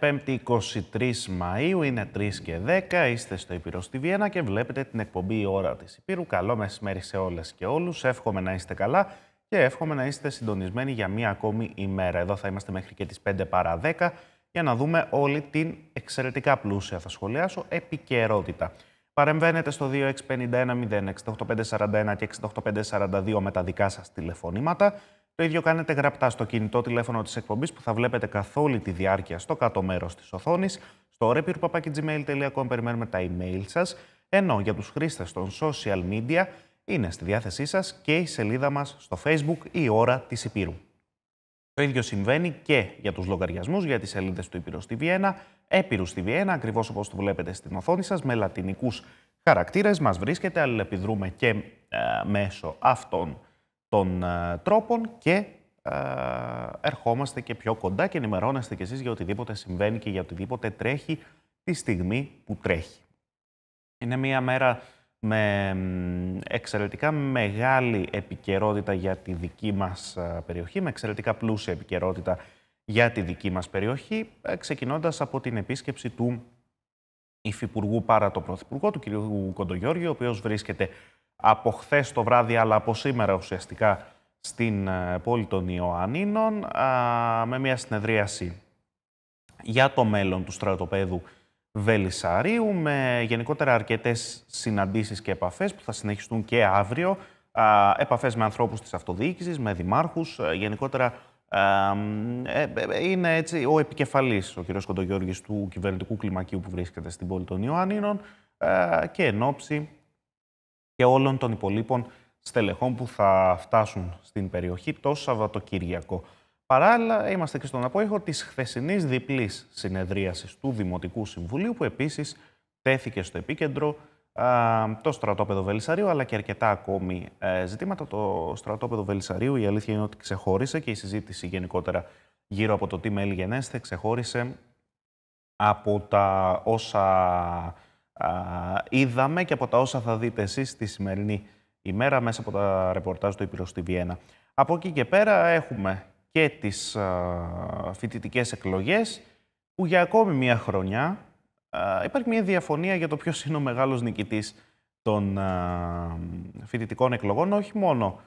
Είναι 5η 23 Μαΐου, είναι 3 και 10, είστε στο Υπηρό στη Βιέννα και βλέπετε την εκπομπή «Η ώρα της Υπήρου». Καλό μεσημέρι σε όλες και όλους, εύχομαι να είστε καλά και εύχομαι να είστε συντονισμένοι για μία ακόμη ημέρα. Εδώ θα είμαστε μέχρι και τις 5 παρα 10 για να δούμε όλη την εξαιρετικά πλούσια, θα σχολιάσω, επικαιρότητα. Παρεμβαίνετε στο 2651 και 68542 με τα δικά σας τηλεφωνήματα. Το ίδιο κάνετε γραπτά στο κινητό τηλέφωνο της εκπομπής που θα βλέπετε καθ' όλη τη διάρκεια στο κάτω μέρος της οθόνης. Στο repeatpapakigmail.com περιμένουμε τα email σας. Ενώ για τους χρήστες των social media είναι στη διάθεσή σας και η σελίδα μας στο Facebook η ώρα της Υπήρου. Το ίδιο συμβαίνει και για τους λογαριασμούς για τις σελίδες του Υπήρου στη Βιέννα, Έπειρου στη Βιέννα, ακριβώς όπως το βλέπετε στην οθόνη σας, με λατινικούς χαρακτήρες. Μας βρίσκεται, αλληλεπιδρούμε και ε, μέσω αυτών των ε, τρόπων και ε, ερχόμαστε και πιο κοντά και ενημερώνεστε κι εσείς για οτιδήποτε συμβαίνει και για οτιδήποτε τρέχει τη στιγμή που τρέχει. Είναι μια μέρα με εξαιρετικά μεγάλη επικαιρότητα για τη δική μας ε, περιοχή, με εξαιρετικά πλούσια επικαιρότητα για τη δική μας περιοχή, ξεκινώντας από την επίσκεψη του Υφυπουργού παρά το Πρωθυπουργό, του κ. Κοντογιώργη, ο οποίος βρίσκεται από χθες το βράδυ, αλλά από σήμερα ουσιαστικά στην ε, πόλη των Ιωαννίνων, με μια συνεδρίαση για το μέλλον του στρατοπέδου Βελισσαρίου, με γενικότερα αρκετές συναντήσεις και επαφές που θα συνεχιστούν και αύριο, επαφές με ανθρώπους της αυτοδιοίκησης, με δημάρχους, ε, γενικότερα ε, είναι έτσι ο επικεφαλής, ο κ. Κοντογιώργης, του κυβερνητικού κλιμακίου που βρίσκεται στην πόλη των Ιωάννινων και εν και όλων των υπολείπων στελεχών που θα φτάσουν στην περιοχή το Σαββατοκύριακο. Παράλληλα, είμαστε και στον απόϊχο της χθεσινής διπλής συνεδρίασης του Δημοτικού Συμβουλίου, που επίσης τέθηκε στο επίκεντρο α, το στρατόπεδο Βελισσαρίου, αλλά και αρκετά ακόμη ε, ζητήματα. Το στρατόπεδο Βελισσαρίου, η αλήθεια είναι ότι ξεχώρισε και η συζήτηση γενικότερα γύρω από το τι μέλη ξεχώρισε από τα όσα είδαμε και από τα όσα θα δείτε εσείς τη σημερινή ημέρα μέσα από τα ρεπορτάζ του Ήπειρος στη Βιέννα. Από εκεί και πέρα έχουμε και τις φοιτητικές εκλογές που για ακόμη μία χρονιά υπάρχει μία διαφωνία για το ποιος είναι ο μεγάλος νικητής των φοιτητικών εκλογών, όχι μόνο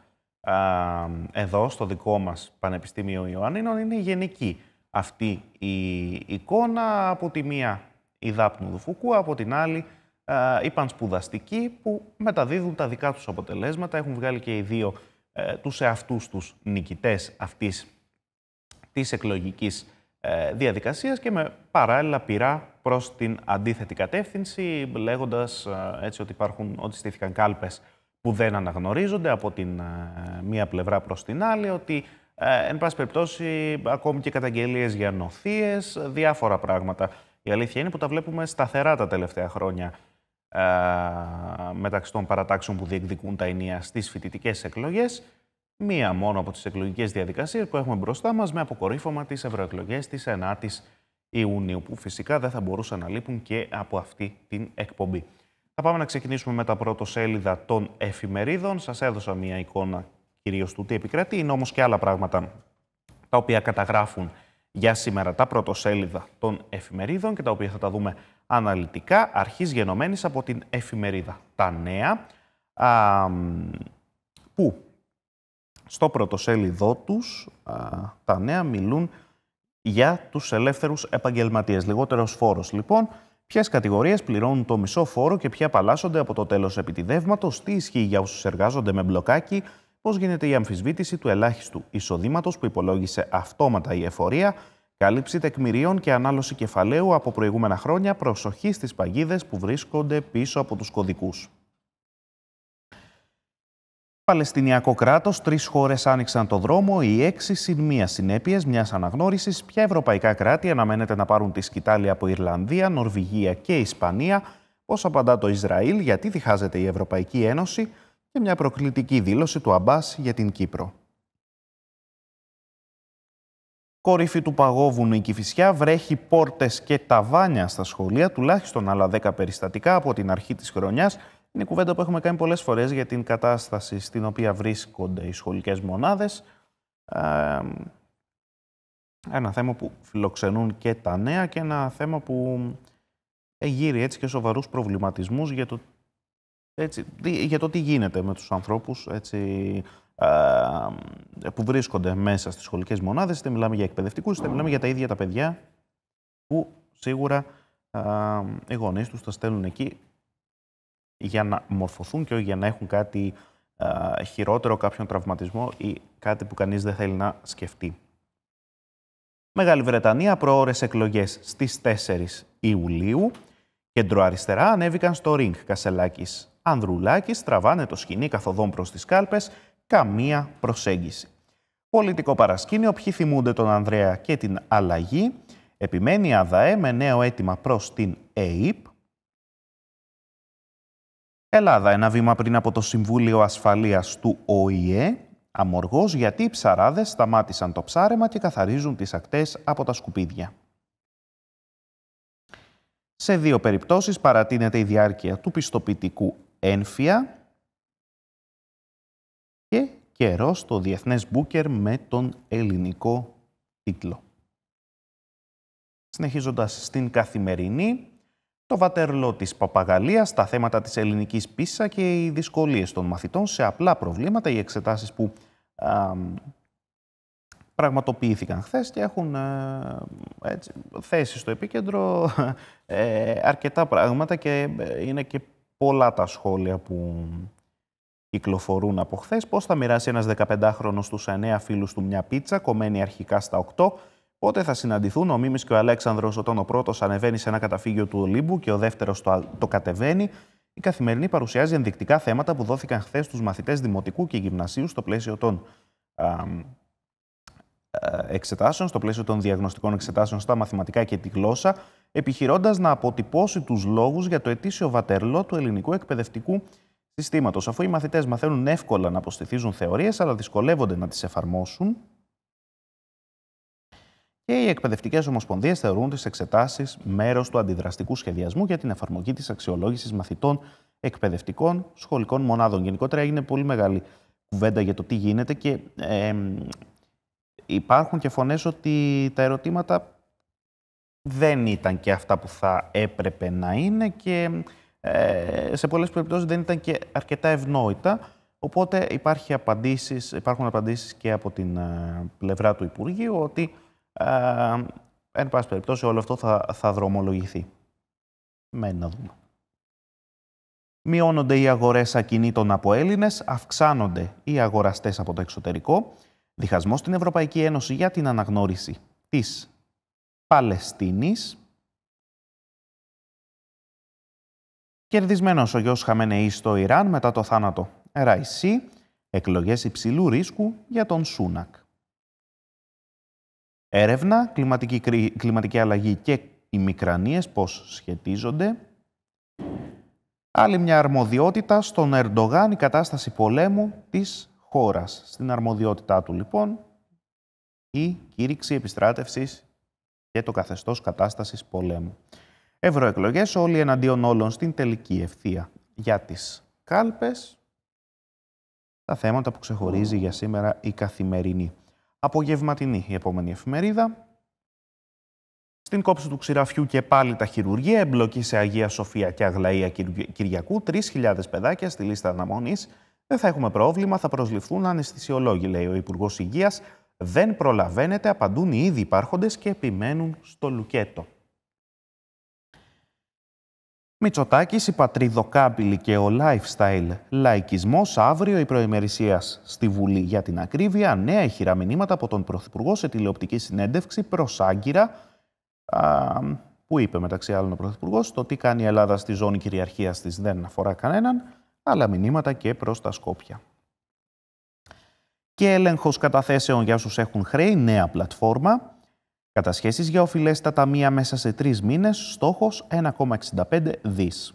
εδώ στο δικό μας Πανεπιστήμιο Ιωαννίνων, είναι γενική αυτή η εικόνα από τη μία η Δάπνου Δουφουκού, από την άλλη ε, οι πανσπουδαστικοί που μεταδίδουν τα δικά τους αποτελέσματα. Έχουν βγάλει και οι δύο ε, τους εαυτούς τους νικητές αυτής της εκλογικής ε, διαδικασίας και με παράλληλα πειρά προς την αντίθετη κατεύθυνση, λέγοντας ε, έτσι ότι υπάρχουν, ότι στήθηκαν κάλπες που δεν αναγνωρίζονται από την μία πλευρά προς την άλλη, ότι εν πάση περιπτώσει, ακόμη και καταγγελίες για νοθείες, διάφορα πράγματα η αλήθεια είναι που τα βλέπουμε σταθερά τα τελευταία χρόνια ε, μεταξύ των παρατάξεων που διεκδικούν τα ενία στις φοιτητικές εκλογές. Μία μόνο από τις εκλογικές διαδικασίες που έχουμε μπροστά μας με αποκορύφωμα τις ευρωεκλογές της 9η Ιουνίου, που φυσικά δεν θα μπορούσαν να λείπουν και από αυτή την εκπομπή. Θα πάμε να ξεκινήσουμε με τα πρώτο σέλιδα των εφημερίδων. Σας έδωσα μία εικόνα κυρίως του τι επικρατεί. Είναι όμως και άλλα πράγματα τα οποία καταγράφουν για σήμερα τα πρωτοσέλιδα των εφημερίδων και τα οποία θα τα δούμε αναλυτικά, αρχής γενομένης από την εφημερίδα Τα Νέα, που στο πρωτοσέλιδό τους τα νέα μιλούν για τους ελεύθερους επαγγελματίες. Λιγότερος φόρος λοιπόν, Ποιες κατηγορίες πληρώνουν το μισό φόρο και ποια απαλλάσσονται από το τέλος επιτιδεύματος, τι ισχύει για όσους εργάζονται με μπλοκάκι, πώς γίνεται η αμφισβήτηση του ελάχιστου εισοδήματος που υπολόγισε αυτόματα η εφορία, κάλυψη τεκμηρίων και ανάλωση κεφαλαίου από προηγούμενα χρόνια, προσοχή στις παγίδες που βρίσκονται πίσω από τους κωδικούς. Παλαιστινιακό κράτος, τρεις χώρες άνοιξαν το δρόμο, οι έξι συν μία συνέπειες μιας αναγνώρισης. Ποια ευρωπαϊκά κράτη αναμένεται να πάρουν τη σκητάλη από Ιρλανδία, Νορβηγία και Ισπανία. Πώς απαντά το Ισραήλ, γιατί διχάζεται η Ευρωπαϊκή Ένωση, και μια προκλητική δήλωση του Αμπάς για την Κύπρο. Κορύφη του παγόβουνου η Κηφισιά βρέχει πόρτες και ταβάνια στα σχολεία, τουλάχιστον άλλα 10 περιστατικά από την αρχή της χρονιάς. Είναι κουβέντα που έχουμε κάνει πολλές φορές για την κατάσταση στην οποία βρίσκονται οι σχολικές μονάδες. ένα θέμα που φιλοξενούν και τα νέα και ένα θέμα που εγείρει έτσι και σοβαρούς προβληματισμούς για το έτσι, για το τι γίνεται με τους ανθρώπους έτσι, που βρίσκονται μέσα στις σχολικές μονάδες, είτε μιλάμε για εκπαιδευτικούς, είτε μιλάμε για τα ίδια τα παιδιά που σίγουρα α, οι γονείς τους τα στέλνουν εκεί για να μορφωθούν και όχι για να έχουν κάτι χειρότερο, κάποιον τραυματισμό ή κάτι που κανείς δεν θέλει να σκεφτεί. Μεγάλη Βρετανία, προώρες εκλογές στις 4 Ιουλίου. Κεντροαριστερά ανέβηκαν στο ring Κασελάκης Ανδρουλάκης τραβάνε το σκηνή καθοδόν προς τις κάλπες, καμία προσέγγιση. Πολιτικό παρασκήνιο, ποιοι θυμούνται τον Ανδρέα και την αλλαγή. Επιμένει ΑΔΑΕ με νέο αίτημα προς την ΕΕΠ. Ελλάδα, ένα βήμα πριν από το Συμβούλιο Ασφαλείας του ΟΗΕ. Αμοργός γιατί οι ψαράδες σταμάτησαν το ψάρεμα και καθαρίζουν τις ακτές από τα σκουπίδια. Σε δύο περιπτώσεις παρατείνεται η διάρκεια του πιστοποιητικού ένφια και καιρό στο Διεθνές Μπούκερ με τον ελληνικό τίτλο. Συνεχίζοντας στην καθημερινή, το βατερλό της Παπαγαλίας, τα θέματα της ελληνικής πίσας και οι δυσκολίες των μαθητών σε απλά προβλήματα, οι εξετάσεις που πραγματοποιήθηκαν χθες και έχουν ε, θέσει στο επίκεντρο ε, αρκετά πράγματα και ε, είναι και πολλά τα σχόλια που κυκλοφορούν από χθες. Πώς θα μοιράσει ένας 15χρονο στου 9 φίλους του μια πίτσα, κομμένη αρχικά στα 8. Πότε θα συναντηθούν ο Μίμης και ο Αλέξανδρος όταν ο πρώτος ανεβαίνει σε ένα καταφύγιο του Ολύμπου και ο δεύτερος το, το κατεβαίνει. Η καθημερινή παρουσιάζει ενδεικτικά θέματα που δόθηκαν χθες στους μαθητές δημοτικού και γυμνασίου στο πλαίσιο των α, ε, εξετάσεων, στο πλαίσιο των διαγνωστικών εξετάσεων στα μαθηματικά και τη γλώσσα επιχειρώντας να αποτυπώσει τους λόγους για το ετήσιο βατερλό του ελληνικού εκπαιδευτικού συστήματος. Αφού οι μαθητές μαθαίνουν εύκολα να αποστηθίζουν θεωρίες, αλλά δυσκολεύονται να τις εφαρμόσουν, και οι εκπαιδευτικές ομοσπονδίες θεωρούν τις εξετάσεις μέρος του αντιδραστικού σχεδιασμού για την εφαρμογή της αξιολόγησης μαθητών εκπαιδευτικών σχολικών μονάδων. Γενικότερα έγινε πολύ μεγάλη κουβέντα για το τι γίνεται και ε, υπάρχουν και φωνές ότι τα ερωτήματα δεν ήταν και αυτά που θα έπρεπε να είναι και ε, σε πολλές περιπτώσεις δεν ήταν και αρκετά ευνόητα. Οπότε υπάρχει απαντήσεις, υπάρχουν απαντήσεις και από την ε, πλευρά του Υπουργείου ότι ε, εν πάση περιπτώσει όλο αυτό θα, θα δρομολογηθεί. Μένει να δούμε. Μειώνονται οι αγορές ακινήτων από Έλληνες, αυξάνονται οι αγοραστές από το εξωτερικό. Διχασμός στην Ευρωπαϊκή Ένωση για την αναγνώριση της Παλαιστίνης. Κερδισμένος ο γιος Χαμενεή στο Ιράν μετά το θάνατο. Ραϊσί, εκλογές υψηλού ρίσκου για τον Σούνακ. Έρευνα, κλιματική, κλιματική αλλαγή και οι μικρανίες πώς σχετίζονται. Άλλη μια αρμοδιότητα στον Ερντογάν η κατάσταση πολέμου της χώρας. Στην αρμοδιότητά του λοιπόν η κήρυξη επιστράτευσης και το καθεστώς κατάστασης πολέμου. Ευρωεκλογές όλοι εναντίον όλων στην τελική ευθεία. Για τις κάλπες, τα θέματα που ξεχωρίζει για σήμερα η καθημερινή. Απογευματινή η επόμενη εφημερίδα. Στην κόψη του ξηραφιού και πάλι τα χειρουργεία, εμπλοκή σε Αγία Σοφία και Αγλαία Κυριακού, 3.000 παιδάκια στη λίστα αναμονής. Δεν θα έχουμε πρόβλημα, θα προσληφθούν αναισθησιολόγοι, λέει ο Υπουργός Υγείας, δεν προλαβαίνετε, απαντούν οι ήδη υπάρχοντες και επιμένουν στο λουκέτο. Μητσοτάκης, η πατριδοκάπηλη και ο lifestyle λαϊκισμός αύριο η προημερησίας στη Βουλή. Για την ακρίβεια, νέα ηχηρά μηνύματα από τον Πρωθυπουργό σε τηλεοπτική συνέντευξη προς Άγκυρα, που είπε μεταξύ άλλων ο Πρωθυπουργός, το τι κάνει η Ελλάδα στη ζώνη κυριαρχίας της δεν αφορά κανέναν, αλλά μηνύματα και προς τα Σκόπια και έλεγχος καταθέσεων για όσους έχουν χρέη, νέα πλατφόρμα. Κατασχέσεις για οφειλές στα ταμεία μέσα σε τρεις μήνες, στόχος 1,65 δις.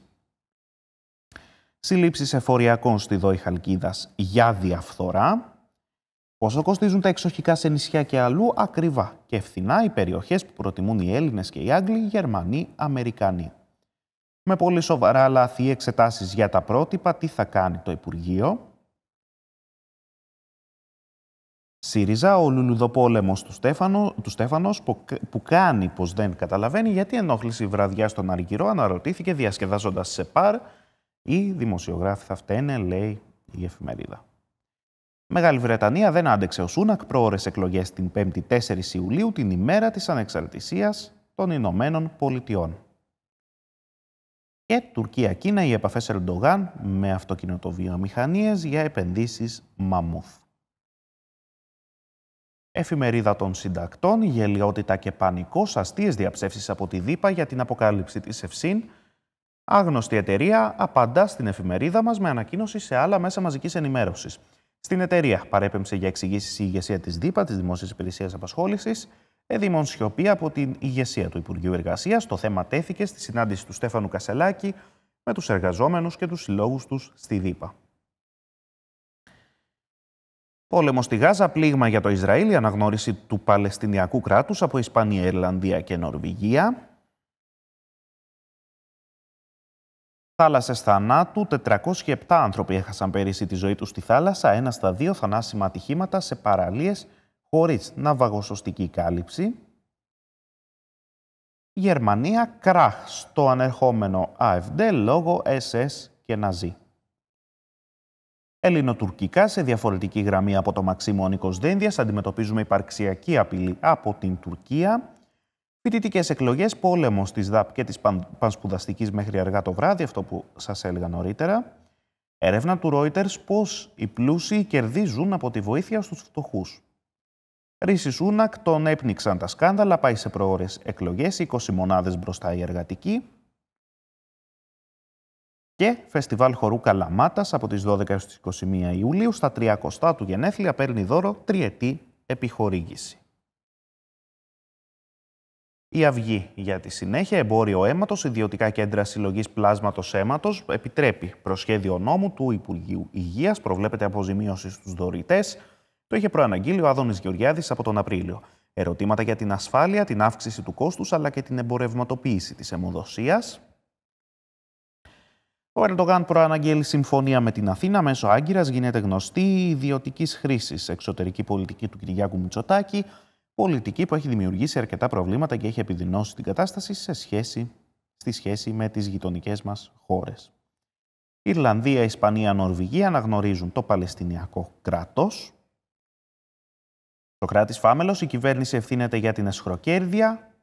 Συλλήψεις εφοριακών στη Δόη Χαλκίδας για διαφθορά. Πόσο κοστίζουν τα εξοχικά σε νησιά και αλλού, ακριβά και φθηνά οι περιοχές που προτιμούν οι Έλληνες και οι Άγγλοι, οι Γερμανοί, Αμερικανοί. Με πολύ σοβαρά λάθη εξετάσεις για τα πρότυπα, τι θα κάνει το Υπουργείο. ΣΥΡΙΖΑ, ο λουλουδοπόλεμος του, Στέφανο, του Στέφανος που, κάνει πως δεν καταλαβαίνει γιατί ενόχληση βραδιά στον Αργυρό αναρωτήθηκε διασκεδάζοντας σε παρ η δημοσιογράφοι θα φταίνε, λέει η εφημερίδα. Μεγάλη Βρετανία δεν άντεξε ο Σούνακ προώρε εκλογές την 5η 4 Ιουλίου, την ημέρα της ανεξαρτησια των Ηνωμένων Πολιτειών. Και Τουρκία-Κίνα οι επαφε Ερντογάν με αυτοκινητοβιομηχανίες για επενδύσεις μαμούθ. Εφημερίδα των συντακτών, γελιότητα και πανικός, αστείες διαψεύσεις από τη ΔΥΠΑ για την αποκάλυψη της Ευσύν. Άγνωστη εταιρεία απαντά στην εφημερίδα μας με ανακοίνωση σε άλλα μέσα μαζικής ενημέρωσης. Στην εταιρεία παρέπεμψε για εξηγήσεις η ηγεσία της ΔΥΠΑ, της Δημόσιας Υπηρεσίας Απασχόλησης, Εδήμων σιωπή από την ηγεσία του Υπουργείου Εργασίας. Το θέμα τέθηκε στη συνάντηση του Στέφανου Κασελάκη με τους εργαζόμενους και τους συλλόγους τους στη ΔΥΠΑ. Πόλεμο στη Γάζα, πλήγμα για το Ισραήλ, η αναγνώριση του Παλαιστινιακού κράτους από Ισπανία, Ιρλανδία και Νορβηγία. Θάλασσες θανάτου, 407 άνθρωποι έχασαν πέρυσι τη ζωή τους στη θάλασσα, ένα στα δύο θανάσιμα ατυχήματα σε παραλίες χωρίς ναυαγοσωστική κάλυψη. Γερμανία, κράχ στο ανερχόμενο AFD λόγω SS και Ναζί ελληνοτουρκικά σε διαφορετική γραμμή από το Μαξίμου Δένδιας. αντιμετωπίζουμε υπαρξιακή απειλή από την Τουρκία. Φοιτητικές εκλογές, πόλεμο τη ΔΑΠ και της πανσπουδαστικής μέχρι αργά το βράδυ, αυτό που σας έλεγα νωρίτερα. Έρευνα του Reuters πώς οι πλούσιοι κερδίζουν από τη βοήθεια στους φτωχούς. Ρίση Σούνακ τον έπνιξαν τα σκάνδαλα, πάει σε προώρες εκλογές, 20 μονάδες μπροστά η εργατική και φεστιβάλ χορού Καλαμάτας από τις 12 έως 21 Ιουλίου στα 300 του γενέθλια παίρνει δώρο τριετή επιχορήγηση. Η αυγή για τη συνέχεια, εμπόριο αίματος, ιδιωτικά κέντρα συλλογής πλάσματος αίματος, επιτρέπει προσχέδιο νόμου του Υπουργείου Υγείας, προβλέπεται αποζημίωση στους δωρητές. Το είχε προαναγγείλει ο Άδωνης Γεωργιάδης από τον Απρίλιο. Ερωτήματα για την ασφάλεια, την αύξηση του κόστους αλλά και την εμπορευματοποίηση της αιμοδοσίας ο Ερντογάν προαναγγέλει συμφωνία με την Αθήνα μέσω άγκυρας Γίνεται γνωστή η ιδιωτικής χρήσης εξωτερική πολιτική του Κυριάκου Μητσοτάκη. Πολιτική που έχει δημιουργήσει αρκετά προβλήματα και έχει επιδεινώσει την κατάσταση σε σχέση, στη σχέση με τις γειτονικές μας χώρες. Ιρλανδία, Ισπανία, Νορβηγία αναγνωρίζουν το Παλαιστινιακό κράτος. Το κράτης Φάμελος, η κυβέρνηση ευθύνεται για την εσχροκέρδεια.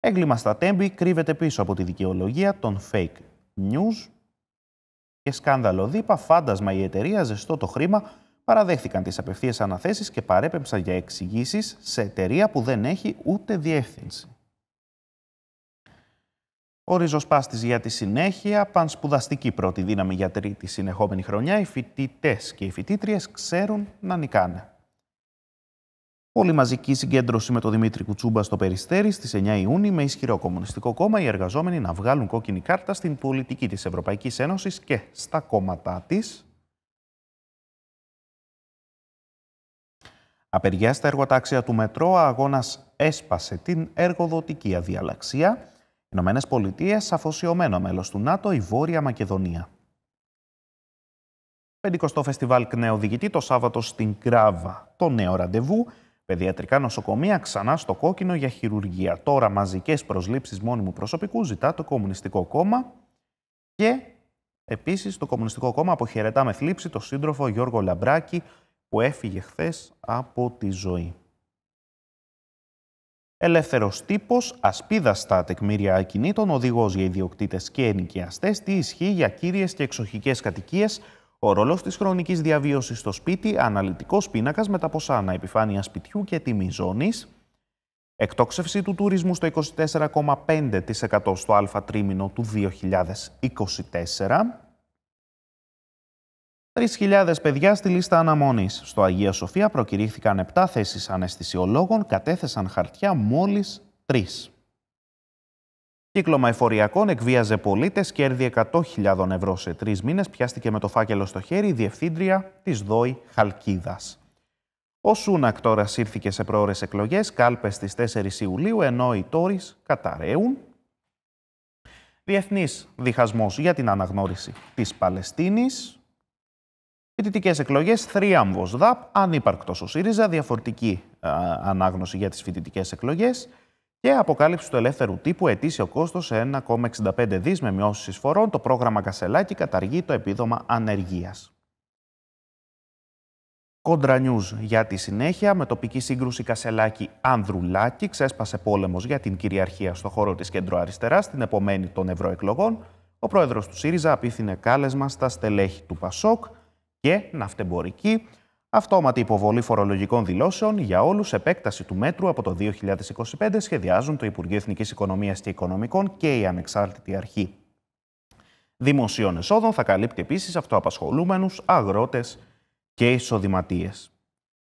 Έγκλημα στα τέμπη κρύβεται πίσω από τη δικαιολογία των fake news και σκάνδαλο δίπα, φάντασμα η εταιρεία, ζεστό το χρήμα, παραδέχθηκαν τις απευθείας αναθέσεις και παρέπεψαν για εξηγήσεις σε εταιρεία που δεν έχει ούτε διεύθυνση. Ο ριζοσπάστης για τη συνέχεια, πανσπουδαστική πρώτη δύναμη για τρίτη συνεχόμενη χρονιά, οι φοιτητές και οι φοιτήτριες ξέρουν να νικάνε. Όλη μαζική συγκέντρωση με τον Δημήτρη Κουτσούμπα στο Περιστέρι στις 9 Ιούνιου με ισχυρό Κομμουνιστικό Κόμμα οι εργαζόμενοι να βγάλουν κόκκινη κάρτα στην πολιτική της Ευρωπαϊκής Ένωσης και στα κόμματά της. Απεργιά στα εργοτάξια του Μετρό, αγώνας έσπασε την εργοδοτική αδιαλαξία. Ηνωμένες Πολιτείες, αφοσιωμένο μέλος του ΝΑΤΟ, η Βόρεια Μακεδονία. 50 φεστιβάλ Κνέο Διοικητή το Σάββατο στην Κράβα. Το νέο ραντεβού Παιδιατρικά νοσοκομεία ξανά στο κόκκινο για χειρουργία. Τώρα μαζικές προσλήψεις μόνιμου προσωπικού ζητά το Κομμουνιστικό Κόμμα και επίσης το Κομμουνιστικό Κόμμα αποχαιρετά με θλίψη το σύντροφο Γιώργο Λαμπράκη που έφυγε χθες από τη ζωή. Ελεύθερος τύπος, ασπίδαστα τεκμήρια ακινήτων, οδηγός για ιδιοκτήτες και ενοικιαστές, τι ισχύει για κύριες και εξοχικές κατοικίες ο ρόλος της χρονικής διαβίωσης στο σπίτι, αναλυτικός πίνακας με τα ποσά επιφάνεια σπιτιού και τιμή ζώνης. Εκτόξευση του τουρισμού στο 24,5% στο α τρίμηνο του 2024. 3.000 παιδιά στη λίστα αναμονής. Στο Αγία Σοφία προκηρύχθηκαν 7 θέσεις αναισθησιολόγων, κατέθεσαν χαρτιά μόλις 3. Κύκλωμα εφοριακών εκβίαζε πολίτες, κέρδη 100.000 ευρώ σε τρεις μήνες. Πιάστηκε με το φάκελο στο χέρι η διευθύντρια της ΔΟΗ Χαλκίδας. Ο Σούνακ τώρα σύρθηκε σε προώρες εκλογές, κάλπες στις 4 Ιουλίου, ενώ οι Τόρει καταραίουν. Διεθνής διχασμός για την αναγνώριση της Παλαιστίνης. Φοιτητικές εκλογές, θρίαμβος ΔΑΠ, ανύπαρκτος ο ΣΥΡΙΖΑ, διαφορετική ανάγνωση για τις φοιτητικές εκλογές και αποκάλυψη του ελεύθερου τύπου ετήσιο κόστος σε 1,65 δις με μειώσεις εισφορών, το πρόγραμμα Κασελάκη καταργεί το επίδομα ανεργίας. Κόντρα νιούς για τη συνέχεια, με τοπική σύγκρουση Κασελάκη-Ανδρουλάκη, ξέσπασε πόλεμος για την κυριαρχία στο χώρο της Αριστερά, στην επομένη των ευρωεκλογών. Ο πρόεδρος του ΣΥΡΙΖΑ απίθυνε κάλεσμα στα στελέχη του ΠΑΣΟΚ και ναυτεμπορική. Αυτόματη υποβολή φορολογικών δηλώσεων για όλους, επέκταση του μέτρου από το 2025 σχεδιάζουν το Υπουργείο Εθνικής Οικονομίας και Οικονομικών και η Ανεξάρτητη Αρχή Δημοσίων Εσόδων θα καλύπτει επίσης αυτοαπασχολούμενους, αγρότες και εισοδηματίες.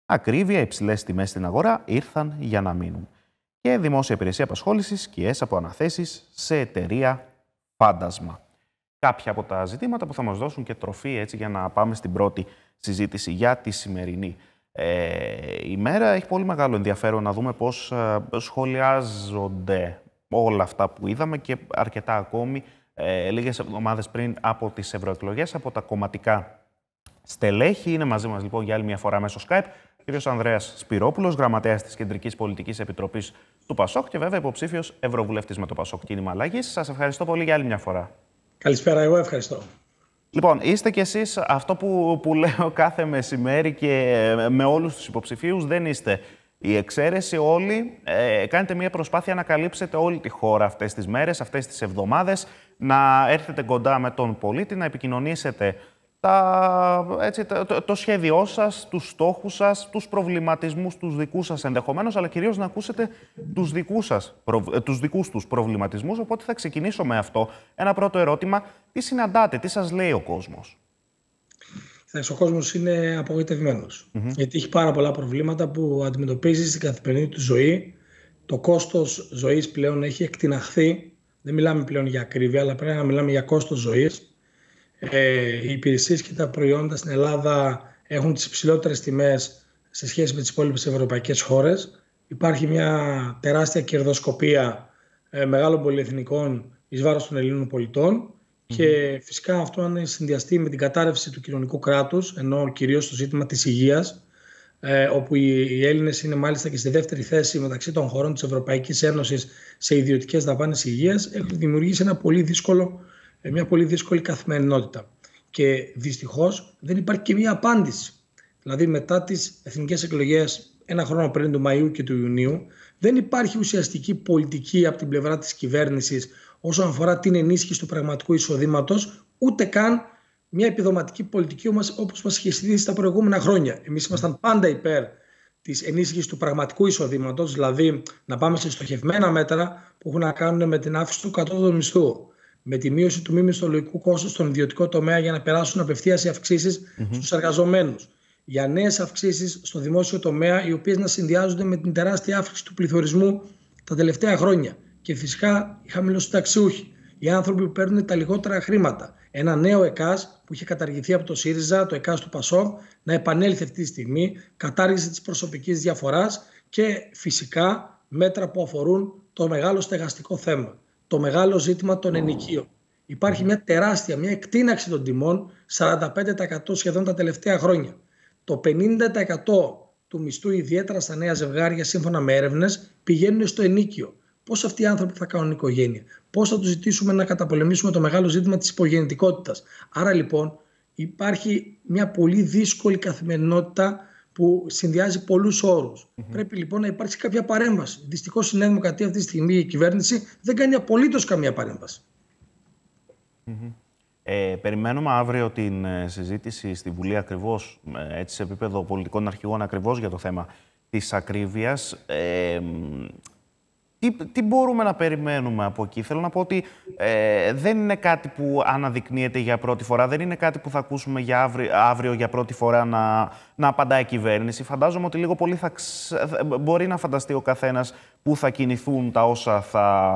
Ακρίβεια, υψηλές τιμές στην αγορά ήρθαν για να μείνουν. Και δημόσια υπηρεσία απασχόλησης, σκιέ από αναθέσεις σε εταιρεία φάντασμα κάποια από τα ζητήματα που θα μας δώσουν και τροφή έτσι για να πάμε στην πρώτη συζήτηση για τη σημερινή ε, ημέρα. Έχει πολύ μεγάλο ενδιαφέρον να δούμε πώς ε, σχολιάζονται όλα αυτά που είδαμε και αρκετά ακόμη ε, λίγες εβδομάδες πριν από τις ευρωεκλογές, από τα κομματικά στελέχη. Είναι μαζί μας λοιπόν για άλλη μια φορά μέσω Skype κ. Ανδρέας Σπυρόπουλος, γραμματέας της Κεντρικής Πολιτικής Επιτροπής του ΠΑΣΟΚ και βέβαια υποψήφιος Ευρωβουλευτής με το ΠΑΣΟΚ Κίνημα Αλλαγής. Σας ευχαριστώ πολύ για άλλη μια φορά. Καλησπέρα, εγώ ευχαριστώ. Λοιπόν, είστε κι εσείς αυτό που, που λέω κάθε μεσημέρι και με όλους τους υποψηφίους δεν είστε η εξαίρεση όλοι. Ε, κάνετε μια προσπάθεια να καλύψετε όλη τη χώρα αυτές τις μέρες, αυτές τις εβδομάδες, να έρθετε κοντά με τον πολίτη, να επικοινωνήσετε τα, έτσι, το, το σχέδιό σας, τους στόχους σας, τους προβληματισμούς τους δικούς σας ενδεχομένως, αλλά κυρίως να ακούσετε τους δικούς, σας, ε, τους δικούς τους προβληματισμούς, οπότε θα ξεκινήσω με αυτό. Ένα πρώτο ερώτημα, τι συναντάτε, τι σας λέει ο κόσμος. Ο κόσμος είναι απογοητευμένος, γιατί έχει πάρα πολλά προβλήματα που αντιμετωπίζει στην καθημερινή του ζωή. Το κόστος ζωής πλέον έχει εκτιναχθεί, δεν μιλάμε πλέον για ακρίβεια, αλλά πρέπει να μιλάμε για κόστος ζωής ε, οι υπηρεσίες και τα προϊόντα στην Ελλάδα έχουν τις υψηλότερες τιμές σε σχέση με τις υπόλοιπες ευρωπαϊκές χώρες. Υπάρχει μια τεράστια κερδοσκοπία ε, μεγάλων πολυεθνικών εις βάρος των Ελλήνων και φυσικά αυτό αν συνδυαστεί με την κατάρρευση του κοινωνικού κράτους ενώ κυρίως το ζήτημα της υγείας ε, όπου οι Έλληνες είναι μάλιστα και στη δεύτερη θέση μεταξύ των χωρών της Ευρωπαϊκής Ένωσης σε ιδιωτικές δαπάνες υγείας έχουν δημιουργήσει ένα πολύ δύσκολο ε, μια πολύ δύσκολη καθημερινότητα. Και δυστυχώς δεν υπάρχει και μια απάντηση. Δηλαδή, μετά τις εθνικές εκλογές, ένα χρόνο πριν του Μαΐου και του Ιουνίου, δεν υπάρχει ουσιαστική πολιτική από την πλευρά της κυβέρνησης όσον αφορά την ενίσχυση του πραγματικού εισοδήματος, ούτε καν μια επιδοματική πολιτική όπως μας είχε συνηθίσει τα προηγούμενα χρόνια. Εμείς ήμασταν πάντα υπέρ της ενίσχυσης του πραγματικού εισοδήματος, δηλαδή να πάμε σε στοχευμένα μέτρα που έχουν να κάνουν με την αύξηση του κατώτατου μισθού, με τη μείωση του μη μισθολογικού κόστους στον ιδιωτικό τομέα για να περάσουν απευθείας οι αυξήσεις mm-hmm. στους εργαζομένους. Για νέες αυξήσεις στο δημόσιο τομέα, οι οποίες να συνδυάζονται με την τεράστια αύξηση του πληθωρισμού τα τελευταία χρόνια. Και φυσικά οι χαμηλοσταξιούχοι, οι άνθρωποι που παίρνουν τα λιγότερα χρήματα. Ένα νέο ΕΚΑΣ που είχε καταργηθεί από το ΣΥΡΙΖΑ, το ΕΚΑΣ του ΠΑΣΟΒ, να επανέλθει αυτή τη στιγμή, κατάργηση της προσωπικής διαφοράς και φυσικά μέτρα που αφορούν το μεγάλο στεγαστικό θέμα το μεγάλο ζήτημα των ενοικίων. Υπάρχει μια τεράστια, μια εκτείναξη των τιμών 45% σχεδόν τα τελευταία χρόνια. Το 50% του μισθού, ιδιαίτερα στα νέα ζευγάρια, σύμφωνα με έρευνες, πηγαίνουν στο ενίκιο. Πώς αυτοί οι άνθρωποι θα κάνουν οικογένεια, πώς θα τους ζητήσουμε να καταπολεμήσουμε το μεγάλο ζήτημα της υπογεννητικότητας. Άρα λοιπόν υπάρχει μια πολύ δύσκολη καθημερινότητα που συνδυάζει πολλούς Πρέπει λοιπόν να υπάρξει κάποια παρέμβαση. Δυστυχώς η Νέα Δημοκρατία αυτή τη στιγμή η κυβέρνηση δεν κάνει απολύτως καμία Ε, περιμένουμε αύριο την ε, συζήτηση στη Βουλή ακριβώς ε, έτσι σε επίπεδο πολιτικών αρχηγών ακριβώς για το θέμα της ακρίβειας. Ε, τι, τι μπορούμε να περιμένουμε από εκεί. Θέλω να πω ότι ε, δεν είναι κάτι που αναδεικνύεται για πρώτη φορά, δεν είναι κάτι που θα ακούσουμε για αύριο για πρώτη φορά να, να απαντάει η κυβέρνηση. Φαντάζομαι ότι λίγο πολύ θα, μπορεί να φανταστεί ο καθένας πού θα κινηθούν τα όσα θα,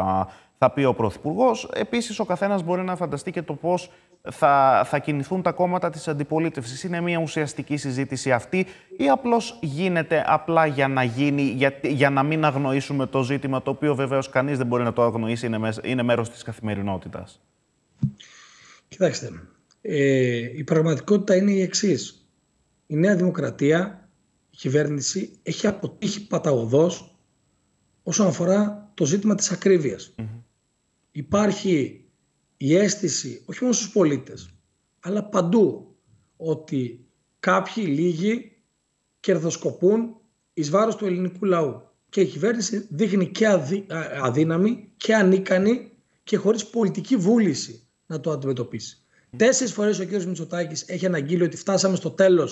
θα πει ο Πρωθυπουργός. Επίσης, ο καθένας μπορεί να φανταστεί και το πώς θα, θα κινηθούν τα κόμματα της αντιπολίτευσης. Είναι μια ουσιαστική συζήτηση αυτή ή απλώς γίνεται απλά για να γίνει, για, για να μην αγνοήσουμε το ζήτημα το οποίο βεβαίως κανείς δεν μπορεί να το αγνοήσει, είναι, είναι μέρος της καθημερινότητας. Κοιτάξτε, ε, η πραγματικότητα είναι η εξής. Η Νέα Δημοκρατία, η κυβέρνηση, έχει αποτύχει παταγωδός όσον αφορά το ζήτημα της ακρίβειας. Υπάρχει η αίσθηση, όχι μόνο στους πολίτες, αλλά παντού, ότι κάποιοι λίγοι κερδοσκοπούν εις βάρος του ελληνικού λαού. Και η κυβέρνηση δείχνει και αδύναμη και ανίκανη και χωρίς πολιτική βούληση να το αντιμετωπίσει. Τέσσερις φορές ο κ. Μητσοτάκης έχει αναγγείλει ότι φτάσαμε στο τέλος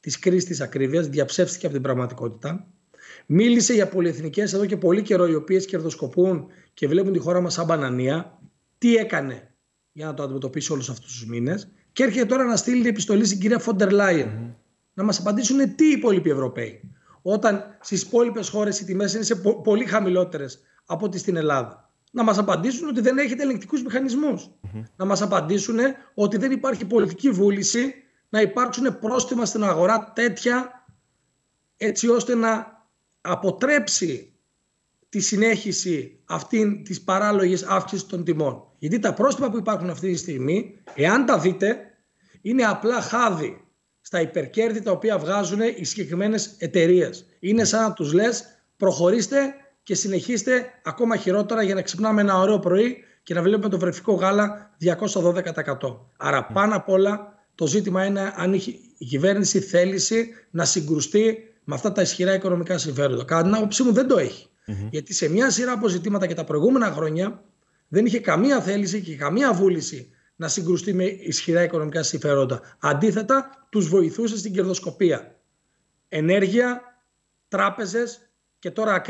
της κρίσης της ακρίβειας, διαψεύστηκε από την πραγματικότητα. Μίλησε για πολυεθνικές εδώ και πολύ καιρό, οι οποίες κερδοσκοπούν και βλέπουν τη χώρα μας σαν μπανανία. Τι έκανε για να το αντιμετωπίσει όλους αυτούς τους μήνες. Και έρχεται τώρα να στείλει επιστολή στην κυρία Φόντερ Λάιεν mm-hmm. να μας απαντήσουν τι οι υπόλοιποι Ευρωπαίοι. Όταν στις υπόλοιπες χώρες οι τιμές είναι σε πολύ χαμηλότερες από ό,τι στην Ελλάδα. Να μας απαντήσουν ότι δεν έχετε ελεγκτικούς mm-hmm. Να μας απαντήσουν ότι δεν υπάρχει πολιτική βούληση να υπάρξουν πρόστιμα στην αγορά τέτοια έτσι ώστε να αποτρέψει τη συνέχιση αυτήν της παράλογης αύξησης των τιμών. Γιατί τα πρόστιμα που υπάρχουν αυτή τη στιγμή, εάν τα δείτε, είναι απλά χάδι στα υπερκέρδη τα οποία βγάζουν οι συγκεκριμένες εταιρείες. Είναι σαν να τους λες: προχωρήστε και συνεχίστε ακόμα χειρότερα για να ξυπνάμε ένα ωραίο πρωί και να βλέπουμε το βρεφικό γάλα 212%. Άρα ναι. πάνω απ' όλα το ζήτημα είναι αν έχει η κυβέρνηση θέληση να συγκρουστεί με αυτά τα ισχυρά οικονομικά συμφέροντα. Κατά την άποψή μου δεν το εχει Γιατί σε μια σειρά από ζητήματα και τα προηγούμενα χρόνια δεν είχε καμία θέληση και καμία βούληση να συγκρουστεί με ισχυρά οικονομικά συμφέροντα. Αντίθετα, τους βοηθούσε στην κερδοσκοπία. Ενέργεια, τράπεζες και τώρα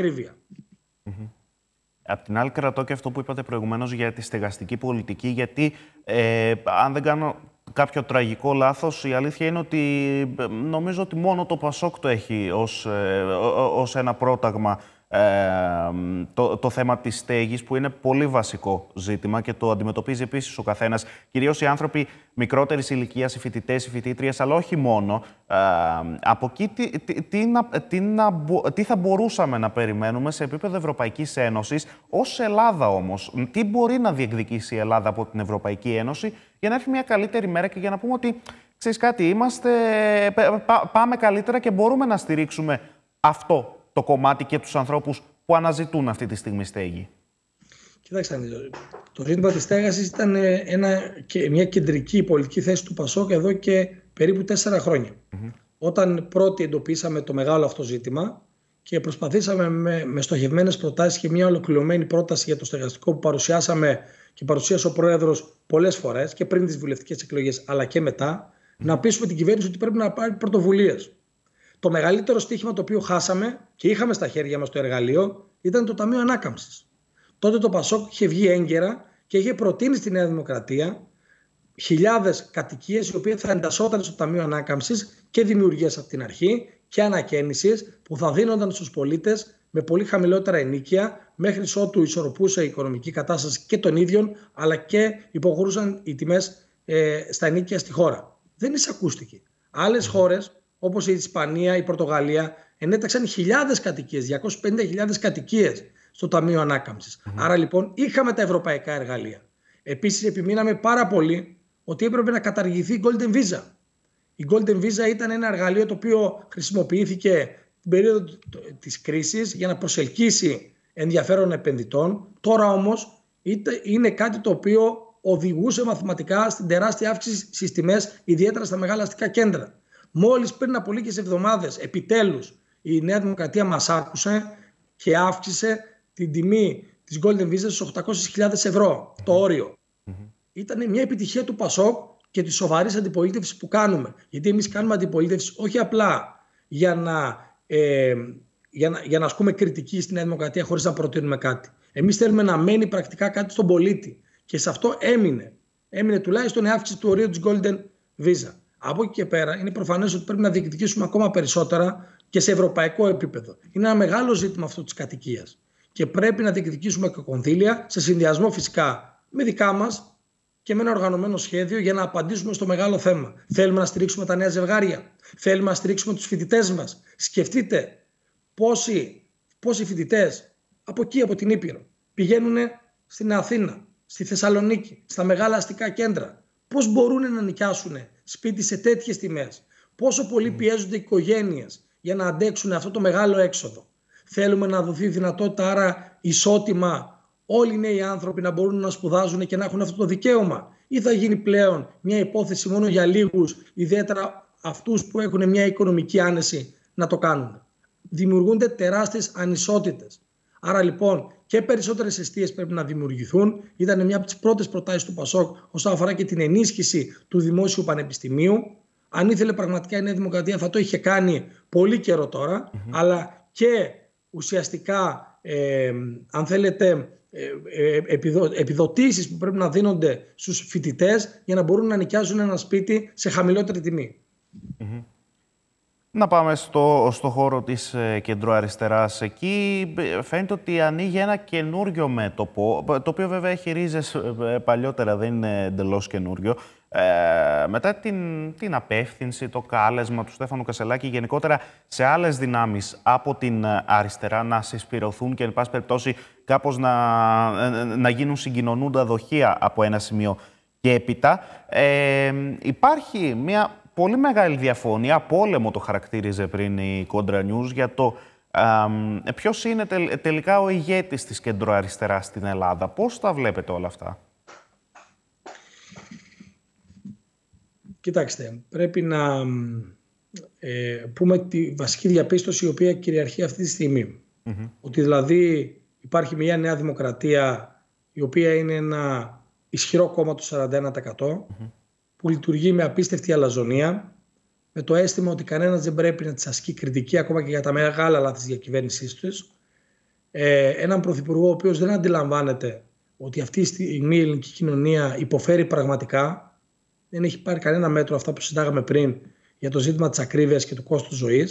Απ' την άλλη, κρατώ και αυτό που είπατε προηγουμένως για τη στεγαστική πολιτική, γιατί ε, αν δεν κάνω κάποιο τραγικό λάθος, η αλήθεια είναι ότι ε, νομίζω ότι μόνο το Πασόκ το έχει ως, ε, ως ένα πρόταγμα το, το θέμα της στέγης που είναι πολύ βασικό ζήτημα και το αντιμετωπίζει επίσης ο καθένας. Κυρίως οι άνθρωποι μικρότερης ηλικίας, οι φοιτητές, οι φοιτήτριες, αλλά όχι μόνο. από εκεί τι, τι, τι, τι, θα μπορούσαμε να περιμένουμε σε επίπεδο Ευρωπαϊκής Ένωσης, ως Ελλάδα όμως. Τι μπορεί να διεκδικήσει η Ελλάδα από την Ευρωπαϊκή Ένωση για να έρθει μια καλύτερη μέρα και για να πούμε ότι ξέρεις κάτι, είμαστε, πάμε καλύτερα και μπορούμε να στηρίξουμε αυτό το κομμάτι και τους ανθρώπους που αναζητούν αυτή τη στιγμή στέγη. Κοιτάξτε, το ζήτημα της στέγασης ήταν ε, ένα, μια κεντρική πολιτική θέση του Πασόκ εδώ και περίπου τέσσερα Όταν πρώτη εντοπίσαμε το μεγάλο αυτό ζήτημα και προσπαθήσαμε με, με στοχευμένες προτάσεις και μια ολοκληρωμένη πρόταση για το στεγαστικό που παρουσιάσαμε και παρουσίασε ο πρόεδρος πολλές φορές και πριν τις βουλευτικές εκλογές, αλλά και μετά, να πείσουμε την κυβέρνηση ότι πρέπει να πάρει πρωτοβουλίες το μεγαλύτερο στοίχημα το οποίο χάσαμε και είχαμε στα χέρια μας το εργαλείο ήταν το Ταμείο Ανάκαμψης. Τότε το Πασόκ είχε βγει έγκαιρα και είχε προτείνει στη Νέα Δημοκρατία χιλιάδες κατοικίες οι οποίες θα εντασσόταν στο Ταμείο Ανάκαμψης και δημιουργία από την αρχή και ανακαίνιση που θα δίνονταν στους πολίτες με πολύ χαμηλότερα ενίκεια μέχρι ότου ισορροπούσε η οικονομική κατάσταση και των ίδιων αλλά και υποχωρούσαν οι τιμές ε, στα ενίκεια στη χώρα. Δεν εισακούστηκε. Άλλες χώρες όπως η Ισπανία, η Πορτογαλία, ενέταξαν χιλιάδες κατοικίες, 250.000 κατοικίες στο Ταμείο Άρα λοιπόν είχαμε τα ευρωπαϊκά εργαλεία. Επίσης, επιμείναμε πάρα πολύ ότι έπρεπε να καταργηθεί η Golden Visa. Η Golden Visa ήταν ένα εργαλείο το οποίο χρησιμοποιήθηκε την περίοδο της κρίσης για να προσελκύσει ενδιαφέρον επενδυτών. Τώρα όμως, είναι κάτι το οποίο οδηγούσε μαθηματικά στην τεράστια αύξηση στις τιμές, ιδιαίτερα στα μεγάλα αστικά κέντρα. Μόλις πριν από λίγες εβδομάδες, επιτέλους, η Νέα Δημοκρατία μας άκουσε και αύξησε την τιμή της Golden Visa στους 800.000 ευρώ, το οριο Ήταν μια επιτυχία του Πασόκ και της σοβαρής αντιπολίτευσης που κάνουμε. Γιατί εμείς κάνουμε αντιπολίτευση όχι απλά για να, ε, για να, για να ασκούμε κριτική στην Νέα Δημοκρατία χωρίς να προτείνουμε κάτι. Εμείς θέλουμε να μένει πρακτικά κάτι στον πολίτη. Και σε αυτό έμεινε. Έμεινε τουλάχιστον η αύξηση του ορίου της Golden Visa. Από εκεί και πέρα είναι προφανές ότι πρέπει να διεκδικήσουμε ακόμα περισσότερα και σε ευρωπαϊκό επίπεδο. Είναι ένα μεγάλο ζήτημα αυτό της κατοικίας. Και πρέπει να διεκδικήσουμε και κονδύλια σε συνδυασμό φυσικά με δικά μας και με ένα οργανωμένο σχέδιο για να απαντήσουμε στο μεγάλο θέμα. Θέλουμε να στηρίξουμε τα νέα ζευγάρια. Θέλουμε να στηρίξουμε τους φοιτητές μας. Σκεφτείτε πόσοι, πόσοι φοιτητές από εκεί, από την Ήπειρο, πηγαίνουν στην Αθήνα, στη Θεσσαλονίκη, στα μεγάλα αστικά κέντρα. Πώς μπορούν να νοικιάσουν σπίτι σε τέτοιες τιμές. Πόσο πολύ πιέζονται οι οικογένειες για να αντέξουν αυτό το μεγάλο έξοδο. Θέλουμε να δοθεί δυνατότητα άρα ισότιμα όλοι οι νέοι άνθρωποι να μπορούν να σπουδάζουν και να έχουν αυτό το δικαίωμα. Ή θα γίνει πλέον μια υπόθεση μόνο για λίγους, ιδιαίτερα αυτούς που έχουν μια οικονομική άνεση να το κάνουν. Δημιουργούνται τεράστιες ανισότητες. Άρα λοιπόν και περισσότερες αιστείες πρέπει να δημιουργηθούν. Ήταν μια από τις πρώτες προτάσεις του Πασόκ όσον αφορά και την ενίσχυση του δημόσιου πανεπιστημίου. Αν ήθελε πραγματικά η Νέα Δημοκρατία θα το είχε κάνει πολύ καιρό αλλά και ουσιαστικά, ε, αν θέλετε, ε, ε, επιδοτήσεις που πρέπει να δίνονται στους φοιτητές για να μπορούν να νοικιάζουν ένα σπίτι σε χαμηλότερη να πάμε στο, στο χώρο της ε, κεντροαριστεράς. Εκεί ε, φαίνεται ότι ανοίγει ένα καινούριο μέτωπο, το οποίο βέβαια έχει ρίζες ε, παλιότερα, δεν είναι εντελώς καινούριο. μετά την, την απεύθυνση, το κάλεσμα του Στέφανου Κασελάκη, γενικότερα σε άλλες δυνάμεις από την αριστερά να συσπηρωθούν και, εν πάση περιπτώσει, κάπως να, να γίνουν συγκοινωνούντα δοχεία από ένα σημείο και έπειτα, ε, υπάρχει μια πολύ μεγάλη διαφωνία. Πόλεμο το χαρακτήριζε πριν η Κόντρα Νιούς για το ποιος είναι τελικά ο ηγέτης της κεντροαριστεράς στην Ελλάδα. Πώς τα βλέπετε όλα αυτά. Κοιτάξτε, πρέπει να ε, πούμε τη βασική διαπίστωση η οποία κυριαρχεί αυτή τη στιγμή. Ότι δηλαδή υπάρχει μια νέα δημοκρατία η οποία είναι ένα ισχυρό κόμμα του 41% που λειτουργεί με απίστευτη αλαζονία, με το αίσθημα ότι κανένας δεν πρέπει να της ασκεί κριτική ακόμα και για τα μεγάλα λάθη της διακυβέρνησής τους. Ε, έναν πρωθυπουργό ο οποίος δεν αντιλαμβάνεται ότι αυτή τη στιγμή η ελληνική κοινωνία υποφέρει πραγματικά. Δεν έχει πάρει κανένα μέτρο αυτά που συντάγαμε πριν για το ζήτημα της ακρίβειας και του κόστους ζωής.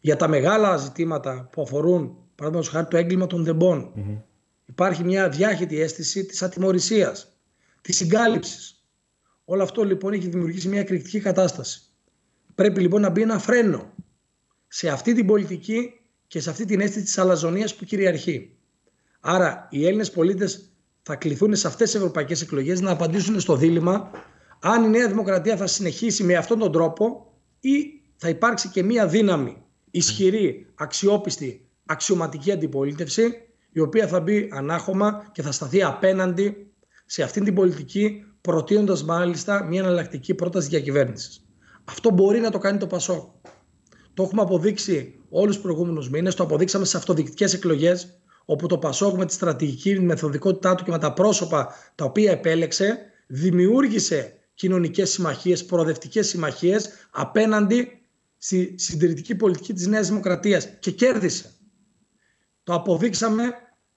Για τα μεγάλα ζητήματα που αφορούν, παραδείγματος χάρη, το έγκλημα των δεμπών. Υπάρχει μια διάχυτη αίσθηση της ατιμορρησίας, της συγκάλυψης Όλο αυτό λοιπόν έχει δημιουργήσει μια εκρηκτική κατάσταση. Πρέπει λοιπόν να μπει ένα φρένο σε αυτή την πολιτική και σε αυτή την αίσθηση της αλαζονίας που κυριαρχεί. Άρα οι Έλληνες πολίτες θα κληθούν σε αυτές τις ευρωπαϊκές εκλογές, να απαντήσουν στο δίλημα αν η Νέα Δημοκρατία θα συνεχίσει με αυτόν τον τρόπο ή θα υπάρξει και μια δύναμη ισχυρή, αξιόπιστη, αξιωματική αντιπολίτευση η οποία θα μπει ανάχωμα και θα σταθεί απέναντι σε αυτή την πολιτική προτείνοντας μάλιστα μια εναλλακτική πρόταση διακυβέρνησης. Αυτό μπορεί να το κάνει το ΠΑΣΟΚ. Το έχουμε αποδείξει όλους τους προηγούμενους μήνες, το αποδείξαμε σε αυτοδιοικητικέ εκλογές, όπου το ΠΑΣΟΚ με τη στρατηγική μεθοδικότητά του και με τα πρόσωπα τα οποία επέλεξε, δημιούργησε κοινωνικές συμμαχίες, προοδευτικές συμμαχίες απέναντι στη συντηρητική πολιτική της νέας δημοκρατίας και κέρδισε. Το αποδείξαμε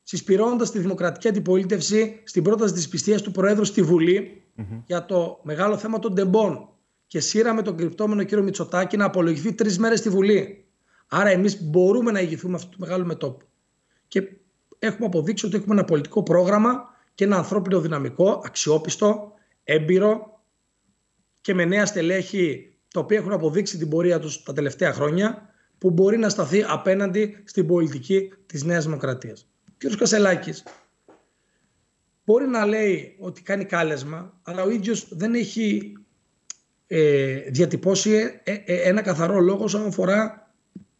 συσπηρώνοντα τη δημοκρατική αντιπολίτευση στην πρόταση της πιστία του Προέδρου στη Βουλή mm-hmm. για το μεγάλο θέμα των τεμπών και σύραμε τον κρυπτόμενο κύριο Μητσοτάκη να απολογηθεί τρεις μέρες στη Βουλή. Άρα εμείς μπορούμε να ηγηθούμε αυτού του μεγάλου μετόπου. Και έχουμε αποδείξει ότι έχουμε ένα πολιτικό πρόγραμμα και ένα ανθρώπινο δυναμικό, αξιόπιστο, έμπειρο και με νέα στελέχη τα οποία έχουν αποδείξει την πορεία τους τα τελευταία χρόνια που μπορεί να σταθεί απέναντι στην πολιτική της Νέας Δημοκρατίας κ. Κασελάκης μπορεί να λέει ότι κάνει κάλεσμα, αλλά ο ίδιος δεν έχει ε, διατυπώσει ε, ε, ε, ένα καθαρό λόγο όσον αφορά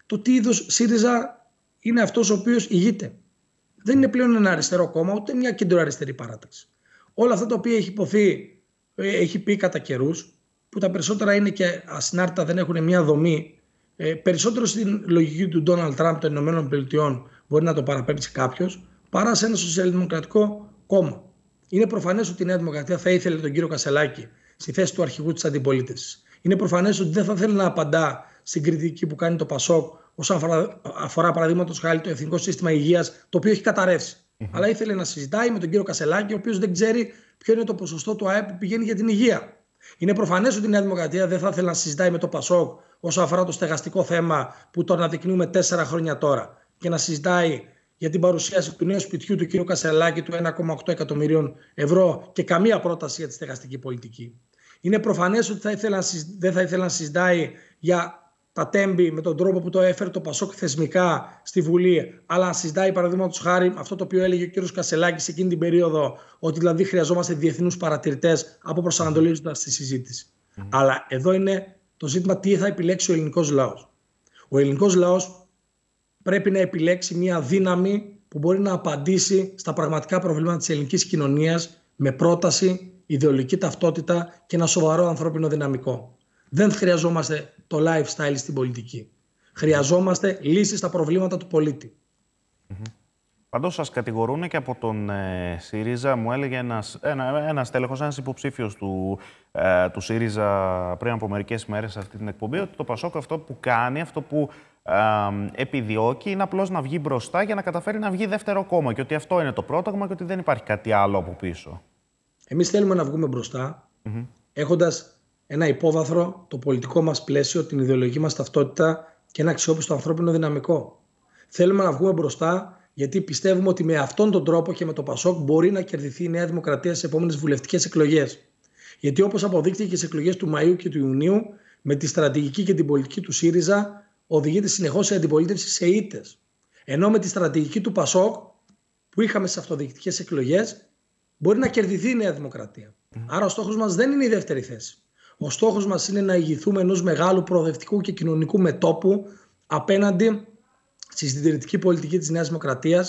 το τι είδους ΣΥΡΙΖΑ είναι αυτός ο οποίος ηγείται. Δεν είναι πλέον ένα αριστερό κόμμα, ούτε μια κεντροαριστερή παράταξη. Όλα αυτά τα οποία έχει υποθεί, έχει πει κατά καιρούς, που τα περισσότερα είναι και ασυνάρτητα, δεν έχουν μια δομή, περισσότερο στην λογική του Ντόναλτ Τραμπ των Ηνωμένων Πολιτειών, μπορεί να το παραπέμψει κάποιος, παρά σε ένα σοσιαλδημοκρατικό κόμμα. Είναι προφανές ότι η Νέα Δημοκρατία θα ήθελε τον κύριο Κασελάκη στη θέση του αρχηγού της αντιπολίτευσης. Είναι προφανές ότι δεν θα θέλει να απαντά στην κριτική που κάνει το Πασόκ όσον αφορά, αφορά παραδείγματος χάρη το Εθνικό Σύστημα Υγείας, το οποίο έχει καταρρεύσει. Mm-hmm. Αλλά ήθελε να συζητάει με τον κύριο Κασελάκη, ο οποίος δεν ξέρει ποιο είναι το ποσοστό του ΑΕΠ που πηγαίνει για την υγεία. Είναι προφανές ότι η Νέα Δημοκρατία δεν θα ήθελε να συζητάει με το Πασόκ όσον αφορά το στεγαστικό θέμα που το αναδεικνύουμε τέσσερα χρόνια τώρα και να συζητάει για την παρουσίαση του νέου σπιτιού του κ. Κασελάκη του 1,8 εκατομμυρίων ευρώ και καμία πρόταση για τη στεγαστική πολιτική. Είναι προφανές ότι θα ήθελα, δεν θα ήθελα να συζητάει για τα τέμπη με τον τρόπο που το έφερε το Πασόκ θεσμικά στη Βουλή, αλλά να συζητάει παραδείγματος χάρη αυτό το οποίο έλεγε ο κ. Κασελάκη εκείνη την περίοδο, ότι δηλαδή χρειαζόμαστε διεθνούς παρατηρητές από προσανατολίζοντας τη συζήτηση. Mm. Αλλά εδώ είναι το ζήτημα τι θα επιλέξει ο ελληνικός λαός. Ο ελληνικός λαός πρέπει να επιλέξει μια δύναμη που μπορεί να απαντήσει στα πραγματικά προβλήματα της ελληνικής κοινωνίας με πρόταση, ιδεολογική ταυτότητα και ένα σοβαρό ανθρώπινο δυναμικό. Δεν χρειαζόμαστε το lifestyle στην πολιτική. Χρειαζόμαστε λύσεις στα προβλήματα του πολίτη. Πάντως, σας κατηγορούν και από τον ε, ΣΥΡΙΖΑ, μου έλεγε ένας ένας ένας του, ε, του ΣΥΡΙΖΑ πριν από μερικές μέρες σε αυτή την εκπομπή, ότι το Πασόκ αυτό που κάνει, αυτό που επιδιώκει είναι απλώς να βγει μπροστά για να καταφέρει να βγει δεύτερο κόμμα. Και ότι αυτό είναι το πρόταγμα και ότι δεν υπάρχει κάτι άλλο από πίσω. Εμείς θέλουμε να βγούμε μπροστά, έχοντας ένα υπόβαθρο το πολιτικό μας πλαίσιο, την ιδεολογική μας ταυτότητα και ένα αξιόπιστο ανθρώπινο δυναμικό. Θέλουμε να βγούμε μπροστά γιατί πιστεύουμε ότι με αυτόν τον τρόπο και με το Πασόκ μπορεί να κερδιθεί η Νέα Δημοκρατία στις επόμενες βουλευτικές εκλογές. Γιατί όπως αποδείχθηκε στις εκλογές του Μαΐου και του Ιουνίου, με τη στρατηγική και την πολιτική του ΣΥΡΙΖΑ, οδηγείται συνεχώς σε αντιπολίτευση σε ήττες. Ενώ με τη στρατηγική του Πασόκ που είχαμε στι αυτοδιοικητικές εκλογές, μπορεί να κερδιθεί η Νέα Δημοκρατία. Άρα ο στόχος μας δεν είναι η δεύτερη θέση. Ο στόχος μας είναι να ηγηθούμε ενός μεγάλου προοδευτικού και κοινωνικού μετόπου απέναντι στη συντηρητική πολιτική της Νέας Δημοκρατίας,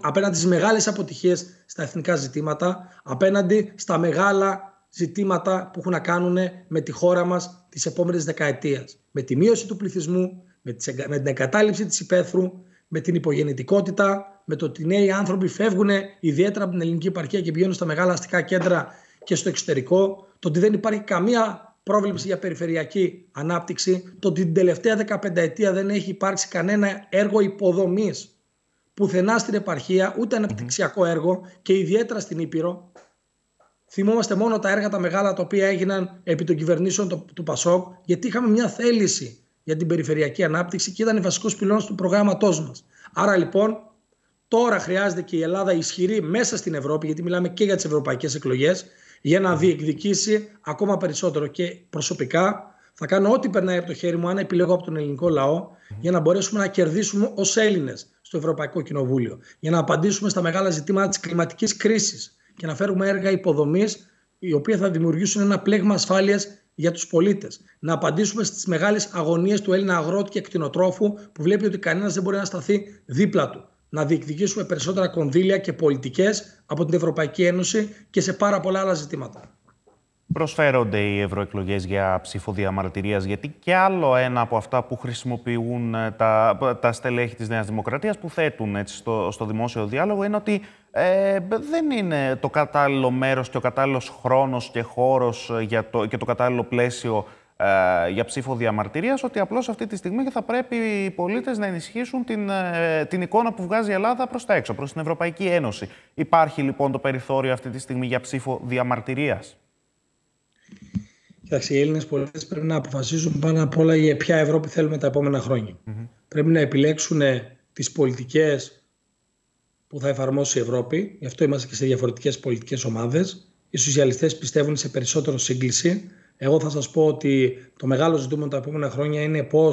απέναντι στις μεγάλες αποτυχίες στα εθνικά ζητήματα, απέναντι στα μεγάλα ζητήματα που έχουν να κάνουν με τη χώρα μας τη επόμενη δεκαετία με τη μείωση του πληθυσμού, με την εγκατάλειψη της υπαίθρου, με την υπογεννητικότητα, με το ότι νέοι άνθρωποι φεύγουν ιδιαίτερα από την ελληνική επαρχία και πηγαίνουν στα μεγάλα αστικά κέντρα και στο εξωτερικό, το ότι δεν υπάρχει καμία πρόβλεψη για περιφερειακή ανάπτυξη, το ότι την τελευταία 15 ετία δεν έχει υπάρξει κανένα έργο υποδομής πουθενά στην επαρχία, ούτε αναπτυξιακό έργο και ιδιαίτερα στην Ήπειρο. Θυμόμαστε μόνο τα έργα τα μεγάλα τα οποία έγιναν επί των κυβερνήσεων του Πασόκ, γιατί είχαμε μια θέληση για την περιφερειακή ανάπτυξη και ήταν βασικό πυλώνα του προγράμματός μας. Άρα λοιπόν, τώρα χρειάζεται και η Ελλάδα ισχυρή μέσα στην Ευρώπη, γιατί μιλάμε και για τις ευρωπαϊκές εκλογές, για να διεκδικήσει ακόμα περισσότερο. Και προσωπικά θα κάνω ό,τι περνάει από το χέρι μου, αν επιλέγω από τον ελληνικό λαό, για να μπορέσουμε να κερδίσουμε ως Έλληνες στο Ευρωπαϊκό Κοινοβούλιο, για να απαντήσουμε στα μεγάλα ζητήματα της κλιματικής κρίσης και να φέρουμε έργα υποδομής οι οποία θα δημιουργήσουν ένα πλέγμα ασφάλειας για τους πολίτες. Να απαντήσουμε στις μεγάλες αγωνίες του Έλληνα αγρότη και κτηνοτρόφου που βλέπει ότι κανένας δεν μπορεί να σταθεί δίπλα του. Να διεκδικήσουμε περισσότερα κονδύλια και πολιτικές από την Ευρωπαϊκή Ένωση και σε πάρα πολλά άλλα ζητήματα. Προσφέρονται οι ευρωεκλογές για ψηφοδιαμαρτυρία, γιατί και άλλο ένα από αυτά που χρησιμοποιούν ε, τα, τα στελέχη της Νέας Δημοκρατίας που θέτουν στο, στο δημόσιο διάλογο είναι ότι ε, δεν είναι το κατάλληλο μέρος και ο κατάλληλος χρόνος και χώρος ε, για το, και το κατάλληλο πλαίσιο ε, για ψήφο διαμαρτυρίας, ότι απλώς αυτή τη στιγμή θα πρέπει οι πολίτες να ενισχύσουν την, ε, την εικόνα που βγάζει η Ελλάδα προς τα έξω, προς την Ευρωπαϊκή Ένωση. Υπάρχει λοιπόν το περιθώριο αυτή τη στιγμή για ψήφο διαμαρτυρίας. Κοιτάξτε, οι Έλληνες πολίτες πρέπει να αποφασίζουν πάνω απ' όλα για ποια Ευρώπη θέλουμε τα επόμενα χρόνια. Mm -hmm. Πρέπει να επιλέξουν τις πολιτικές που θα εφαρμόσει η Ευρώπη, γι' αυτό είμαστε και σε διαφορετικές πολιτικές ομάδες. Οι σοσιαλιστές πιστεύουν σε περισσότερο σύγκληση. Εγώ θα σας πω ότι το μεγάλο ζητούμενο τα επόμενα χρόνια είναι πώς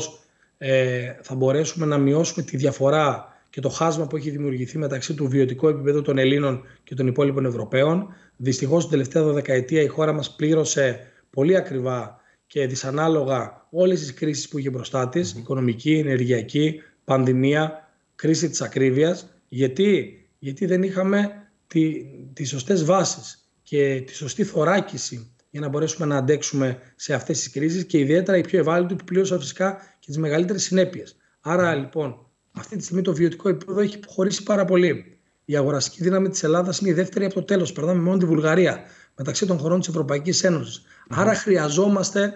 ε, θα μπορέσουμε να μειώσουμε τη διαφορά και το χάσμα που έχει δημιουργηθεί μεταξύ του βιωτικού επίπεδου των Ελλήνων και των υπόλοιπων Ευρωπαίων. Δυστυχώς, την τελευταία δεκαετία η χώρα μας πλήρωσε πολύ ακριβά και δυσανάλογα όλες τις κρίσεις που είχε μπροστά της, οικονομική, ενεργειακή, πανδημία, κρίση της ακρίβειας. Γιατί, Γιατί δεν είχαμε τι τις σωστές βάσεις και τη σωστή θωράκιση για να μπορέσουμε να αντέξουμε σε αυτές τις κρίσεις και ιδιαίτερα οι πιο ευάλωτοι που πλήρωσαν φυσικά και τις μεγαλύτερες συνέπειες. Άρα λοιπόν αυτή τη στιγμή το βιωτικό επίπεδο έχει χωρίσει πάρα πολύ. Η αγοραστική δύναμη της Ελλάδας είναι η δεύτερη από το τέλος. Περνάμε μόνο τη Βουλγαρία μεταξύ των χωρών της Ευρωπαϊκής Ένωσης. Άρα χρειαζόμαστε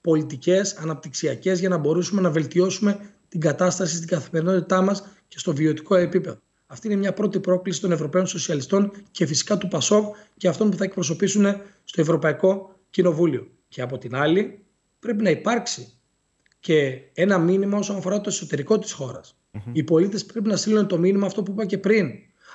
πολιτικές αναπτυξιακές για να μπορέσουμε να βελτιώσουμε την κατάσταση στην καθημερινότητά μας και στο βιωτικό επίπεδο. Αυτή είναι μια πρώτη πρόκληση των Ευρωπαίων Σοσιαλιστών και φυσικά του ΠΑΣΟΚ και αυτών που θα εκπροσωπήσουν στο Ευρωπαϊκό Κοινοβούλιο. Και από την άλλη, πρέπει να υπάρξει και ένα μήνυμα όσον αφορά το εσωτερικό της χωρα Οι πολίτες πρέπει να στείλουν το μήνυμα αυτό που είπα και πριν.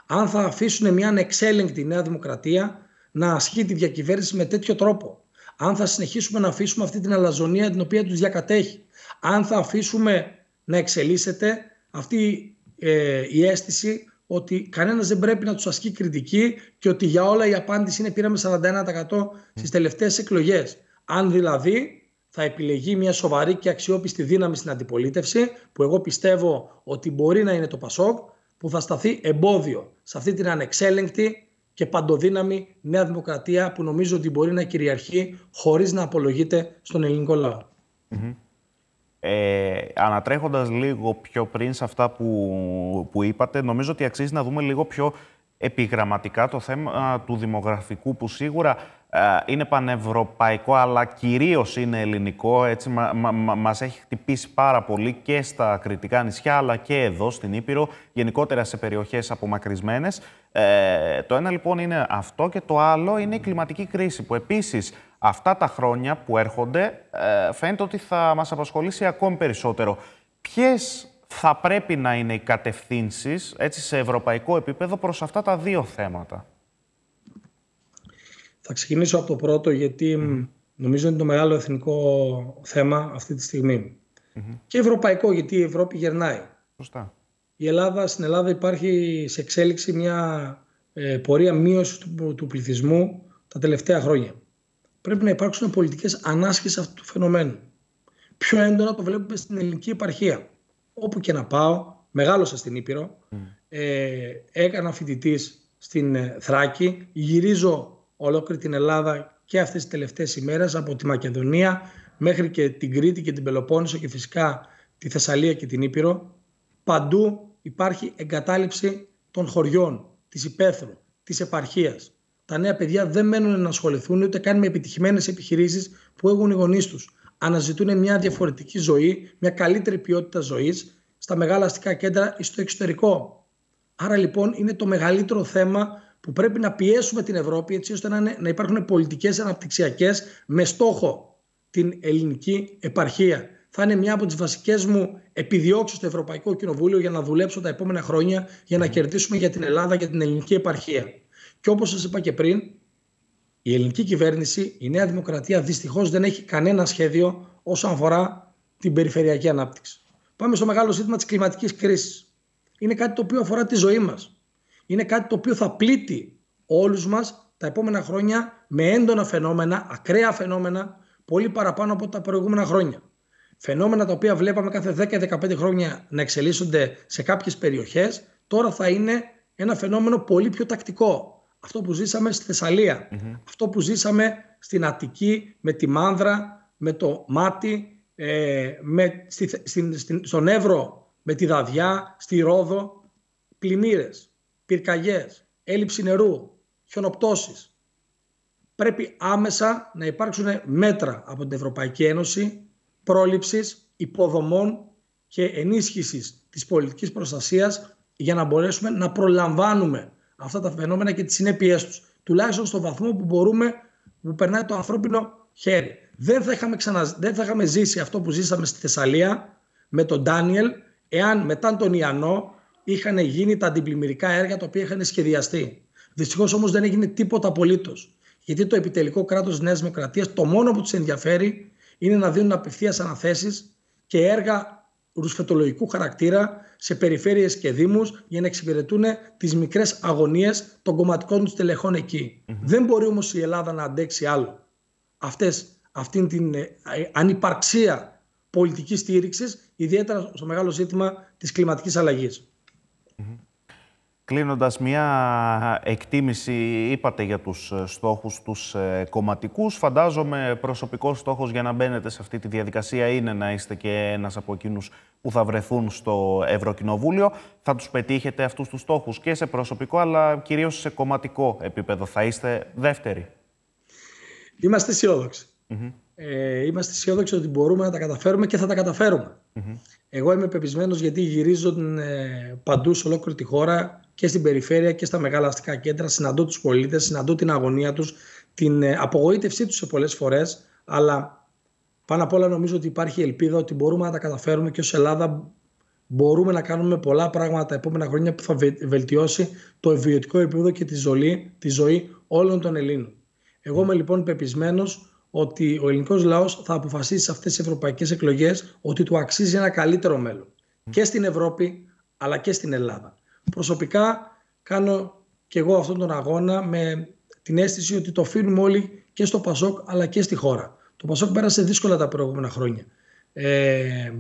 Αν θα αφήσουν μια ανεξέλεγκτη Νέα Δημοκρατία να ασχεί τη διακυβέρνηση με τέτοιο τρόπο. Αν θα συνεχίσουμε να αφήσουμε αυτή την αλαζονία την οποία τους διακατέχει. Αν θα αφήσουμε να εξελίσσεται αυτή ε, η αίσθηση ότι κανένας δεν πρέπει να τους ασκεί κριτική και ότι για όλα η απάντηση είναι πήραμε 41% στις τελευταίες εκλογές. Αν δηλαδή θα επιλεγεί μια σοβαρή και αξιόπιστη δύναμη στην αντιπολίτευση, που εγώ πιστεύω ότι μπορεί να είναι το Πασόκ, που θα σταθεί εμπόδιο σε αυτή την ανεξέλεγκτη και παντοδύναμη Νέα Δημοκρατία που νομίζω ότι μπορεί να κυριαρχεί χωρίς να απολογείται στον ελληνικό ε, ανατρέχοντας λίγο πιο πριν σε αυτά που, που είπατε, νομίζω ότι αξίζει να δούμε λίγο πιο επιγραμματικά το θέμα του δημογραφικού που σίγουρα ε, είναι πανευρωπαϊκό αλλά κυρίως είναι ελληνικό. Έτσι, μα, μας έχει χτυπήσει πάρα πολύ και στα κριτικά νησιά αλλά και εδώ στην Ήπειρο, γενικότερα σε περιοχές απομακρυσμένες. Ε, το ένα λοιπόν είναι αυτό και το άλλο είναι η κλιματική κρίση που επίσης αυτά τα χρόνια που έρχονται ε, φαίνεται ότι θα μας απασχολήσει ακόμη περισσότερο. Ποιες θα πρέπει να είναι οι κατευθύνσεις έτσι, σε ευρωπαϊκό επίπεδο προς αυτά τα δύο θέματα. Θα ξεκινήσω από το πρώτο γιατί νομίζω είναι το μεγάλο εθνικό θέμα αυτή τη στιγμη Και ευρωπαϊκό γιατί η Ευρώπη γερνάει. Σωστά. Η Ελλάδα, στην Ελλάδα υπάρχει σε εξέλιξη μια ε, πορεία μείωσης του, του πληθυσμού τα τελευταία χρόνια πρέπει να υπάρξουν πολιτικές ανάσχεσης αυτού του φαινομένου. Πιο έντονα το βλέπουμε στην ελληνική επαρχία. Όπου και να πάω, μεγάλωσα στην Ήπειρο, mm. ε, έκανα φοιτητής στην ε, Θράκη, γυρίζω ολόκληρη την Ελλάδα και αυτές τις τελευταίες ημέρες από τη Μακεδονία μέχρι και την Κρήτη και την Πελοπόννησο και φυσικά τη Θεσσαλία και την Ήπειρο. Παντού υπάρχει εγκατάλειψη των χωριών, της υπαίθρου, της επαρχίας τα νέα παιδιά δεν μένουν να ασχοληθούν ούτε καν με επιτυχημένες επιχειρήσεις που έχουν οι γονείς τους. Αναζητούν μια διαφορετική ζωή, μια καλύτερη ποιότητα ζωής στα μεγάλα αστικά κέντρα ή στο εξωτερικό. Άρα λοιπόν είναι το μεγαλύτερο θέμα που πρέπει να πιέσουμε την Ευρώπη έτσι ώστε να, να υπάρχουν πολιτικές αναπτυξιακές με στόχο την ελληνική επαρχία. Θα είναι μια από τις βασικές μου επιδιώξεις στο Ευρωπαϊκό Κοινοβούλιο για να δουλέψω τα επόμενα χρόνια για να κερδίσουμε για την Ελλάδα και την ελληνική επαρχία. Και όπως σας είπα και πριν, η ελληνική κυβέρνηση, η Νέα Δημοκρατία δυστυχώς δεν έχει κανένα σχέδιο όσον αφορά την περιφερειακή ανάπτυξη. Πάμε στο μεγάλο ζήτημα της κλιματικής κρίσης. Είναι κάτι το οποίο αφορά τη ζωή μας. Είναι κάτι το οποίο θα πλήττει όλους μας τα επόμενα χρόνια με έντονα φαινόμενα, ακραία φαινόμενα, πολύ παραπάνω από τα προηγούμενα χρόνια. Φαινόμενα τα οποία βλέπαμε κάθε 10-15 χρόνια να εξελίσσονται σε κάποιες περιοχές, τώρα θα είναι ένα φαινόμενο πολύ πιο τακτικό αυτό που ζήσαμε στη θεσσαλια αυτό που ζήσαμε στην Αττική, με τη Μάνδρα, με το Μάτι, ε, με, στη, στην, στον Εύρο, με τη Δαδιά, στη Ρόδο. Πλημμύρες, πυρκαγιές, έλλειψη νερού, χιονοπτώσεις. Πρέπει άμεσα να υπάρξουν μέτρα από την Ευρωπαϊκή Ένωση πρόληψης υποδομών και ενίσχυσης της πολιτικής προστασίας για να μπορέσουμε να προλαμβάνουμε αυτά τα φαινόμενα και τις συνέπειές τους, Τουλάχιστον στο βαθμό που μπορούμε, που περνάει το ανθρώπινο χέρι. Δεν θα είχαμε, ξανα, δεν θα είχαμε ζήσει αυτό που ζήσαμε στη Θεσσαλία με τον Ντάνιελ, εάν μετά τον Ιαννό είχαν γίνει τα αντιπλημμυρικά έργα τα οποία είχαν σχεδιαστεί. Δυστυχώς όμως δεν έγινε τίποτα απολύτως. Γιατί το επιτελικό κράτος τη Νέας Δημοκρατίας το μόνο που τους ενδιαφέρει είναι να δίνουν απευθείας αναθέσεις και έργα ρουσφετολογικού χαρακτήρα σε περιφέρειες και δήμους για να εξυπηρετούν τις μικρές αγωνίες των κομματικών τους τελεχών Δεν μπορεί όμως η Ελλάδα να αντέξει άλλο. Αυτές, αυτήν την ε, ανυπαρξία πολιτικής στήριξης, ιδιαίτερα στο μεγάλο ζήτημα της κλιματικής αλλαγής. Κλείνοντας μια εκτίμηση, είπατε για τους ε, στόχους τους ε, κομματικούς. Φαντάζομαι προσωπικός στόχος για να μπαίνετε σε αυτή τη διαδικασία είναι να είστε και ένας από εκείνους που θα βρεθούν στο Ευρωκοινοβούλιο. Θα τους πετύχετε αυτούς τους στόχους και σε προσωπικό αλλά κυρίως σε κομματικό επίπεδο. Θα είστε δεύτεροι. Είμαστε αισιόδοξοι. Ε, είμαστε αισιόδοξοι ότι μπορούμε να τα καταφέρουμε και θα τα καταφέρουμε. Εγώ είμαι πεπισμένος γιατί γυρίζω παντού σε ολόκληρη τη χώρα και στην περιφέρεια και στα μεγάλα αστικά κέντρα. Συναντώ τους πολίτες, συναντώ την αγωνία τους, την ε, απογοήτευσή τους σε πολλές φορές. Αλλά πάνω απ' όλα νομίζω ότι υπάρχει ελπίδα ότι μπορούμε να τα καταφέρουμε και ως Ελλάδα μπορούμε να κάνουμε πολλά πράγματα τα επόμενα χρόνια που θα βελτιώσει το βιωτικό επίπεδο και τη ζωή, τη ζωή όλων των Ελλήνων. Εγώ είμαι λοιπόν πεπισμένος ότι ο ελληνικός λαός θα αποφασίσει σε αυτές τις ευρωπαϊκές εκλογές ότι του αξίζει ένα καλύτερο μέλλον και στην Ευρώπη αλλά και στην Ελλάδα προσωπικά κάνω και εγώ αυτόν τον αγώνα με την αίσθηση ότι το οφείλουμε όλοι και στο Πασόκ αλλά και στη χώρα. Το Πασόκ πέρασε δύσκολα τα προηγούμενα χρόνια. Ε,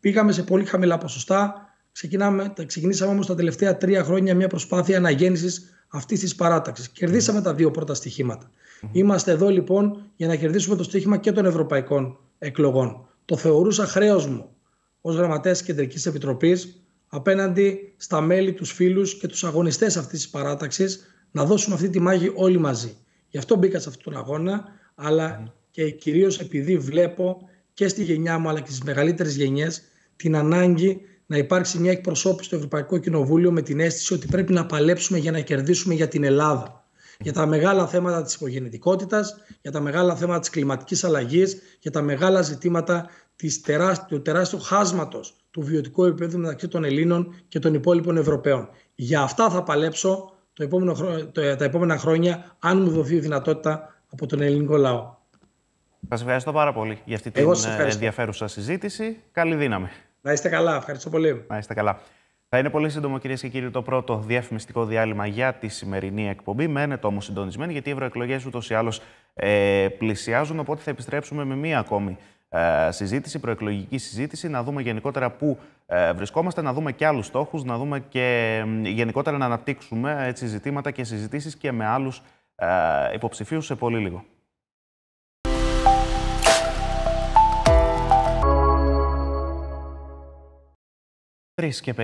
πήγαμε σε πολύ χαμηλά ποσοστά. Ξεκινάμε, ξεκινήσαμε όμως τα τελευταία τρία χρόνια μια προσπάθεια αναγέννησης αυτής της παράταξης. Κερδίσαμε τα δύο πρώτα στοιχήματα. Είμαστε εδώ λοιπόν για να κερδίσουμε το στοίχημα και των ευρωπαϊκών εκλογών. Το θεωρούσα χρέος μου ως γραμματέας Κεντρικής Επιτροπής απέναντι στα μέλη, τους φίλους και τους αγωνιστές αυτής της παράταξης να δώσουν αυτή τη μάχη όλοι μαζί. Γι' αυτό μπήκα σε αυτόν τον αγώνα, αλλά και κυρίως επειδή βλέπω και στη γενιά μου αλλά και στις μεγαλύτερες γενιές την ανάγκη να υπάρξει μια εκπροσώπηση στο Ευρωπαϊκό Κοινοβούλιο με την αίσθηση ότι πρέπει να παλέψουμε για να κερδίσουμε για την Ελλάδα. Για τα μεγάλα θέματα της υπογεννητικότητας, για τα μεγάλα θέματα της κλιματικής αλλαγής, για τα μεγάλα ζητήματα της τεράστιο, του τεράστιου χάσματος του βιωτικού επίπεδου μεταξύ των Ελλήνων και των υπόλοιπων Ευρωπαίων. Για αυτά θα παλέψω το επόμενο, το, τα επόμενα χρόνια, αν μου δοθεί η δυνατότητα από τον ελληνικό λαό. Σας ευχαριστώ πάρα πολύ για αυτή την ενδιαφέρουσα συζήτηση. Καλή δύναμη. Να είστε καλά. Ευχαριστώ πολύ. Να είστε καλά. Θα είναι πολύ σύντομο, κυρίες και κύριοι, το πρώτο διαφημιστικό διάλειμμα για τη σημερινή εκπομπή. Μένετε όμω συντονισμένοι, γιατί οι ευρωεκλογές ούτως ή άλλως ε, πλησιάζουν. Οπότε θα επιστρέψουμε με μία ακόμη ε, συζήτηση, προεκλογική συζήτηση, να δούμε γενικότερα πού ε, βρισκόμαστε, να δούμε και άλλους στόχους, να δούμε και γενικότερα να αναπτύξουμε έτσι, ζητήματα και συζητήσεις και με άλλους ε, υποψηφίους σε πολύ λίγο. 3 και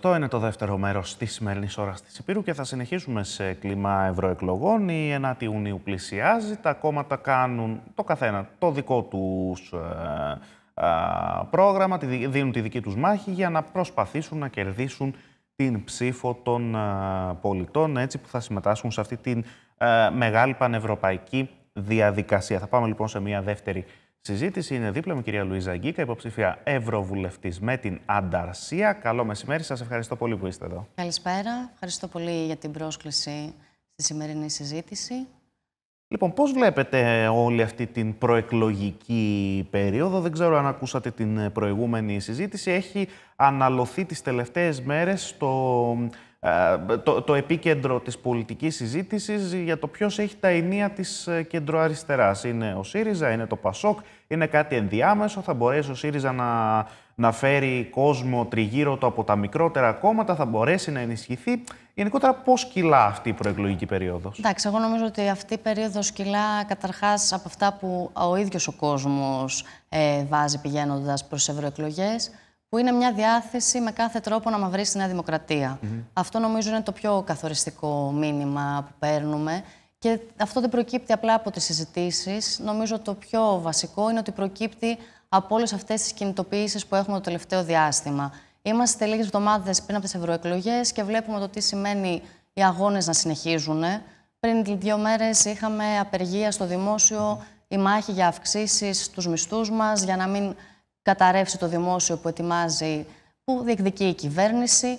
58 είναι το δεύτερο μέρος της σημερινής ώρας της Επίρου και θα συνεχίσουμε σε κλίμα ευρωεκλογών. Η 9η Ιουνίου πλησιάζει, τα κόμματα κάνουν το καθένα το δικό τους ε, ε πρόγραμμα, δίνουν τη δική τους μάχη για να προσπαθήσουν να κερδίσουν την ψήφο των ε, πολιτών, έτσι που θα συμμετάσχουν σε αυτή τη ε, μεγάλη πανευρωπαϊκή διαδικασία. Θα πάμε λοιπόν σε μια δεύτερη Συζήτηση είναι δίπλα με κυρία Λουίζα Γκίκα, υποψηφία Ευρωβουλευτής με την Ανταρσία. Καλό μεσημέρι, σας ευχαριστώ πολύ που είστε εδώ. Καλησπέρα, ευχαριστώ πολύ για την πρόσκληση στη σημερινή συζήτηση. Λοιπόν, πώς βλέπετε όλη αυτή την προεκλογική περίοδο, δεν ξέρω αν ακούσατε την προηγούμενη συζήτηση, έχει αναλωθεί τις τελευταίες μέρες στο ε, το, το επίκεντρο της πολιτικής συζήτησης για το ποιος έχει τα ενία της ε, κεντροαριστεράς. Είναι ο ΣΥΡΙΖΑ, είναι το ΠΑΣΟΚ, είναι κάτι ενδιάμεσο, θα μπορέσει ο ΣΥΡΙΖΑ να, να φέρει κόσμο τριγύρω του από τα μικρότερα κόμματα, θα μπορέσει να ενισχυθεί. Γενικότερα, πώς κυλά αυτή η προεκλογική περίοδος. Εντάξει, εγώ νομίζω ότι αυτή η περίοδος κυλά καταρχάς από αυτά που ο ίδιος ο κόσμος ε, βάζει πηγαίνοντας προς ευρωεκλογές που είναι μια διάθεση με κάθε τρόπο να μαυρίσει τη Νέα Δημοκρατία. Αυτό νομίζω είναι το πιο καθοριστικό μήνυμα που παίρνουμε. Και αυτό δεν προκύπτει απλά από τις συζητήσεις. Νομίζω το πιο βασικό είναι ότι προκύπτει από όλες αυτές τις κινητοποίησει που έχουμε το τελευταίο διάστημα. Είμαστε λίγες εβδομάδες πριν από τις ευρωεκλογές και βλέπουμε το τι σημαίνει οι αγώνες να συνεχίζουν. Πριν δύο μέρες είχαμε απεργία στο δημόσιο, η μάχη για αυξήσεις στους μισθούς μας για να μην καταρρεύσει το δημόσιο που ετοιμάζει, που διεκδικεί η κυβέρνηση,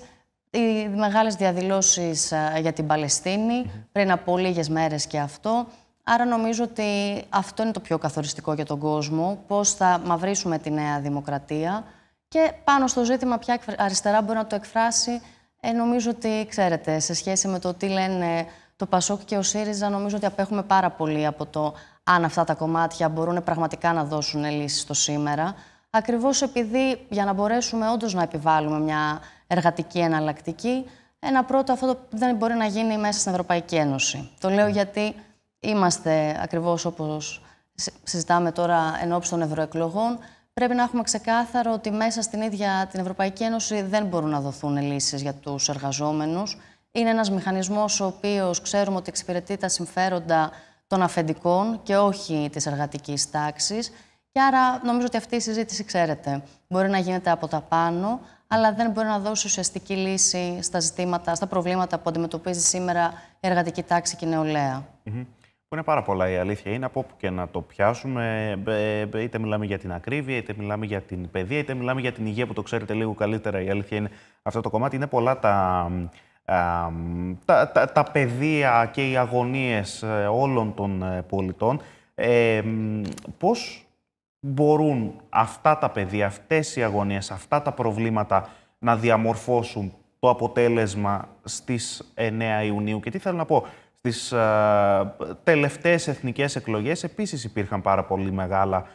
οι μεγάλες διαδηλώσεις για την Παλαιστίνη, πριν από λίγες μέρες και αυτό. Άρα νομίζω ότι αυτό είναι το πιο καθοριστικό για τον κόσμο, πώς θα μαυρίσουμε τη νέα δημοκρατία και πάνω στο ζήτημα ποια αριστερά μπορεί να το εκφράσει, ε, νομίζω ότι, ξέρετε, σε σχέση με το τι λένε το Πασόκ και ο ΣΥΡΙΖΑ, νομίζω ότι απέχουμε πάρα πολύ από το αν αυτά τα κομμάτια μπορούν πραγματικά να δώσουν λύσεις στο σήμερα ακριβώς επειδή για να μπορέσουμε όντως να επιβάλλουμε μια εργατική εναλλακτική, ένα πρώτο αυτό δεν μπορεί να γίνει μέσα στην Ευρωπαϊκή Ένωση. Το λέω ναι. γιατί είμαστε ακριβώς όπως συζητάμε τώρα εν ώψη των ευρωεκλογών, πρέπει να έχουμε ξεκάθαρο ότι μέσα στην ίδια την Ευρωπαϊκή Ένωση δεν μπορούν να δοθούν λύσεις για τους εργαζόμενους. Είναι ένας μηχανισμός ο οποίος ξέρουμε ότι εξυπηρετεί τα συμφέροντα των αφεντικών και όχι της εργατικής τάξης. Και άρα νομίζω ότι αυτή η συζήτηση, ξέρετε, μπορεί να γίνεται από τα πάνω, αλλά δεν μπορεί να δώσει ουσιαστική λύση στα ζητήματα, στα προβλήματα που αντιμετωπίζει σήμερα η εργατική τάξη και η νεολαια Που είναι πάρα πολλά η αλήθεια. Είναι από όπου και να το πιάσουμε, είτε μιλάμε για την ακρίβεια, είτε μιλάμε για την παιδεία, είτε μιλάμε για την υγεία που το ξέρετε λίγο καλύτερα. Η αλήθεια είναι αυτό το κομμάτι. Είναι πολλά τα, τα, τα, τα παιδεία και οι αγωνίες ε, όλων των ε, πολιτών. Ε, πώς μπορούν αυτά τα παιδιά, αυτές οι αγωνίες, αυτά τα προβλήματα να διαμορφώσουν το αποτέλεσμα στις 9 Ιουνίου. Και τι θέλω να πω, στις α, ε, τελευταίες εθνικές εκλογές επίσης υπήρχαν πάρα πολύ μεγάλα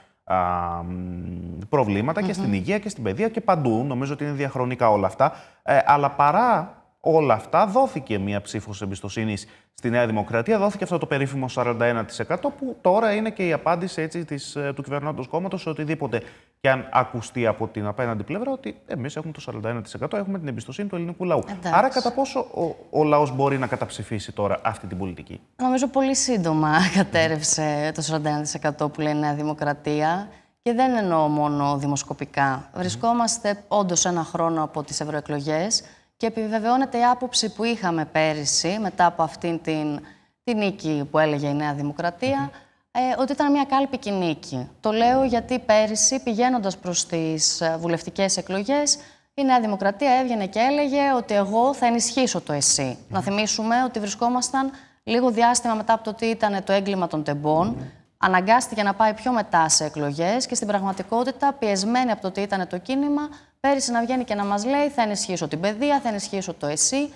προβλήματα και στην υγεία και στην παιδεία και παντού. Νομίζω ότι είναι διαχρονικά όλα αυτά. Ε, αλλά παρά όλα αυτά δόθηκε μια ψήφος εμπιστοσύνης στη Νέα Δημοκρατία. Δόθηκε αυτό το περίφημο 41% που τώρα είναι και η απάντηση έτσι, της, ε, του κυβερνώντος κόμματος σε οτιδήποτε και αν ακουστεί από την απέναντι πλευρά ότι εμείς έχουμε το 41%, έχουμε την εμπιστοσύνη του ελληνικού λαού. Άρα, κατά πόσο ο, ο λαός μπορεί να καταψηφίσει τώρα αυτή την πολιτική. Νομίζω πολύ σύντομα κατέρευσε το 41% που λέει Νέα Δημοκρατία. Και δεν εννοώ μόνο δημοσκοπικά. Βρισκόμαστε όντως ένα χρόνο από τις ευρωεκλογές. Και επιβεβαιώνεται η άποψη που είχαμε πέρυσι, μετά από αυτήν την, την νίκη που έλεγε η Νέα Δημοκρατία, ε, ότι ήταν μια κάλπικη νίκη. Το λέω γιατί πέρυσι, πηγαίνοντας προς τις ε, βουλευτικές εκλογές, η Νέα Δημοκρατία έβγαινε και έλεγε ότι εγώ θα ενισχύσω το ΕΣΥ. Mm. Να θυμίσουμε ότι βρισκόμασταν λίγο διάστημα μετά από το τι ήταν το έγκλημα των τεμπών. Αναγκάστηκε να πάει πιο μετά σε εκλογές και στην πραγματικότητα, πιεσμένη από το τι ήταν το κίνημα, Πέρυσι να βγαίνει και να μας λέει θα ενισχύσω την παιδεία, θα ενισχύσω το εσύ.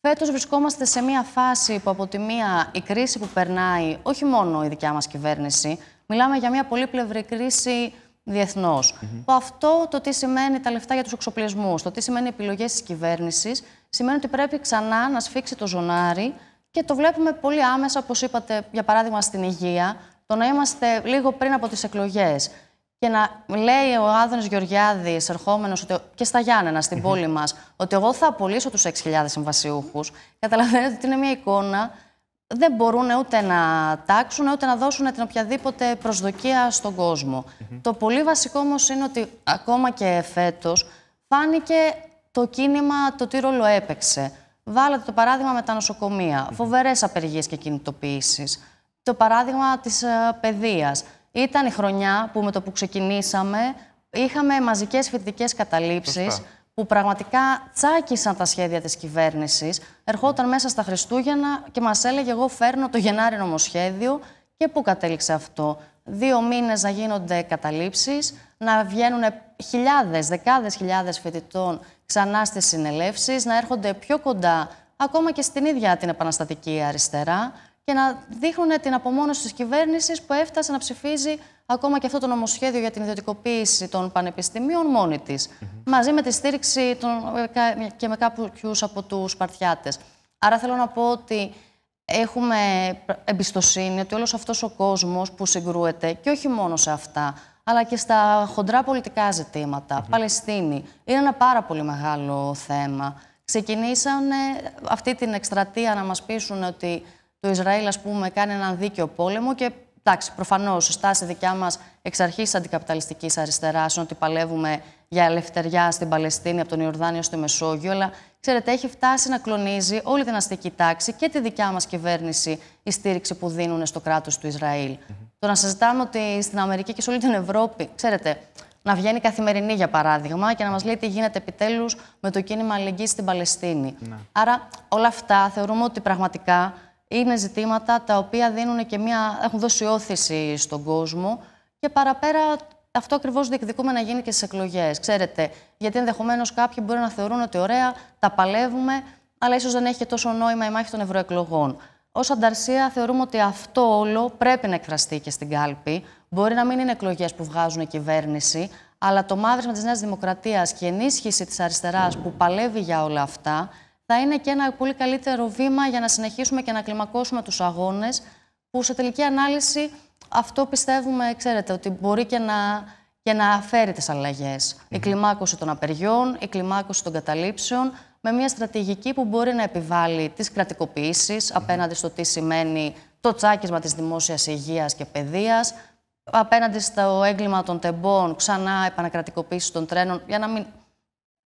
Φέτος βρισκόμαστε σε μια φάση που από τη μία η κρίση που περνάει, όχι μόνο η δικιά μας κυβέρνηση, μιλάμε για μια πολύπλευρη κρίση διεθνώς. Mm αυτό, το τι σημαίνει τα λεφτά για τους εξοπλισμούς, το τι σημαίνει επιλογές της κυβέρνησης, σημαίνει ότι πρέπει ξανά να σφίξει το ζωνάρι και το βλέπουμε πολύ άμεσα, όπως είπατε, για παράδειγμα στην υγεία, το να είμαστε λίγο πριν από τις εκλογές και να λέει ο Άδωνης Γεωργιάδης, ερχόμενος και στα Γιάννενα, στην πόλη μας, ότι εγώ θα απολύσω τους 6.000 συμβασιούχους. Καταλαβαίνετε ότι είναι μια εικόνα. Δεν μπορούν ούτε να τάξουν ούτε να δώσουν την οποιαδήποτε προσδοκία στον κόσμο. Το πολύ βασικό όμως είναι ότι ακόμα και φέτος φάνηκε το κίνημα το τι ρόλο έπαιξε. Βάλατε το παράδειγμα με τα νοσοκομεία, φοβερές απεργίες και κινητοποιήσεις. Το παράδειγμα της ε, παιδείας. Ήταν η χρονιά που με το που ξεκινήσαμε είχαμε μαζικές φοιτητικές καταλήψεις που πραγματικά τσάκισαν τα σχέδια της κυβέρνησης. Ερχόταν μέσα στα Χριστούγεννα και μας έλεγε εγώ φέρνω το Γενάρη νομοσχέδιο και πού κατέληξε αυτό. Δύο μήνες να γίνονται καταλήψεις, να βγαίνουν χιλιάδες, δεκάδες χιλιάδες φοιτητών ξανά στις συνελεύσεις, να έρχονται πιο κοντά ακόμα και στην ίδια την επαναστατική αριστερά και να δείχνουν την απομόνωση της κυβέρνησης που έφτασε να ψηφίζει ακόμα και αυτό το νομοσχέδιο για την ιδιωτικοποίηση των πανεπιστημίων μόνη της, μαζί με τη στήριξη των, και με κάποιους από τους παρτιάτες. Άρα θέλω να πω ότι έχουμε εμπιστοσύνη ότι όλος αυτός ο κόσμος που συγκρούεται, και όχι μόνο σε αυτά, αλλά και στα χοντρά πολιτικά ζητήματα, mm Παλαιστίνη, είναι ένα πάρα πολύ μεγάλο θέμα. Ξεκινήσανε αυτή την εκστρατεία να μας πείσουν ότι το Ισραήλ, ας πούμε, κάνει έναν δίκαιο πόλεμο και εντάξει, προφανώς η στάση δικιά μας εξ αρχής αντικαπιταλιστικής αριστεράς είναι ότι παλεύουμε για ελευθεριά στην Παλαιστίνη, από τον Ιορδάνιο στο Μεσόγειο. Αλλά ξέρετε, έχει φτάσει να κλονίζει όλη την αστική τάξη και τη δικιά μας κυβέρνηση η στήριξη που δίνουν στο κράτος του Ισραήλ. Mm -hmm. Το να συζητάμε ότι στην Αμερική και σε όλη την Ευρώπη, ξέρετε, να βγαίνει καθημερινή για παράδειγμα και να μας λέει τι γίνεται επιτέλους με το κίνημα αλληλεγγύης στην Παλαιστίνη. Ναι. Άρα όλα αυτά θεωρούμε ότι πραγματικά είναι ζητήματα τα οποία δίνουν και μια, έχουν δώσει όθηση στον κόσμο και παραπέρα αυτό ακριβώς διεκδικούμε να γίνει και στις εκλογές. Ξέρετε, γιατί ενδεχομένως κάποιοι μπορεί να θεωρούν ότι ωραία, τα παλεύουμε, αλλά ίσως δεν έχει και τόσο νόημα η μάχη των ευρωεκλογών. Ως ανταρσία, θεωρούμε ότι αυτό όλο πρέπει να εκφραστεί και στην κάλπη. Μπορεί να μην είναι εκλογές που βγάζουν η κυβέρνηση, αλλά το μαύρισμα της Νέας Δημοκρατίας και η ενίσχυση της αριστεράς που παλεύει για όλα αυτά θα είναι και ένα πολύ καλύτερο βήμα για να συνεχίσουμε και να κλιμακώσουμε τους αγώνες, που σε τελική ανάλυση αυτό πιστεύουμε, ξέρετε, ότι μπορεί και να, και να φέρει τις αλλαγές. Η κλιμάκωση των απεριών, η κλιμάκωση των καταλήψεων, με μια στρατηγική που μπορεί να επιβάλλει τις κρατικοποιήσεις απέναντι στο τι σημαίνει το τσάκισμα της δημόσιας υγείας και παιδείας, απέναντι στο έγκλημα των τεμπών, ξανά επανακρατικοποίηση των τρένων, για να μην,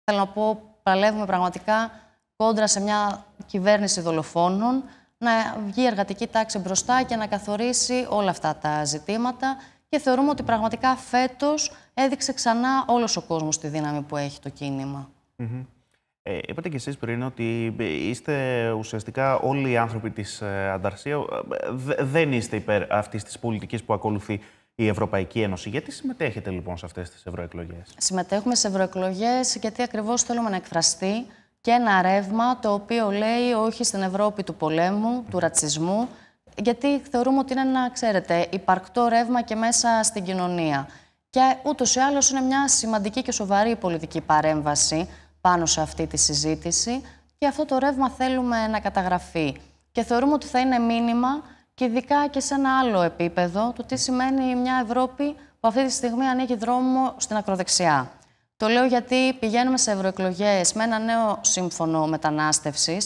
θέλω να πω, παλεύουμε πραγματικά κόντρα σε μια κυβέρνηση δολοφόνων, να βγει η εργατική τάξη μπροστά και να καθορίσει όλα αυτά τα ζητήματα. Και θεωρούμε ότι πραγματικά φέτος έδειξε ξανά όλος ο κόσμος τη δύναμη που έχει το κίνημα. Mm -hmm. Ε, είπατε κι εσείς πριν ότι ε, είστε ουσιαστικά όλοι οι άνθρωποι της ε, Ανταρσία. Ε, δεν είστε υπέρ αυτής της πολιτικής που ακολουθεί η Ευρωπαϊκή Ένωση. Γιατί συμμετέχετε λοιπόν σε αυτές τις ευρωεκλογές. Συμμετέχουμε σε ευρωεκλογές γιατί ακριβώς θέλουμε να εκφραστεί και ένα ρεύμα το οποίο λέει όχι στην Ευρώπη του πολέμου, του ρατσισμού, γιατί θεωρούμε ότι είναι ένα, ξέρετε, υπαρκτό ρεύμα και μέσα στην κοινωνία. Και ούτως ή άλλως είναι μια σημαντική και σοβαρή πολιτική παρέμβαση πάνω σε αυτή τη συζήτηση και αυτό το ρεύμα θέλουμε να καταγραφεί. Και θεωρούμε ότι θα είναι μήνυμα και ειδικά και σε ένα άλλο επίπεδο του τι σημαίνει μια Ευρώπη που αυτή τη στιγμή ανοίγει δρόμο στην ακροδεξιά. Το λέω γιατί πηγαίνουμε σε ευρωεκλογές με ένα νέο σύμφωνο μετανάστευσης.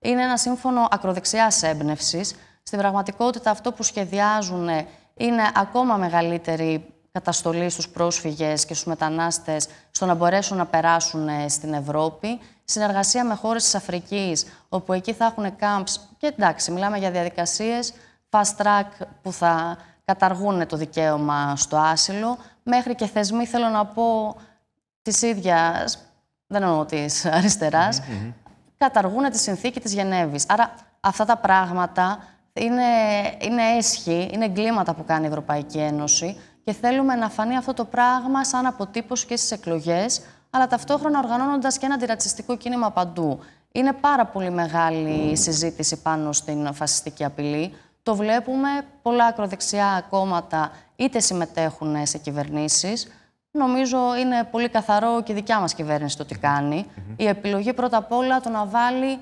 Είναι ένα σύμφωνο ακροδεξιάς έμπνευσης. Στην πραγματικότητα, αυτό που σχεδιάζουν είναι ακόμα μεγαλύτερη καταστολή στους πρόσφυγες και στους μετανάστες στο να μπορέσουν να περάσουν ε, στην Ευρώπη. Συνεργασία με χώρες της Αφρικής, όπου εκεί θα έχουν camps και εντάξει, μιλάμε για διαδικασίες fast track που θα καταργούν το δικαίωμα στο άσυλο, μέχρι και θεσμοί, θέλω να πω, της ίδιας, δεν εννοώ της αριστεράς, καταργούν τη συνθήκη της Γενέβης. Άρα αυτά τα πράγματα είναι, είναι έσχοι, είναι εγκλήματα που κάνει η Ευρωπαϊκή Ένωση και θέλουμε να φανεί αυτό το πράγμα σαν αποτύπωση και στις εκλογές, αλλά ταυτόχρονα οργανώνοντας και ένα αντιρατσιστικό κίνημα παντού. Είναι πάρα πολύ μεγάλη η συζήτηση πάνω στην φασιστική απειλή. Το βλέπουμε, πολλά ακροδεξιά κόμματα είτε συμμετέχουν σε κυβερνήσεις, Νομίζω είναι πολύ καθαρό και η δικιά μας κυβέρνηση το τι κάνει. Η επιλογή πρώτα απ' όλα το να βάλει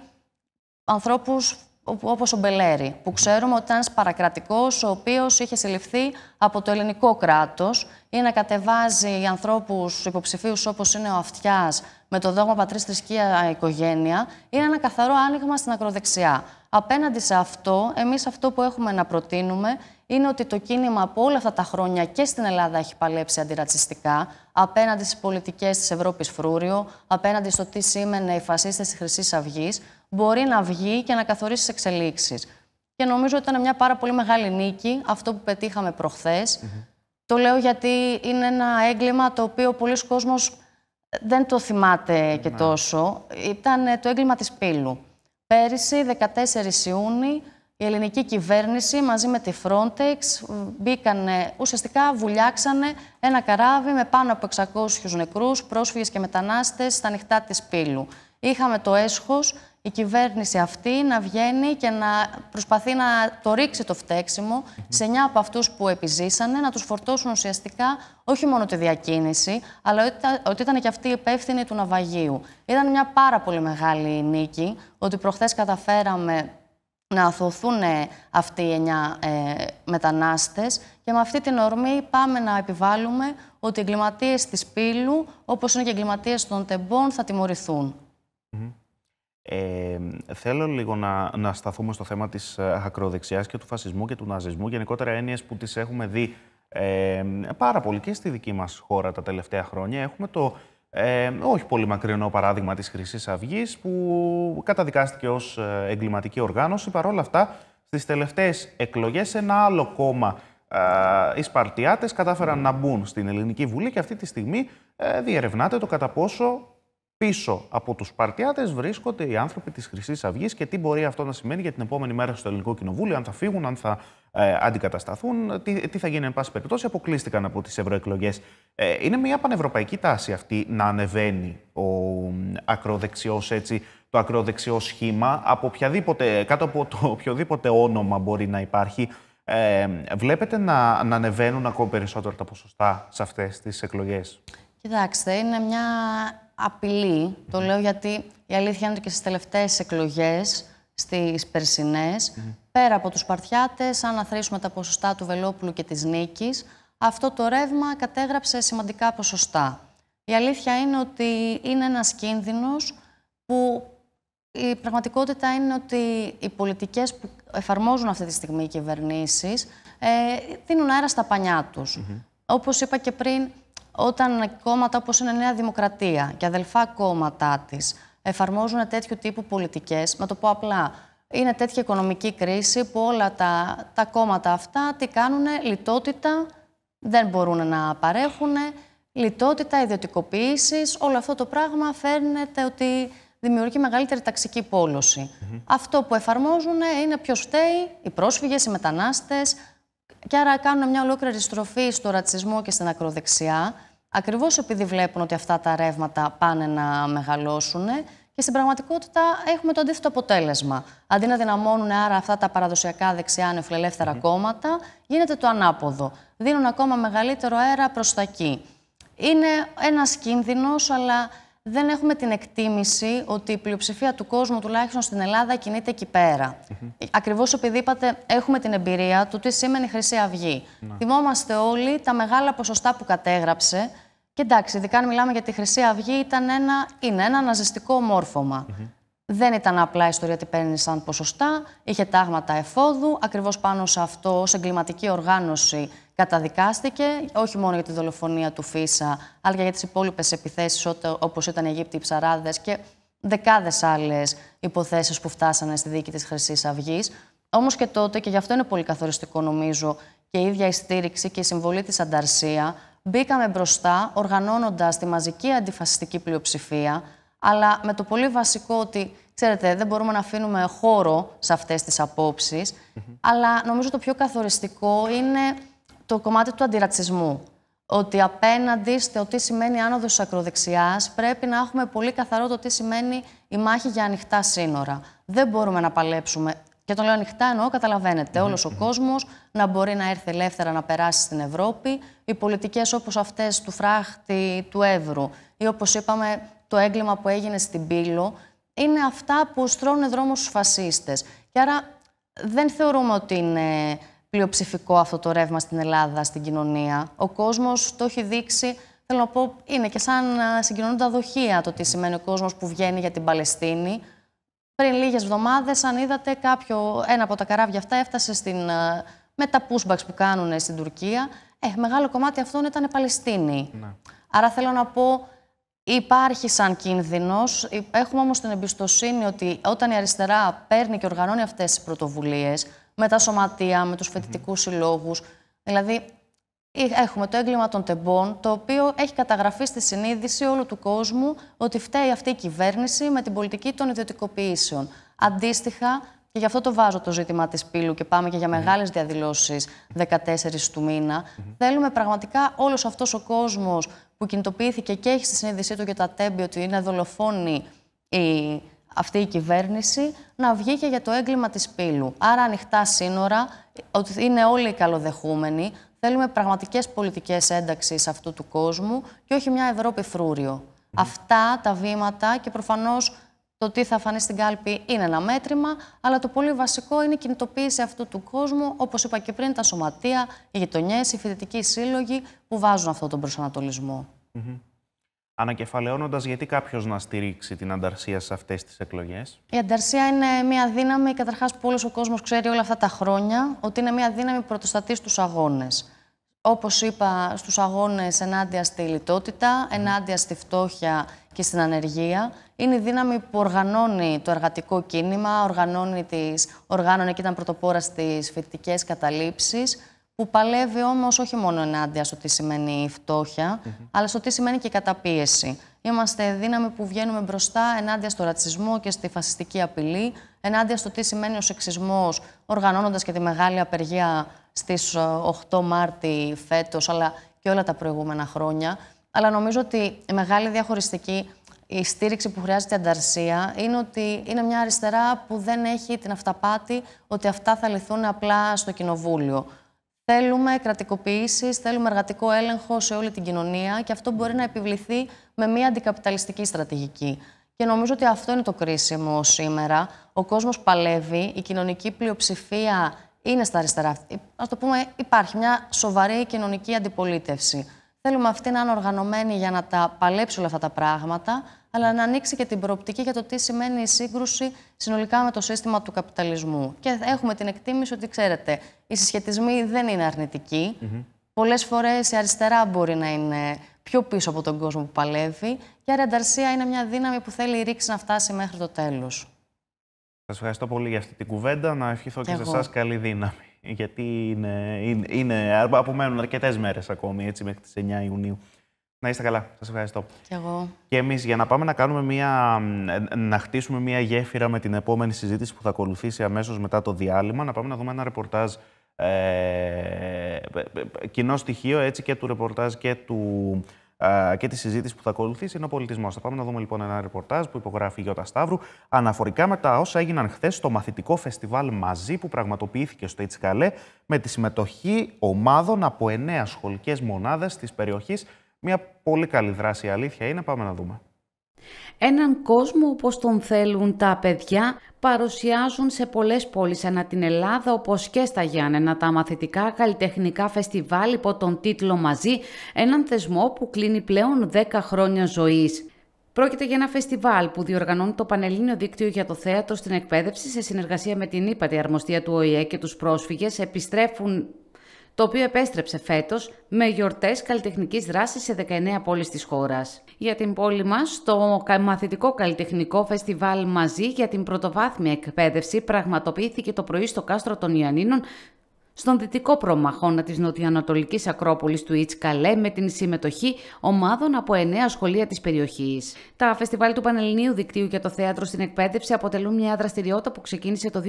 ανθρώπους όπως ο Μπελέρη, που ξέρουμε ότι ήταν παρακρατικός ο οποίος είχε συλληφθεί από το ελληνικό κράτος ή να κατεβάζει ανθρώπους υποψηφίους όπως είναι ο αυτιάς, με το δόγμα πατρίς θρησκεία οικογένεια είναι ένα καθαρό άνοιγμα στην ακροδεξιά. Απέναντι σε αυτό, εμείς αυτό που έχουμε να προτείνουμε είναι ότι το κίνημα από όλα αυτά τα χρόνια και στην Ελλάδα έχει παλέψει αντιρατσιστικά απέναντι στις πολιτικές της Ευρώπης Φρούριο, απέναντι στο τι σήμαινε οι φασίστες της χρυσής αυγής, μπορεί να βγει και να καθορίσει τις εξελίξεις. Και νομίζω ότι ήταν μια πάρα πολύ μεγάλη νίκη αυτό που πετύχαμε προχθές. Το λέω γιατί είναι ένα έγκλημα το οποίο πολλοί κόσμος δεν το θυμάται και ναι. τόσο. Ήταν ε, το έγκλημα της πύλου. Πέρυσι, 14 Ιούνιου, η ελληνική κυβέρνηση μαζί με τη Frontex μπήκανε, ουσιαστικά βουλιάξανε ένα καράβι με πάνω από 600 νεκρούς, πρόσφυγες και μετανάστες στα νυχτά της Πύλου. Είχαμε το έσχος η κυβέρνηση αυτή να βγαίνει και να προσπαθεί να το ρίξει το φταίξιμο σε 9 από αυτούς που επιζήσανε, να τους φορτώσουν ουσιαστικά όχι μόνο τη διακίνηση, αλλά ότι ήταν και αυτοί υπεύθυνοι του ναυαγίου. Ήταν μια πάρα πολύ μεγάλη νίκη, ότι προχθές καταφέραμε να αθωθούν αυτοί οι εννιά ε, μετανάστες και με αυτή την ορμή πάμε να επιβάλλουμε ότι οι εγκληματίες της Πύλου, όπως είναι και οι εγκληματίες των Τεμπών, θα τιμωρηθούν. Ε, θέλω λίγο να, να σταθούμε στο θέμα της ε, ακροδεξιάς και του φασισμού και του ναζισμού, γενικότερα έννοιες που τις έχουμε δει ε, πάρα πολύ και στη δική μας χώρα τα τελευταία χρόνια. Έχουμε το ε, όχι πολύ μακρινό παράδειγμα της χρυσής αυγής που καταδικάστηκε ως ε, εγκληματική οργάνωση. Παρ' όλα αυτά, στις τελευταίες εκλογές ένα άλλο κόμμα οι Σπαρτιάτες κατάφεραν να μπουν στην Ελληνική Βουλή και αυτή τη στιγμή ε, διερευνάται το κατά πόσο πίσω από τους Σπαρτιάτες βρίσκονται οι άνθρωποι της Χρυσής Αυγής και τι μπορεί αυτό να σημαίνει για την επόμενη μέρα στο Ελληνικό Κοινοβούλιο, αν θα φύγουν, αν θα ε, αντικατασταθούν, τι, θα γίνει εν πάση περιπτώσει. Αποκλείστηκαν από τις ευρωεκλογές. Ε, είναι μια πανευρωπαϊκή τάση αυτή να ανεβαίνει ο ακροδεξιός έτσι. Το ακροδεξιό σχήμα, από οποιαδήποτε, κάτω από το οποιοδήποτε όνομα μπορεί να υπάρχει, ε, βλέπετε να, να ανεβαίνουν ακόμα περισσότερο τα ποσοστά σε αυτές τις εκλογές. Κοιτάξτε, είναι μια απειλή. Το λέω γιατί η αλήθεια είναι ότι και στις τελευταίες εκλογές, στις περσινές, πέρα από τους Παρτιάτες, αν αθροίσουμε τα ποσοστά του Βελόπουλου και της Νίκης, αυτό το ρεύμα κατέγραψε σημαντικά ποσοστά. Η αλήθεια είναι ότι είναι ένας κίνδυνος που η πραγματικότητα είναι ότι οι πολιτικές που εφαρμόζουν αυτή τη στιγμή οι κυβερνήσεις ε, δίνουν αέρα στα πανιά τους. Όπως είπα και πριν, όταν κόμματα όπως είναι Νέα Δημοκρατία και αδελφά κόμματά της εφαρμόζουν τέτοιου τύπου πολιτικές, να το πω απλά, είναι τέτοια οικονομική κρίση που όλα τα, τα κόμματα αυτά τι κάνουν, λιτότητα, δεν μπορούν να παρέχουν, λιτότητα, ιδιωτικοποίησης, όλο αυτό το πράγμα φαίνεται ότι δημιουργεί μεγαλύτερη ταξική πόλωση. Αυτό που εφαρμόζουν είναι ποιος φταίει, οι πρόσφυγες, οι μετανάστες, και άρα κάνουν μια ολόκληρη στροφή στο ρατσισμό και στην ακροδεξιά, ακριβώς επειδή βλέπουν ότι αυτά τα ρεύματα πάνε να μεγαλώσουν. Και στην πραγματικότητα έχουμε το αντίθετο αποτέλεσμα. Αντί να δυναμώνουν άρα αυτά τα παραδοσιακά δεξιά νεοφιλελεύθερα mm. κόμματα, γίνεται το ανάποδο. Δίνουν ακόμα μεγαλύτερο αέρα προς τα εκεί. Είναι ένας κίνδυνος, αλλά δεν έχουμε την εκτίμηση ότι η πλειοψηφία του κόσμου, τουλάχιστον στην Ελλάδα, κινείται εκεί πέρα. Mm-hmm. Ακριβώς επειδή είπατε, έχουμε την εμπειρία του τι σήμαινε η Χρυσή ναι. Θυμόμαστε όλοι τα μεγάλα ποσοστά που κατέγραψε. Και εντάξει, ειδικά αν μιλάμε για τη Χρυσή Αυγή, ήταν ένα, είναι ναζιστικό αναζεστικό Δεν ήταν απλά ιστορία ότι παίρνει ποσοστά, είχε τάγματα εφόδου. Ακριβώς πάνω σε αυτό, ως εγκληματική οργάνωση, καταδικάστηκε όχι μόνο για τη δολοφονία του Φίσα, αλλά και για τις υπόλοιπες επιθέσεις όπως ήταν οι Αιγύπτιοι ψαράδες και δεκάδες άλλες υποθέσεις που φτάσανε στη δίκη της χρυσής αυγής. Όμως και τότε, και γι' αυτό είναι πολύ καθοριστικό νομίζω, και η ίδια η στήριξη και η συμβολή της Ανταρσία, μπήκαμε μπροστά οργανώνοντας τη μαζική αντιφασιστική πλειοψηφία, αλλά με το πολύ βασικό ότι, ξέρετε, δεν μπορούμε να αφήνουμε χώρο σε αυτές τις απόψεις, αλλά νομίζω το πιο καθοριστικό είναι το κομμάτι του αντιρατσισμού. Ότι απέναντι στο τι σημαίνει άνοδος της ακροδεξιάς, πρέπει να έχουμε πολύ καθαρό το τι σημαίνει η μάχη για ανοιχτά σύνορα. Δεν μπορούμε να παλέψουμε. Και το λέω ανοιχτά, εννοώ, όλος ο κόσμος να μπορεί να έρθει ελεύθερα να περάσει στην Ευρώπη. Οι πολιτικές όπως αυτές του φράχτη του Εύρου ή όπως είπαμε το έγκλημα που έγινε στην Πύλο, είναι αυτά που στρώνουν δρόμο στους φασίστες. Και άρα δεν θεωρούμε ότι είναι πλειοψηφικό αυτό το ρεύμα στην Ελλάδα, στην κοινωνία. Ο κόσμος το έχει δείξει, θέλω να πω, είναι και σαν συγκοινωνούντα δοχεία το τι σημαίνει ο κόσμος που βγαίνει για την Παλαιστίνη. Πριν λίγες εβδομάδες, αν είδατε, κάποιο, ένα από τα καράβια αυτά έφτασε στην, με τα pushbacks που κάνουν στην Τουρκία. Ε, μεγάλο κομμάτι αυτών ήταν Παλαιστίνοι. Ναι. Άρα θέλω να πω, Υπάρχει σαν κίνδυνος. Έχουμε όμως την εμπιστοσύνη ότι όταν η αριστερά παίρνει και οργανώνει αυτές τις πρωτοβουλίες, με τα σωματεία, με τους φοιτητικούς συλλόγους. Δηλαδή, έχουμε το έγκλημα των τεμπών, το οποίο έχει καταγραφεί στη συνείδηση όλου του κόσμου ότι φταίει αυτή η κυβέρνηση με την πολιτική των ιδιωτικοποιήσεων. Αντίστοιχα, και γι' αυτό το βάζω το ζήτημα της πύλου και πάμε και για ναι. μεγάλες διαδηλώσεις 14 του μήνα. Θέλουμε πραγματικά όλος αυτός ο κόσμος που κινητοποιήθηκε και έχει στη συνείδησή του για τα τέμπη ότι είναι δολοφόνοι οι αυτή η κυβέρνηση να βγει και για το έγκλημα της πύλου. Άρα ανοιχτά σύνορα, ότι είναι όλοι οι καλοδεχούμενοι, θέλουμε πραγματικές πολιτικές ένταξης αυτού του κόσμου και όχι μια Ευρώπη φρούριο. Αυτά τα βήματα και προφανώς το τι θα φανεί στην κάλπη είναι ένα μέτρημα, αλλά το πολύ βασικό είναι η κινητοποίηση αυτού του κόσμου, όπως είπα και πριν, τα σωματεία, οι γειτονιές, οι φοιτητικοί σύλλογοι που βάζουν αυτόν τον προσανατολισμό ανακεφαλαιώνοντας γιατί κάποιος να στηρίξει την ανταρσία σε αυτές τις εκλογές. Η ανταρσία είναι μια δύναμη, καταρχάς, που όλος ο κόσμος ξέρει όλα αυτά τα χρόνια, ότι είναι μια δύναμη που πρωτοστατεί στους αγώνες. Όπως είπα, στους αγώνες ενάντια στη λιτότητα, ενάντια στη φτώχεια και στην ανεργία. Είναι η δύναμη που οργανώνει το εργατικό κίνημα, οργανώνει τις, οργάνωνε και ήταν πρωτοπόρας στις φοιτητικές καταλήψεις που παλεύει όμως όχι μόνο ενάντια στο τι σημαίνει φτώχεια, αλλά στο τι σημαίνει και η καταπίεση. Είμαστε δύναμη που βγαίνουμε μπροστά ενάντια στο ρατσισμό και στη φασιστική απειλή, ενάντια στο τι σημαίνει ο σεξισμός, οργανώνοντας και τη μεγάλη απεργία στις 8 ε, Μάρτη φέτος, αλλά και όλα τα προηγούμενα χρόνια. Αλλά νομίζω ότι η μεγάλη διαχωριστική η στήριξη που χρειάζεται η ανταρσία είναι ότι είναι μια αριστερά που δεν έχει την αυταπάτη ότι αυτά θα λυθούν απλά στο κοινοβούλιο. Θέλουμε κρατικοποιήσεις, θέλουμε εργατικό έλεγχο σε όλη την κοινωνία και αυτό μπορεί να επιβληθεί με μια αντικαπιταλιστική στρατηγική. Και νομίζω ότι αυτό είναι το κρίσιμο σήμερα. Ο κόσμος παλεύει, η κοινωνική πλειοψηφία είναι στα αριστερά. Ας το πούμε, υπάρχει μια σοβαρή κοινωνική αντιπολίτευση. Θέλουμε αυτή να είναι οργανωμένη για να τα παλέψει όλα αυτά τα πράγματα αλλά να ανοίξει και την προοπτική για το τι σημαίνει η σύγκρουση συνολικά με το σύστημα του καπιταλισμού. Και έχουμε την εκτίμηση ότι, ξέρετε, οι συσχετισμοί δεν είναι αρνητικοί. Mm -hmm. Πολλές φορές η αριστερά μπορεί να είναι πιο πίσω από τον κόσμο που παλεύει. Και άρα η ανταρσία είναι μια δύναμη που θέλει η ρήξη να φτάσει μέχρι το τέλος. Σας ευχαριστώ πολύ για αυτή την κουβέντα. Να ευχηθώ και, σε εσάς καλή δύναμη. Γιατί είναι, είναι, είναι απομένουν αρκετές μέρες ακόμη έτσι, μέχρι τις 9 Ιουνίου. Να είστε καλά. σας ευχαριστώ. Και εγώ. Και εμείς για να πάμε να, κάνουμε μια, ε, να χτίσουμε μια γέφυρα με την επόμενη συζήτηση που θα ακολουθήσει αμέσως μετά το διάλειμμα, να πάμε να δούμε ένα ρεπορτάζ ε, κοινό στοιχείο έτσι και του ρεπορτάζ και, του, ε, και της συζήτησης που θα ακολουθήσει είναι ο πολιτισμός. Θα πάμε να δούμε λοιπόν ένα ρεπορτάζ που υπογράφει η Γιώτα Σταύρου αναφορικά με τα όσα έγιναν χθες στο μαθητικό φεστιβάλ μαζί που πραγματοποιήθηκε στο Ιτσικαλέ με τη συμμετοχή ομάδων από εννέα σχολικές μονάδες της περιοχής μια πολύ καλή δράση, η αλήθεια είναι. Πάμε να δούμε. Έναν κόσμο όπως τον θέλουν τα παιδιά παρουσιάζουν σε πολλές πόλεις ανά την Ελλάδα όπως και στα Γιάννενα τα μαθητικά καλλιτεχνικά φεστιβάλ υπό τον τίτλο «Μαζί» έναν θεσμό που κλείνει πλέον 10 χρόνια ζωής. Πρόκειται για ένα φεστιβάλ που διοργανώνει το Πανελλήνιο Δίκτυο για το Θέατρο στην Εκπαίδευση σε συνεργασία με την ΥΠΑΤΗ Αρμοστία του ΟΗΕ και τους πρόσφυγες επιστρέφουν το οποίο επέστρεψε φέτος με γιορτές καλλιτεχνικής δράσης σε 19 πόλεις της χώρας. Για την πόλη μας, το Μαθητικό Καλλιτεχνικό Φεστιβάλ μαζί για την πρωτοβάθμια εκπαίδευση πραγματοποιήθηκε το πρωί στο κάστρο των Ιαννίνων στον δυτικό προμαχώνα της νοτιοανατολικής Ακρόπολης του Ιτσκαλέ με την συμμετοχή ομάδων από εννέα σχολεία της περιοχής. Τα φεστιβάλ του Πανελληνίου Δικτύου για το Θέατρο στην Εκπαίδευση αποτελούν μια δραστηριότητα που ξεκίνησε το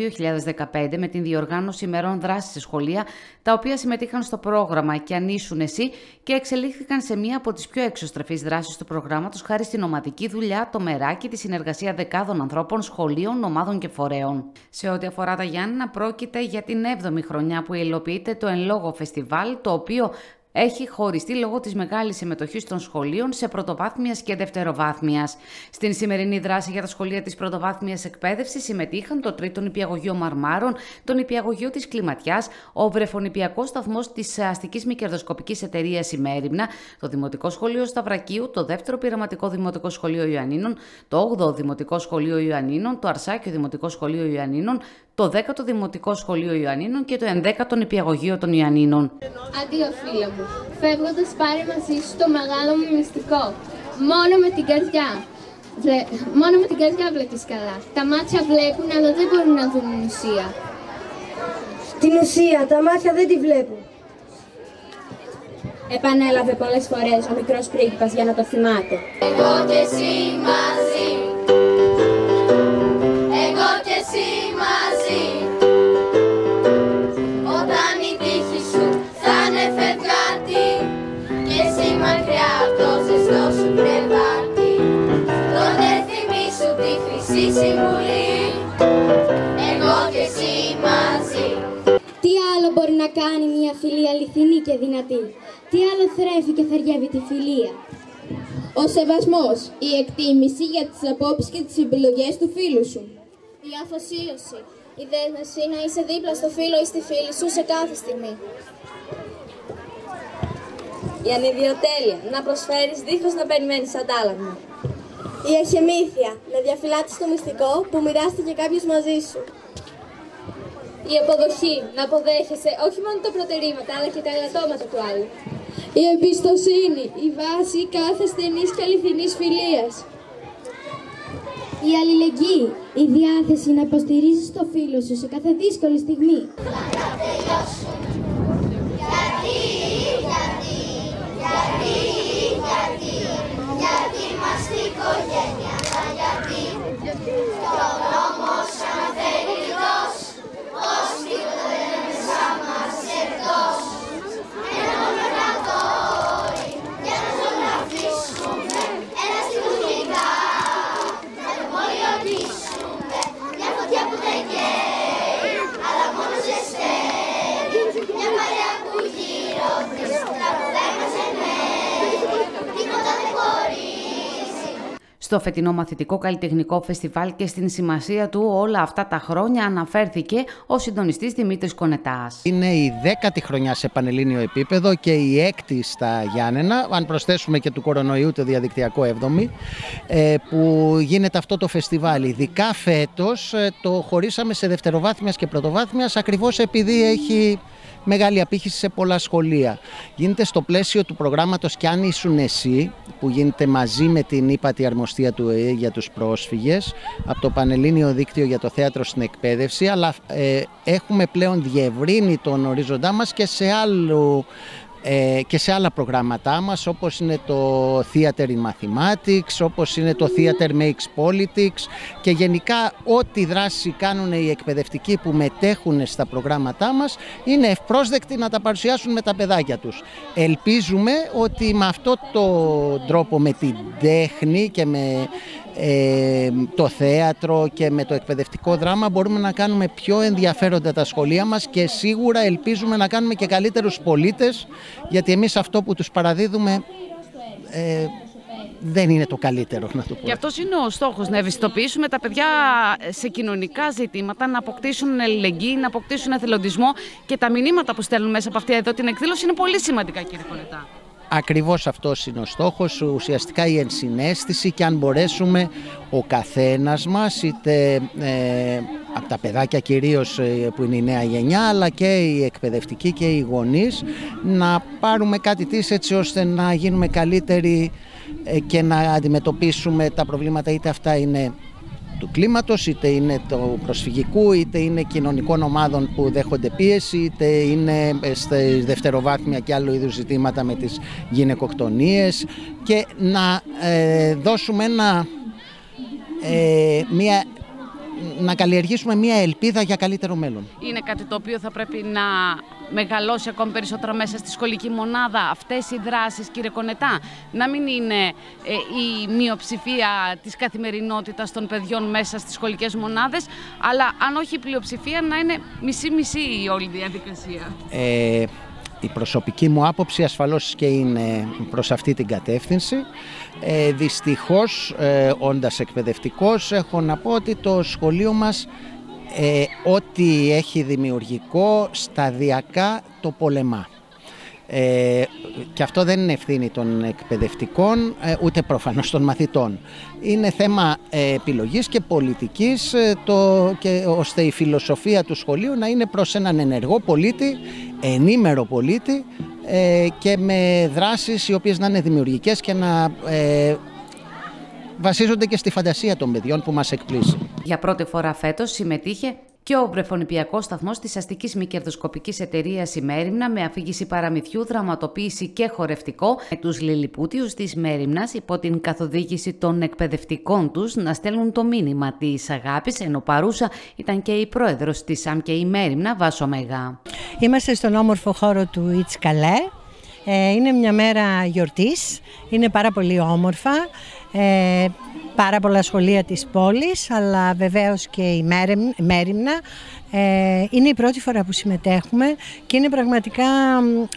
2015 με την διοργάνωση ημερών δράσης σε σχολεία, τα οποία συμμετείχαν στο πρόγραμμα και ανήσουν εσύ και εξελίχθηκαν σε μία από τις πιο εξωστρεφείς δράσεις του προγράμματος χάρη στην ομαδική δουλειά, το μεράκι, τη συνεργασία δεκάδων ανθρώπων, σχολείων, ομάδων και φορέων. Σε ό,τι αφορά τα Γιάννη, πρόκειται για την 7η χρονιά που υλοποιείται το εν λόγω φεστιβάλ, το οποίο έχει χωριστεί λόγω της μεγάλης συμμετοχής των σχολείων σε πρωτοβάθμιας και δευτεροβάθμιας. Στην σημερινή δράση για τα σχολεία της πρωτοβάθμιας εκπαίδευσης συμμετείχαν το Τρίτο Νηπιαγωγείο Μαρμάρων, τον Νηπιαγωγείο της Κλιματιάς, ο Βρεφονηπιακός Σταθμός της Αστικής Μη Κερδοσκοπικής Εταιρείας Ημέριμνα, το Δημοτικό Σχολείο Σταυρακίου, το Δεύτερο Πειραματικό Δημοτικό Σχολείο Ιωαννίνων, το 8ο Δημοτικό Σχολείο Ιωαννίνων, το Αρσάκιο Δημοτικό Σχολείο Ιωαννίνων, το 10ο Δημοτικό Σχολείο Ιωαννίνων και το 11ο Νηπιαγωγείο των Ιωαννίνων. Αντίο φίλε μου, φεύγοντας πάρε μαζί σου το μεγάλο μου μυστικό. Μόνο με την καρδιά. Βλε... Μόνο με την καρδιά βλέπεις καλά. Τα μάτια βλέπουν αλλά δεν μπορούν να δουν την ουσία. Την ουσία, τα μάτια δεν τη βλέπουν. Επανέλαβε πολλές φορές ο μικρός πρίγκιπας για να το θυμάται. Εγώ και εσύ μαζί. Εγώ και εσύ μαζί. συμβουλή, εγώ και εσύ μαζί. Τι άλλο μπορεί να κάνει μια φιλία αληθινή και δυνατή, τι άλλο θρέφει και θεριεύει τη φιλία. Ο σεβασμός, η εκτίμηση για τις απόψεις και τις επιλογές του φίλου σου. Η αφοσίωση, η δέσμευση να είσαι δίπλα στο φίλο ή στη φίλη σου σε κάθε στιγμή. Η ανιδιοτέλεια, να προσφέρεις δίχως να περιμένεις αντάλλαγμα. Η αχεμήθεια, να διαφυλάτεις το μυστικό που μοιράστηκε κάποιος μαζί σου. Η αποδοχή, να αποδέχεσαι όχι μόνο τα προτερήματα αλλά και τα ελαττώματα του άλλου. Η εμπιστοσύνη, η βάση κάθε στενής και αληθινής φιλίας. Η αλληλεγγύη, η διάθεση να υποστηρίζεις το φίλο σου σε κάθε δύσκολη στιγμή. Γιατί, γιατί, γιατί, γιατί. Γιατί είμαστε οικογένεια, αλλά γιατί Το ο νόμος αναφέρει γλώσ, ως τίποτα δεν είναι σαν μας εκτός. Στο φετινό μαθητικό καλλιτεχνικό φεστιβάλ και στην σημασία του όλα αυτά τα χρόνια αναφέρθηκε ο συντονιστής Δημήτρης Κονετάς. Είναι η δέκατη χρονιά σε πανελλήνιο επίπεδο και η έκτη στα Γιάννενα, αν προσθέσουμε και του κορονοϊού το διαδικτυακό έβδομη, ε, που γίνεται αυτό το φεστιβάλ. Ειδικά φέτος ε, το χωρίσαμε σε δευτεροβάθμιας και πρωτοβάθμιας ακριβώς επειδή έχει μεγάλη απήχηση σε πολλά σχολεία. Γίνεται στο πλαίσιο του προγράμματος «Κι αν ήσουν εσύ» που γίνεται μαζί με την ύπατη αρμοστία του ΕΕ για τους πρόσφυγες από το Πανελλήνιο Δίκτυο για το Θέατρο στην Εκπαίδευση αλλά ε, έχουμε πλέον διευρύνει τον ορίζοντά μας και σε άλλο ε, και σε άλλα προγράμματά μας όπως είναι το Theater in Mathematics, όπως είναι το Theater Makes Politics και γενικά ό,τι δράση κάνουν οι εκπαιδευτικοί που μετέχουν στα προγράμματά μας είναι ευπρόσδεκτοι να τα παρουσιάσουν με τα παιδάκια τους. Ελπίζουμε ότι με αυτό το τρόπο με την τέχνη και με ε, το θέατρο και με το εκπαιδευτικό δράμα μπορούμε να κάνουμε πιο ενδιαφέροντα τα σχολεία μας και σίγουρα ελπίζουμε να κάνουμε και καλύτερους πολίτες γιατί εμείς αυτό που τους παραδίδουμε ε, δεν είναι το καλύτερο να το πω. Και αυτός είναι ο στόχος, να ευαισθητοποιήσουμε τα παιδιά σε κοινωνικά ζητήματα, να αποκτήσουν ελληνική, να αποκτήσουν εθελοντισμό και τα μηνύματα που στέλνουν μέσα από αυτή εδώ την εκδήλωση είναι πολύ σημαντικά κύριε Κολετά. Ακριβώς αυτός είναι ο στόχος, ουσιαστικά η ενσυναίσθηση και αν μπορέσουμε ο καθένας μας, είτε ε, από τα παιδάκια κυρίως ε, που είναι η νέα γενιά, αλλά και οι εκπαιδευτικοί και οι γονείς, να πάρουμε κάτι της έτσι ώστε να γίνουμε καλύτεροι ε, και να αντιμετωπίσουμε τα προβλήματα, είτε αυτά είναι του κλίματος, είτε είναι το προσφυγικού, είτε είναι κοινωνικών ομάδων που δέχονται πίεση, είτε είναι ε, στη δευτεροβάθμια και άλλου είδους ζητήματα με τις γυναικοκτονίες και να ε, δώσουμε ένα, ε, μια να καλλιεργήσουμε μια ελπίδα για καλύτερο μέλλον. Είναι κάτι το οποίο θα πρέπει να μεγαλώσει ακόμη περισσότερο μέσα στη σχολική μονάδα. Αυτές οι δράσεις, κύριε Κονετά, να μην είναι ε, η μειοψηφία της καθημερινότητας των παιδιών μέσα στις σχολικές μονάδες, αλλά αν όχι η πλειοψηφία να είναι μισή-μισή η όλη διαδικασία. Ε, η προσωπική μου άποψη ασφαλώς και είναι προς αυτή την κατεύθυνση. Ε, δυστυχώς, ε, όντας εκπαιδευτικός, έχω να πω ότι το σχολείο μας ε, ό,τι έχει δημιουργικό σταδιακά το πολεμά. Ε, και αυτό δεν είναι ευθύνη των εκπαιδευτικών ε, ούτε προφανώς των μαθητών. Είναι θέμα ε, επιλογής και πολιτικής το, και, ώστε η φιλοσοφία του σχολείου να είναι προς έναν ενεργό πολίτη, ενήμερο πολίτη και με δράσεις οι οποίες να είναι δημιουργικές και να βασίζονται και στη φαντασία των παιδιών που μας εκπλήσει. Για πρώτη φορά φέτος συμμετείχε και ο βρεφονιπιακός σταθμός της αστικής μη κερδοσκοπικής εταιρείας Ημέριμνα με αφήγηση παραμυθιού, δραματοποίηση και χορευτικό με τους Λιλιπούτιους της Μέριμνας υπό την καθοδήγηση των εκπαιδευτικών τους να στέλνουν το μήνυμα της αγάπης, ενώ παρούσα ήταν και η πρόεδρος της ΣΑΜ και η Μέριμνα, Βάσο Μεγά. Είμαστε στον όμορφο χώρο του Ιτσκαλέ. Ε, είναι μια μέρα γιορτής, είναι πάρα πολύ όμορφα. Ε, πάρα πολλά σχολεία της πόλης, αλλά βεβαίως και η Μέριμνα. Ε, είναι η πρώτη φορά που συμμετέχουμε και είναι πραγματικά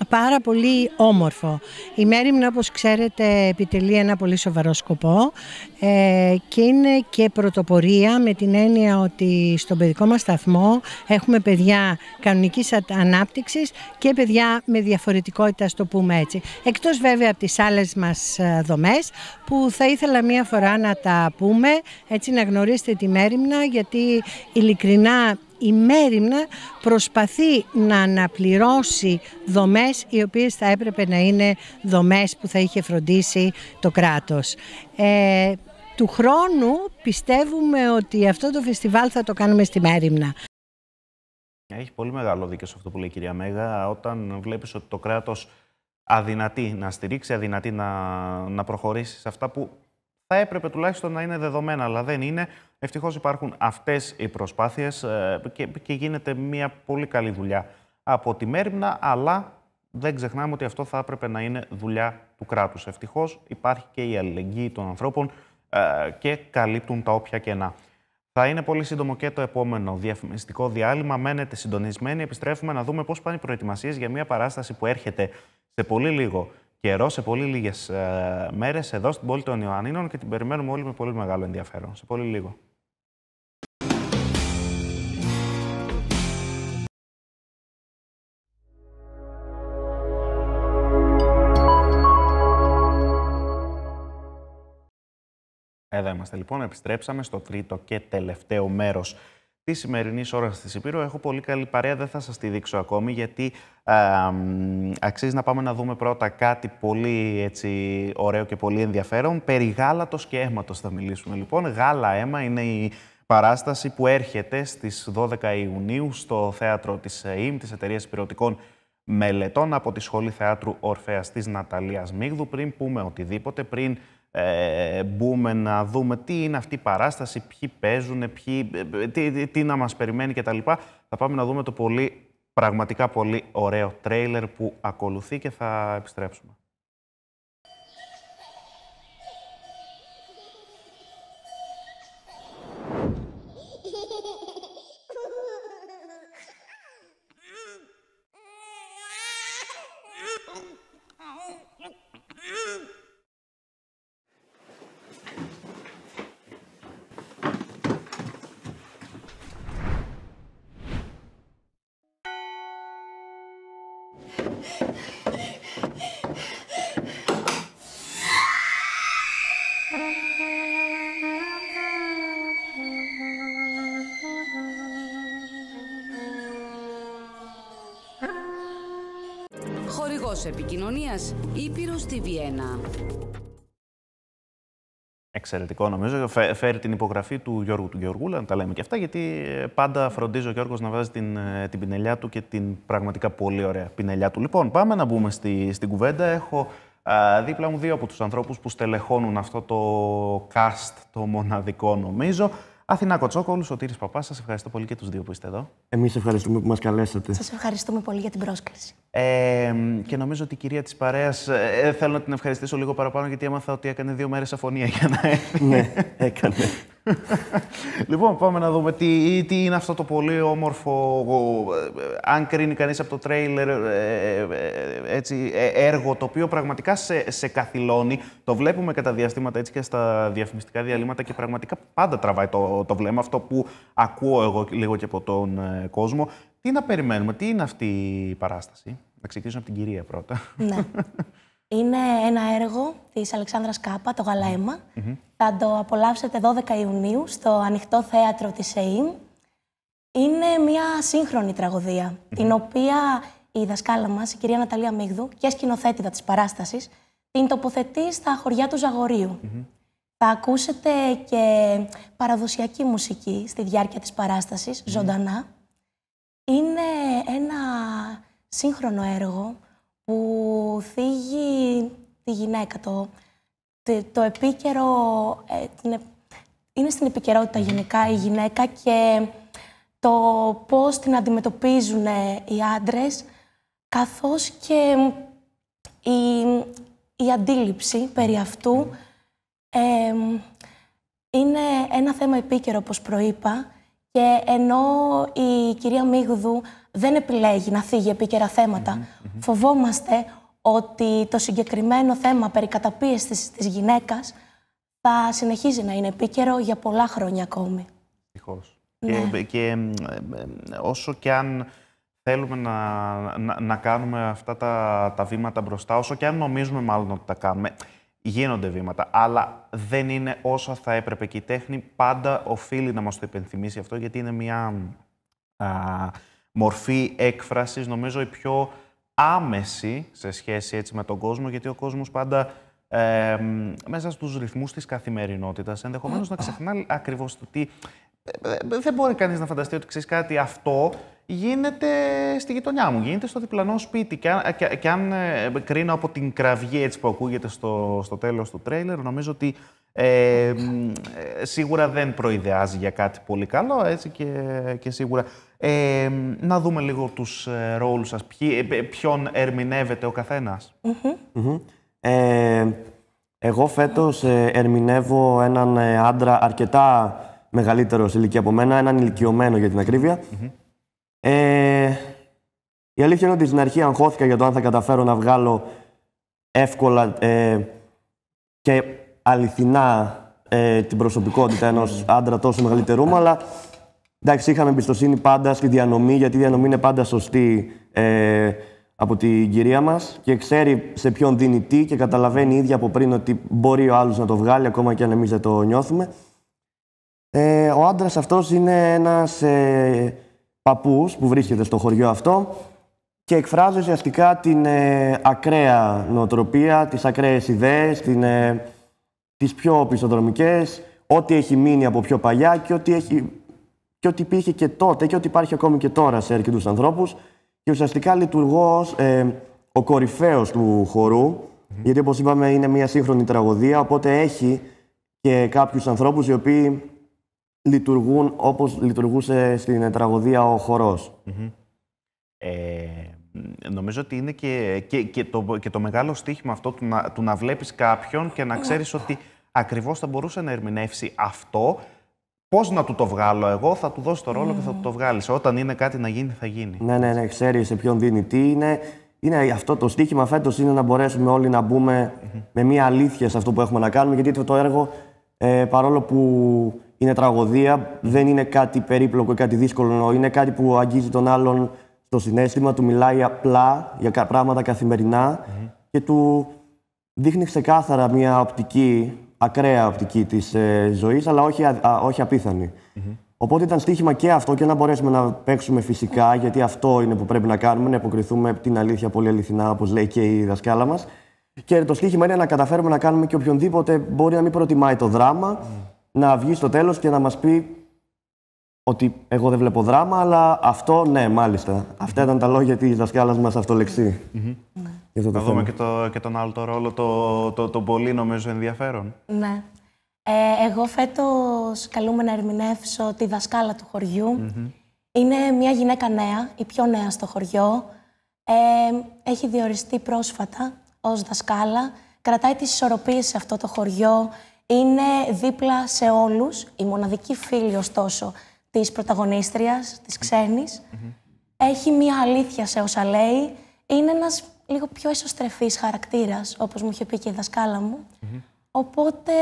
πάρα πολύ όμορφο. Η Μέριμνα, όπως ξέρετε, επιτελεί ένα πολύ σοβαρό σκοπό ε, και είναι και πρωτοπορία με την έννοια ότι στον παιδικό μας σταθμό έχουμε παιδιά κανονικής ανάπτυξης και παιδιά με διαφορετικότητα, στο πούμε έτσι. Εκτός βέβαια από τις άλλες μας ε, δομές που θα ήθελα ήθελα μία φορά να τα πούμε, έτσι να γνωρίσετε τη Μέριμνα, γιατί ειλικρινά η Μέριμνα προσπαθεί να αναπληρώσει δομές οι οποίες θα έπρεπε να είναι δομές που θα είχε φροντίσει το κράτος. Ε, του χρόνου πιστεύουμε ότι αυτό το φεστιβάλ θα το κάνουμε στη Μέριμνα. Έχει πολύ μεγάλο δίκαιο σε αυτό που λέει η κυρία Μέγα. Όταν βλέπεις ότι το κράτος αδυνατεί να στηρίξει, αδυνατεί να, να προχωρήσει σε αυτά που θα έπρεπε τουλάχιστον να είναι δεδομένα, αλλά δεν είναι. Ευτυχώς υπάρχουν αυτές οι προσπάθειες ε, και, και γίνεται μια πολύ καλή δουλειά από τη Μέριμνα, αλλά δεν ξεχνάμε ότι αυτό θα έπρεπε να είναι δουλειά του κράτους. Ευτυχώς υπάρχει και η αλληλεγγύη των ανθρώπων ε, και καλύπτουν τα όποια κενά. Θα είναι πολύ σύντομο και το επόμενο διαφημιστικό διάλειμμα. Μένετε συντονισμένοι. Επιστρέφουμε να δούμε πώς πάνε οι προετοιμασίες για μια παράσταση που έρχεται σε πολύ λίγο καιρό, σε πολύ λίγες μέρες, εδώ στην πόλη των Ιωαννίνων και την περιμένουμε όλοι με πολύ μεγάλο ενδιαφέρον. Σε πολύ λίγο. Εδώ είμαστε λοιπόν, επιστρέψαμε στο τρίτο και τελευταίο μέρος τη σημερινή ώρα τη Υπήρου. Έχω πολύ καλή παρέα, δεν θα σας τη δείξω ακόμη, γιατί αξίζει να πάμε να δούμε πρώτα κάτι πολύ έτσι, ωραίο και πολύ ενδιαφέρον. Περί το και αίματος θα μιλήσουμε λοιπόν. Γάλα αίμα είναι η παράσταση που έρχεται στις 12 Ιουνίου στο θέατρο της ΕΙΜ, της Εταιρείας Υπηρετικών Μελετών, από τη Σχολή Θεάτρου Ορφαία της Ναταλίας Μίγδου. Πριν πούμε οτιδήποτε, πριν ε, μπούμε να δούμε τι είναι αυτή η παράσταση, ποιοι παίζουν, ποιοι, ε, τι, τι, τι να μας περιμένει κτλ. Θα πάμε να δούμε το πολύ, πραγματικά πολύ ωραίο τρέιλερ που ακολουθεί και θα επιστρέψουμε. Χορηγός επικοινωνίας Ήπειρος στη Βιέννα εξαιρετικό νομίζω. Φέρει την υπογραφή του Γιώργου του Γεωργούλα, να τα λέμε και αυτά, γιατί ε, πάντα φροντίζει ο Γιώργος να βάζει την, ε, την πινελιά του και την πραγματικά πολύ ωραία πινελιά του. Λοιπόν, πάμε να μπούμε στη, στην κουβέντα. Έχω δίπλα μου δύο από τους ανθρώπους που στελεχώνουν αυτό το cast, το μοναδικό νομίζω. Αθηνά Κοτσόκολου, Τύρι παπάς, σας ευχαριστώ πολύ και τους δύο που είστε εδώ. Εμείς ευχαριστούμε που μας καλέσατε. Σας ευχαριστούμε πολύ για την πρόσκληση. Ε, και νομίζω ότι η κυρία της παρέας, ε, ε, θέλω να την ευχαριστήσω λίγο παραπάνω γιατί έμαθα ότι έκανε δύο μέρες αφωνία για να έρθει. ναι, έκανε. λοιπόν, πάμε να δούμε τι, είναι αυτό το πολύ όμορφο, ε, αν κρίνει κανείς από το τρέιλερ, ε, ε, έτσι, έργο το οποίο πραγματικά σε, σε καθυλώνει. Το βλέπουμε κατά διαστήματα έτσι και στα διαφημιστικά διαλύματα και πραγματικά πάντα τραβάει το, το βλέμμα, αυτό που ακούω εγώ λίγο και από τον κόσμο. Τι να περιμένουμε, τι είναι αυτή η παράσταση. Να ξεκινήσουμε από την κυρία πρώτα. Ναι. Είναι ένα έργο της Αλεξάνδρας Κάπα, το γαλαεμα Θα το απολαύσετε 12 Ιουνίου στο Ανοιχτό Θέατρο της ΕΙΜ. Είναι μια σύγχρονη την οποία η δασκάλα μας, η κυρία Ναταλία Μίγδου, και σκηνοθέτητα της παράστασης, την τοποθετεί στα χωριά του ζαγοριου Θα ακούσετε και παραδοσιακή μουσική στη διάρκεια της παράστασης, ζωντανά. Είναι ένα σύγχρονο έργο που θίγει τη γυναίκα, το, το επίκαιρο, ε, είναι στην επικαιρότητα γενικά η γυναίκα και το πώς την αντιμετωπίζουν ε, οι άντρες, καθώς και η, η αντίληψη περί αυτού είναι ένα θέμα επίκαιρο, όπως προείπα, και ενώ η κυρία Μίγδου δεν επιλέγει να θίγει επίκαιρα Φοβόμαστε ότι το συγκεκριμένο θέμα περί καταπίεσης της γυναίκας θα συνεχίζει να είναι επίκαιρο για πολλά χρόνια ακόμη. Δυστυχώς. Ναι. Και, και ε, ε, όσο και αν θέλουμε να, να, κάνουμε αυτά τα, τα βήματα μπροστά, όσο και αν νομίζουμε μάλλον ότι τα κάνουμε, γίνονται βήματα, αλλά δεν είναι όσα θα έπρεπε. Και η τέχνη πάντα οφείλει να μας το υπενθυμίσει αυτό, γιατί είναι μια... Α, μορφή έκφρασης, νομίζω η πιο άμεση σε σχέση έτσι, με τον κόσμο, γιατί ο κόσμος πάντα ε, μέσα στους ρυθμούς της καθημερινότητας ενδεχομένως να ξεχνά ακριβώς το τι... Ε, ε, δεν μπορεί κανείς να φανταστεί ότι ξέρεις κάτι αυτό γίνεται στη γειτονιά μου, γίνεται στο διπλανό σπίτι. Και αν, ε, και, κρίνω από την κραυγή που ακούγεται στο, στο τέλος του τρέιλερ, νομίζω ότι ε, σίγουρα δεν προειδεάζει για κάτι πολύ καλό, έτσι και σίγουρα ε, να δούμε λίγο τους ε, ρόλους σας. Ε, ποιον ερμηνεύεται ο καθενας εγώ φέτος ερμηνεύω έναν άντρα αρκετά μεγαλύτερος σε ηλικία από μένα, έναν ηλικιωμένο για την ακριβεια η αλήθεια είναι ότι στην αρχή αγχώθηκα για το αν θα καταφέρω να βγάλω εύκολα και αληθινά την προσωπικότητα ενός άντρα τόσο μεγαλύτερού αλλά Εντάξει, είχαμε εμπιστοσύνη πάντα στη διανομή, γιατί η διανομή είναι πάντα σωστή ε, από την κυρία μας και ξέρει σε ποιον δίνει τι και καταλαβαίνει ίδια από πριν ότι μπορεί ο άλλος να το βγάλει, ακόμα και αν εμείς δεν το νιώθουμε. Ε, ο άντρας αυτός είναι ένας ε, παππούς που βρίσκεται στο χωριό αυτό και εκφράζει ουσιαστικά την ε, ακραία νοοτροπία, τις ακραίες ιδέες, ε, τις πιο πιστοδρομικές, ό,τι έχει μείνει από πιο παλιά και ό,τι έχει και ότι υπήρχε και τότε και ότι υπάρχει ακόμη και τώρα σε αρκετούς ανθρώπους. Και ουσιαστικά λειτουργώ ε, ο κορυφαίος του χορου γιατί όπως είπαμε είναι μια σύγχρονη τραγωδία, οπότε έχει και κάποιους ανθρώπους οι οποίοι λειτουργούν όπως λειτουργούσε στην τραγωδία ο χορός. ε, νομίζω ότι είναι και, και, το, και το μεγάλο στίχημα αυτό του να, του να βλέπεις κάποιον και να ξέρεις ότι ακριβώς θα μπορούσε να ερμηνεύσει αυτό Πώς να του το βγάλω εγώ, θα του δώσω το ρόλο mm. και θα του το βγάλεις. Όταν είναι κάτι να γίνει, θα γίνει. Ναι, ναι, ναι, ξέρει σε ποιον δίνει τι είναι. Είναι αυτό το στίχημα φέτος είναι να μπορέσουμε όλοι να μπουμε με μια αλήθεια σε αυτό που έχουμε να κάνουμε. Γιατί το έργο, ε, παρόλο που είναι τραγωδία, δεν είναι κάτι περίπλοκο ή κάτι δύσκολο. Είναι κάτι που αγγίζει τον άλλον στο συνέστημα, του μιλάει απλά για πράγματα και του δείχνει ξεκάθαρα μια οπτική ακραία οπτική της ε, ζωής, αλλά όχι, α, α, όχι απίθανη. Mm-hmm. Οπότε ήταν στοίχημα και αυτό και να μπορέσουμε να παίξουμε φυσικά, γιατί αυτό είναι που πρέπει να κάνουμε, να υποκριθούμε την αλήθεια πολύ αληθινά, όπως λέει και η δασκάλα μας. Και το στοίχημα είναι να καταφέρουμε να κάνουμε και οποιονδήποτε μπορεί να μην προτιμάει το δράμα, mm. να βγει στο τέλος και να μας πει ότι εγώ δεν βλέπω δράμα, αλλά αυτό ναι, μάλιστα. Αυτά ήταν τα λόγια της δασκάλας μας αυτολεξή. Mm-hmm. Να δούμε και, τον άλλο ρόλο, το, το, το πολύ νομίζω ενδιαφέρον. Ναι. Ε, εγώ φέτος καλούμε να ερμηνεύσω τη δασκάλα του χωριου Είναι μια γυναίκα νέα, η πιο νέα στο χωριό. Ε, έχει διοριστεί πρόσφατα ως δασκάλα. Κρατάει τις ισορροπίες σε αυτό το χωριό. Είναι δίπλα σε όλους, η μοναδική φίλη ωστόσο της πρωταγωνίστριας, της ξενης Έχει μια αλήθεια σε όσα λέει. Είναι ένας λίγο πιο εσωστρεφής χαρακτήρας, όπως μου είχε πει και η δασκάλα μου. Οπότε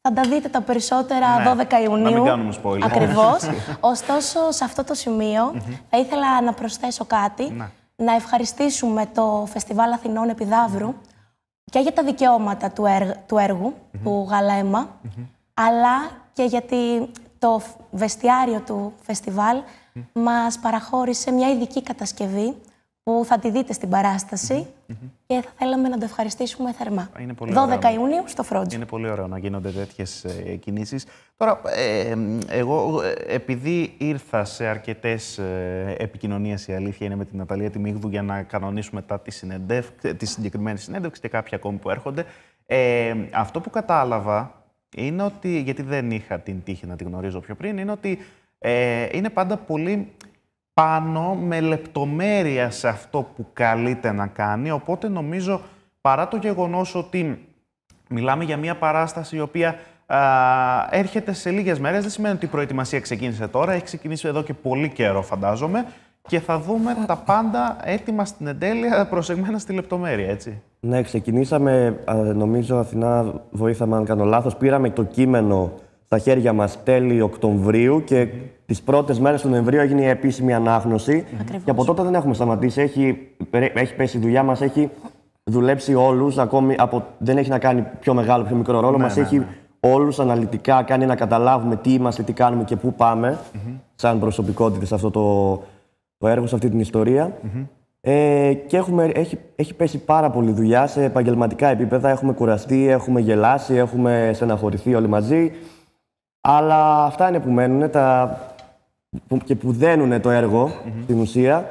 θα τα δείτε τα περισσότερα 12 ναι. Ιουνίου. Να Ακριβώς. Ωστόσο, σε αυτό το σημείο θα ήθελα να προσθέσω κάτι. Να ευχαριστήσουμε το Φεστιβάλ Αθηνών Επιδαύρου και για τα δικαιώματα του, του έργου, του Γαλαέμα, αλλά και γιατί το βεστιάριο του φεστιβάλ μας παραχώρησε μια ειδική κατασκευή που θα τη δείτε στην παράσταση και θα θέλαμε να το ευχαριστήσουμε θερμά. Είναι πολύ 12 Ιουνίου στο Φρόντζο. Είναι πολύ ωραίο να γίνονται τέτοιες ε, κινήσεις. Τώρα, ε, εγώ ε, επειδή ήρθα σε αρκετές ε, επικοινωνίες, η αλήθεια είναι με την Ναταλία Τιμίγδου για να κανονίσουμε μετά τη, συνεντευ... τη συγκεκριμένη συνέντευξη και κάποια ακόμη που έρχονται. Ε, αυτό που κατάλαβα είναι ότι, γιατί δεν είχα την τύχη να τη γνωρίζω πιο πριν, είναι ότι είναι πάντα πολύ πάνω με λεπτομέρεια σε αυτό που καλείται να κάνει. Οπότε νομίζω παρά το γεγονός ότι μιλάμε για μια παράσταση η οποία α, έρχεται σε λίγες μέρες, δεν σημαίνει ότι η προετοιμασία ξεκίνησε τώρα, έχει ξεκινήσει εδώ και πολύ καιρό φαντάζομαι και θα δούμε ε, τα πάντα έτοιμα στην εντέλεια, προσεγμένα στη λεπτομέρεια, έτσι. Ναι, ξεκινήσαμε, νομίζω Αθηνά βοήθαμε αν κάνω λάθος, πήραμε το κείμενο στα χέρια μας τέλη Οκτωβρίου και τις πρώτες μέρες του Νοεμβρίου έγινε η επίσημη ανάγνωση. Και από τότε δεν έχουμε σταματήσει. Έχει, έχει πέσει η δουλειά μας, έχει δουλέψει όλους. Από... Δεν έχει να κάνει πιο μεγάλο, πιο μικρό ρόλο. Ναι, μας ναι, έχει ναι. όλους αναλυτικά κάνει να καταλάβουμε τι είμαστε, τι κάνουμε και πού πάμε. Mm -hmm. Σαν προσωπικότητες σε αυτό το, το έργο, σε αυτή την ιστορία. Ε, και έχουμε, έχει, έχει πέσει πάρα πολύ δουλειά σε επαγγελματικά επίπεδα. Έχουμε κουραστεί, έχουμε γελάσει, έχουμε στεναχωρηθεί όλοι μαζί. Αλλά αυτά είναι που μένουν τα... και που δένουν το έργο mm-hmm. στην ουσία.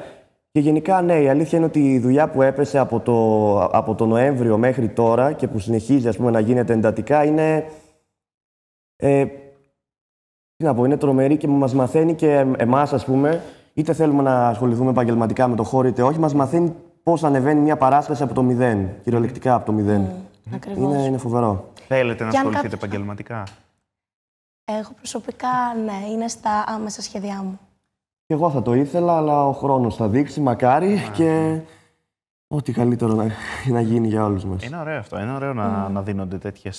Και γενικά, ναι, η αλήθεια είναι ότι η δουλειά που έπεσε από το, από το Νοέμβριο μέχρι τώρα και που συνεχίζει ας πούμε, να γίνεται εντατικά είναι. Ε, τι να πω, είναι τρομερή και μας μαθαίνει και εμάς, ας πούμε, είτε θέλουμε να ασχοληθούμε επαγγελματικά με το χώρο, είτε όχι, μας μαθαίνει πώς ανεβαίνει μια παράσταση από το μηδέν. Κυριολεκτικά από το μηδέν. Mm, είναι, είναι φοβερό. Θέλετε να ασχοληθείτε επαγγελματικά. Εγώ προσωπικά, ναι, είναι στα άμεσα σχέδιά μου. Και εγώ θα το ήθελα, αλλά ο χρόνος θα δείξει, μακάρι, ναι. και ό,τι καλύτερο να, να γίνει για όλους μας. Είναι ωραίο αυτό, είναι ωραίο να, ναι. δίνονται τέτοιες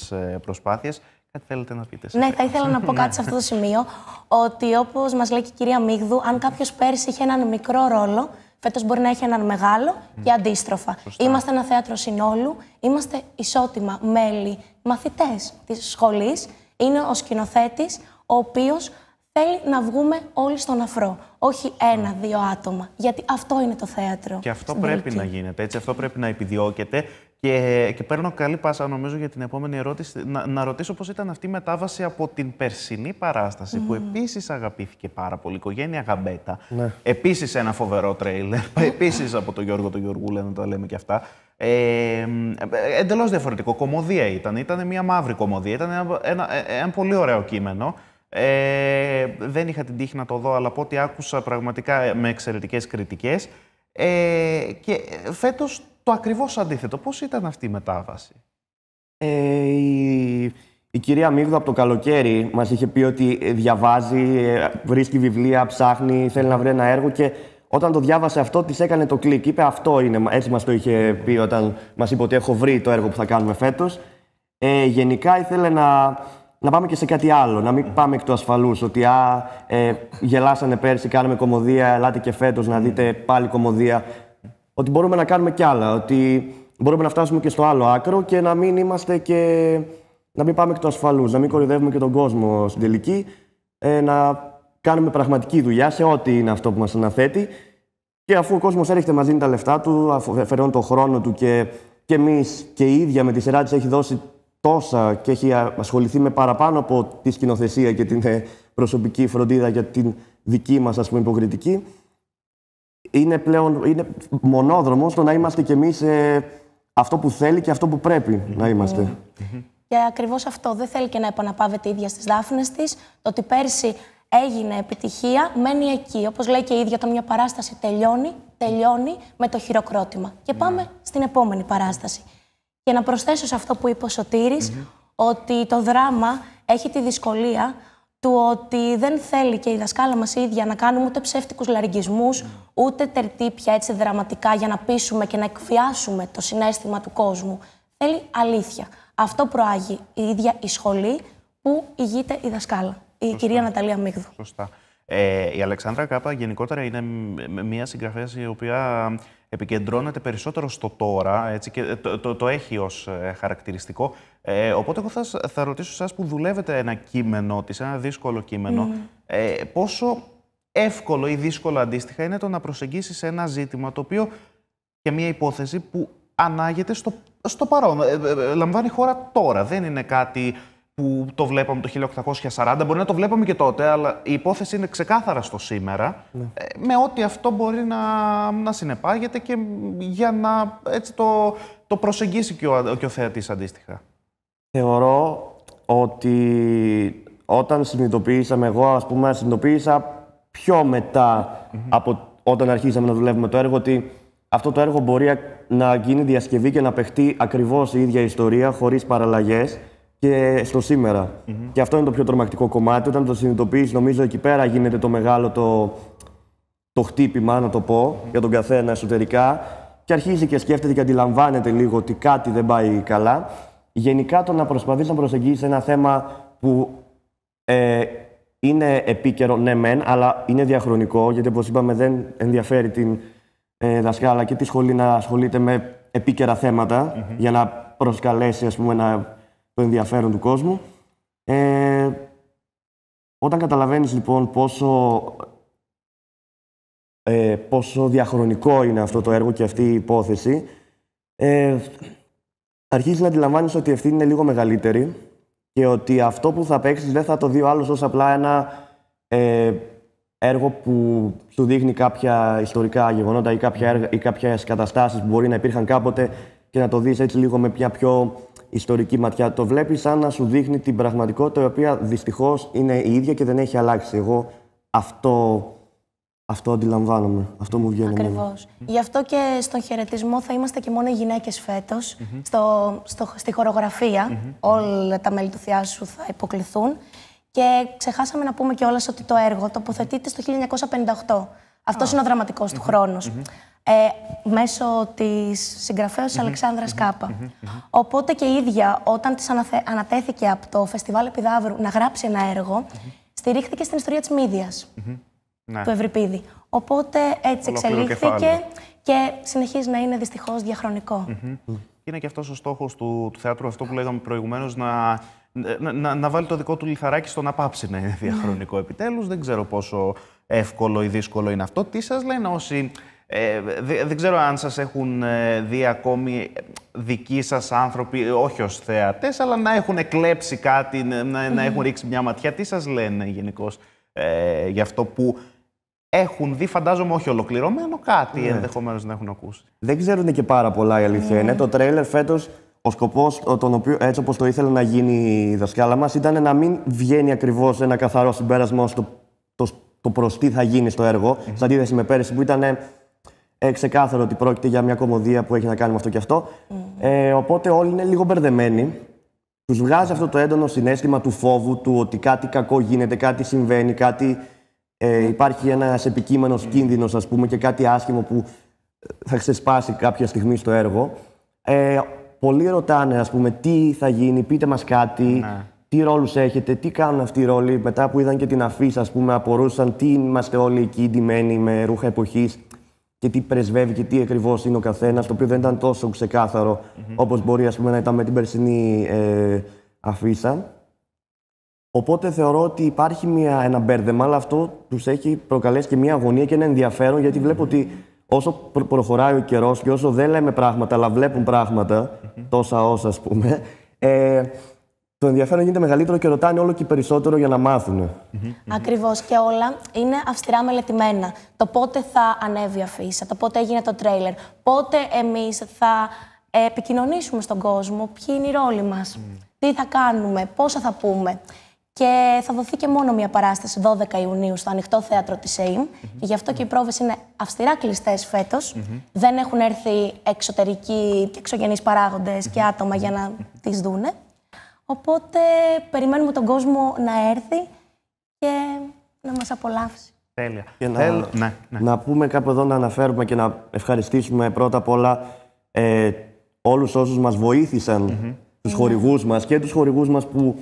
προσπάθειες Κάτι θέλετε να πείτε. Ναι, θα ήθελα να πω κάτι σε αυτό το σημείο, ότι όπως μας λέει και η κυρία Μίγδου, αν κάποιος πέρυσι είχε έναν μικρό ρόλο, Φέτος μπορεί να έχει έναν μεγάλο και αντίστροφα. Είμαστε ένα θέατρο συνόλου. Είμαστε ισότιμα μέλη, μαθητές της σχολής είναι ο σκηνοθέτης, ο οποίος θέλει να βγούμε όλοι στον αφρό. Όχι ένα-δύο άτομα. Γιατί αυτό είναι το θέατρο. Και αυτό πρέπει να γίνεται. Έτσι, αυτό πρέπει να επιδιώκεται. Και, και παίρνω καλή πάσα, νομίζω, για την επόμενη ερώτηση. Να, ρωτήσω πώς ήταν αυτή η μετάβαση από την περσινή παράσταση, που επίσης αγαπήθηκε πάρα πολύ. Οικογένεια Γαμπέτα. Ναι. Επίσης ένα φοβερό τρέιλερ. επίσης από τον Γιώργο τον λένε να τα λέμε και αυτά. Ε, εντελώς διαφορετικό. Κομμωδία ήταν. Ήταν μια μαύρη κομμωδία. Ήταν ένα, ένα, ε, ε, πολύ ωραίο κείμενο. Ε, δεν είχα την τύχη να το δω, αλλά από ό,τι άκουσα πραγματικά με εξαιρετικές κριτικές. Ε, και φέτος το ακριβώς αντίθετο. Πώς ήταν αυτή η μετάβαση. Ε, η, κυρία Μίγδο από το καλοκαίρι μας είχε πει ότι διαβάζει, βρίσκει βιβλία, ψάχνει, θέλει να βρει ένα έργο και όταν το διάβασε αυτό, της έκανε το κλικ. Είπε αυτό είναι. Έτσι μας το είχε πει όταν μας είπε ότι έχω βρει το έργο που θα κάνουμε φέτος. Ε, γενικά ήθελε να, να πάμε και σε κάτι άλλο. Να μην πάμε εκ του ασφαλούς. Ότι α, ε, γελάσανε πέρσι, κάναμε κομμωδία. Ελάτε και φέτος να δείτε πάλι κομμωδία. Ότι μπορούμε να κάνουμε κι άλλα. Ότι μπορούμε να φτάσουμε και στο άλλο άκρο και να μην είμαστε και. Να μην πάμε εκ του ασφαλούς. Να μην κοροϊδεύουμε και τον κόσμο στην τελική. Ε, να κάνουμε πραγματική δουλειά σε ό,τι είναι αυτό που μας αναθέτει. Και αφού ο κόσμος έρχεται μαζί με τα λεφτά του, αφαιρώνει τον χρόνο του και, και εμείς και η ίδια με τη σειρά της έχει δώσει τόσα και έχει ασχοληθεί με παραπάνω από τη σκηνοθεσία και την ε, προσωπική φροντίδα για την δική μας υποκριτική. Είναι πλέον είναι μονόδρομος το να είμαστε κι εμείς ε, αυτό που θέλει και αυτό που πρέπει να είμαστε. Και ακριβώς αυτό δεν θέλει και να επαναπάβεται η ίδια στις δάφνες της. Το ότι πέρσι έγινε επιτυχία, μένει εκεί. Όπως λέει και η ίδια, όταν μια παράσταση τελειώνει, τελειώνει με το χειροκρότημα. Και ναι. πάμε στην επόμενη παράσταση. Και να προσθέσω σε αυτό που είπε ο Σωτήρης, ότι το δράμα έχει τη δυσκολία του ότι δεν θέλει και η δασκάλα μας ίδια να κάνουμε ούτε ψεύτικους λαργισμούς ναι. ούτε τερτύπια έτσι δραματικά για να πείσουμε και να εκφιάσουμε το συνέστημα του κόσμου. Θέλει αλήθεια. Αυτό προάγει η ίδια η σχολή που ηγείται η δασκάλα η Σωστά. κυρία Ναταλία Μίγδου. Σωστά. Ε, η Αλεξάνδρα Κάπα γενικότερα είναι μια συγγραφέας η οποία επικεντρώνεται περισσότερο στο τώρα έτσι, και το, το, το έχει ως ε, χαρακτηριστικό. Ε, οπότε εγώ θα, θα ρωτήσω εσάς που δουλεύετε ένα κείμενο της, ένα δύσκολο κείμενο, ε, πόσο εύκολο ή δύσκολο αντίστοιχα είναι το να προσεγγίσεις ένα ζήτημα το οποίο και μια υπόθεση που ανάγεται στο, στο παρόν. Ε, ε, ε λαμβάνει χώρα τώρα, δεν είναι κάτι που το βλέπαμε το 1840, μπορεί να το βλέπαμε και τότε, αλλά η υπόθεση είναι ξεκάθαρα στο σήμερα, ναι. ε, με ό,τι αυτό μπορεί να, να συνεπάγεται και για να έτσι, το, το προσεγγίσει και ο, και ο θεατής αντίστοιχα. Θεωρώ ότι όταν συνειδητοποίησαμε, εγώ ας πούμε συνειδητοποίησα πιο μετα από όταν αρχίσαμε να δουλεύουμε το έργο, ότι αυτό το έργο μπορεί να γίνει διασκευή και να παιχτεί ακριβώς η ίδια ιστορία, χωρίς παραλλαγές, και στο σημερα mm Και αυτό είναι το πιο τρομακτικό κομμάτι. Όταν το συνειδητοποιείς, νομίζω εκεί πέρα γίνεται το μεγάλο το, το χτύπημα, να το πω, για τον καθένα εσωτερικά. Και αρχίζει και σκέφτεται και αντιλαμβάνεται λίγο ότι κάτι δεν πάει καλά. Γενικά το να προσπαθείς να προσεγγίσεις ένα θέμα που ε, είναι επίκαιρο, ναι, μεν, αλλά είναι διαχρονικό, γιατί όπως είπαμε, δεν ενδιαφέρει την ε, δασκάλα και τη σχολή να ασχολείται με επίκαιρα θέματα, για να προσκαλέσει ας πούμε, να το ενδιαφέρον του κόσμου. Ε, όταν καταλαβαίνεις λοιπόν πόσο, ε, πόσο διαχρονικό είναι αυτό το έργο και αυτή η υπόθεση, ε, αρχίζεις να αντιλαμβάνεις ότι αυτή είναι λίγο μεγαλύτερη και ότι αυτό που θα παίξεις δεν θα το δει ο άλλος ως απλά ένα ε, έργο που σου δείχνει κάποια ιστορικά γεγονότα ή, κάποια έργα, ή κάποιες καταστάσεις που μπορεί να υπήρχαν κάποτε και να το δεις έτσι λίγο με πια πιο ιστορική ματιά. Το βλέπεις σαν να σου δείχνει την πραγματικότητα, η οποία δυστυχώς είναι η ίδια και δεν έχει αλλάξει. Εγώ αυτό, αυτό αντιλαμβάνομαι. Αυτό μου βγαίνει. Γι' αυτό και στον χαιρετισμό θα είμαστε και μόνο οι γυναίκες στη χορογραφία, όλα τα μέλη του Θεάσου θα υποκληθούν. Και ξεχάσαμε να πούμε κιόλας ότι το έργο τοποθετείται στο 1958. Αυτό είναι ο δραματικός του χρόνο ε, μέσω της συγγραφέα mm mm-hmm. Αλεξάνδρας καπα Οπότε και η ίδια, όταν της αναθε... ανατέθηκε από το Φεστιβάλ Επιδαύρου να γράψει ένα έργο, στηρίχθηκε στην ιστορία της Μύδιας, ναι. του Ευρυπίδη. Οπότε έτσι εξελίχθηκε και συνεχίζει να είναι δυστυχώς διαχρονικό. Είναι και αυτός ο στόχος του, του θεάτρου, αυτό που λέγαμε προηγουμένως, να να, να, να, βάλει το δικό του λιθαράκι στο να πάψει να είναι ναι. διαχρονικό επιτέλους. Δεν ξέρω πόσο εύκολο ή δύσκολο είναι αυτό. Τι σας λένε όσοι ε, δεν ξέρω αν σας έχουν ε, δει ακόμη ε, δικοί σας άνθρωποι, όχι ως θεατές, αλλά να έχουν εκλέψει κάτι, να, να έχουν ρίξει μια ματιά. Τι σας λένε γενικώς ε, για αυτό που έχουν δει, φαντάζομαι όχι ολοκληρωμένο, κάτι ναι. ενδεχομένως να έχουν ακούσει. Δεν ξέρουν και πάρα πολλά η αλήθεια είναι. Ναι. Το τρέιλερ φέτος, ο σκοπός, έτσι όπως το ήθελε να γίνει η δασκάλα μας, ήταν να μην βγαίνει ακριβώς ένα καθαρό συμπέρασμα ως το, το, το προς τι θα γίνει στο έργο. Mm. Σε αντίθεση με πέρυσι που ήταν ε, ε, ξεκάθαρο ότι πρόκειται για μια κομμωδία που έχει να κάνει με αυτό και αυτό. Ε, οπότε όλοι είναι λίγο μπερδεμένοι. Τους βγάζει αυτό το έντονο συνέστημα του φόβου, του ότι κάτι κακό γίνεται, κάτι συμβαίνει, κάτι. Ε, υπάρχει ένας επικείμενος κίνδυνος, ας πούμε, και κάτι άσχημο που ε, θα ξεσπάσει κάποια στιγμή στο έργο. Ε, πολλοί ρωτάνε, ας πούμε, τι θα γίνει, πείτε μας κάτι, ναι. τι ρόλους έχετε, τι κάνουν αυτοί οι ρόλοι. Μετά που είδαν και την αφή, ας πούμε, απορούσαν τι είμαστε όλοι εκεί ντυμένοι με ρούχα εποχής και τι πρεσβεύει και τι ακριβώς είναι ο καθένας, το οποίο δεν ήταν τόσο ξεκάθαρο όπως μπορεί ας πούμε, να ήταν με την περσινή ε, αφίσα. Οπότε θεωρώ ότι υπάρχει μια, ένα μπέρδεμα, αλλά αυτό τους έχει προκαλέσει και μια αγωνία και ένα ενδιαφέρον, γιατί ότι όσο προ- προχωράει ο καιρός και όσο δεν λέμε πράγματα, αλλά βλέπουν τόσα όσα ας πούμε, ε, το ενδιαφέρον γίνεται μεγαλύτερο και ρωτάνε όλο και περισσότερο για να μάθουν. Ακριβώς και όλα είναι αυστηρά μελετημένα. Το πότε θα ανέβει η αφίσα, το πότε έγινε το τρέιλερ, πότε εμείς θα ε, επικοινωνήσουμε στον κόσμο, ποιοι είναι οι ρόλοι μας, τι θα κάνουμε, πόσα θα πούμε. Και θα δοθεί και μόνο μία παράσταση 12 Ιουνίου στο ανοιχτό θέατρο της ΕΙΜ. γι' αυτό και οι πρόβες είναι αυστηρά κλειστές Δεν έχουν έρθει εξωτερικοί και εξωγενείς και άτομα για να τις δούνε. Οπότε περιμένουμε τον κόσμο να έρθει και να μας απολαύσει. Τέλεια. Και να, ναι, ναι. να πούμε κάπου εδώ να αναφέρουμε και να ευχαριστήσουμε πρώτα απ' όλα ε, όλους όσους μας βοήθησαν, mm-hmm. τους χορηγούς μας και τους χορηγούς μας που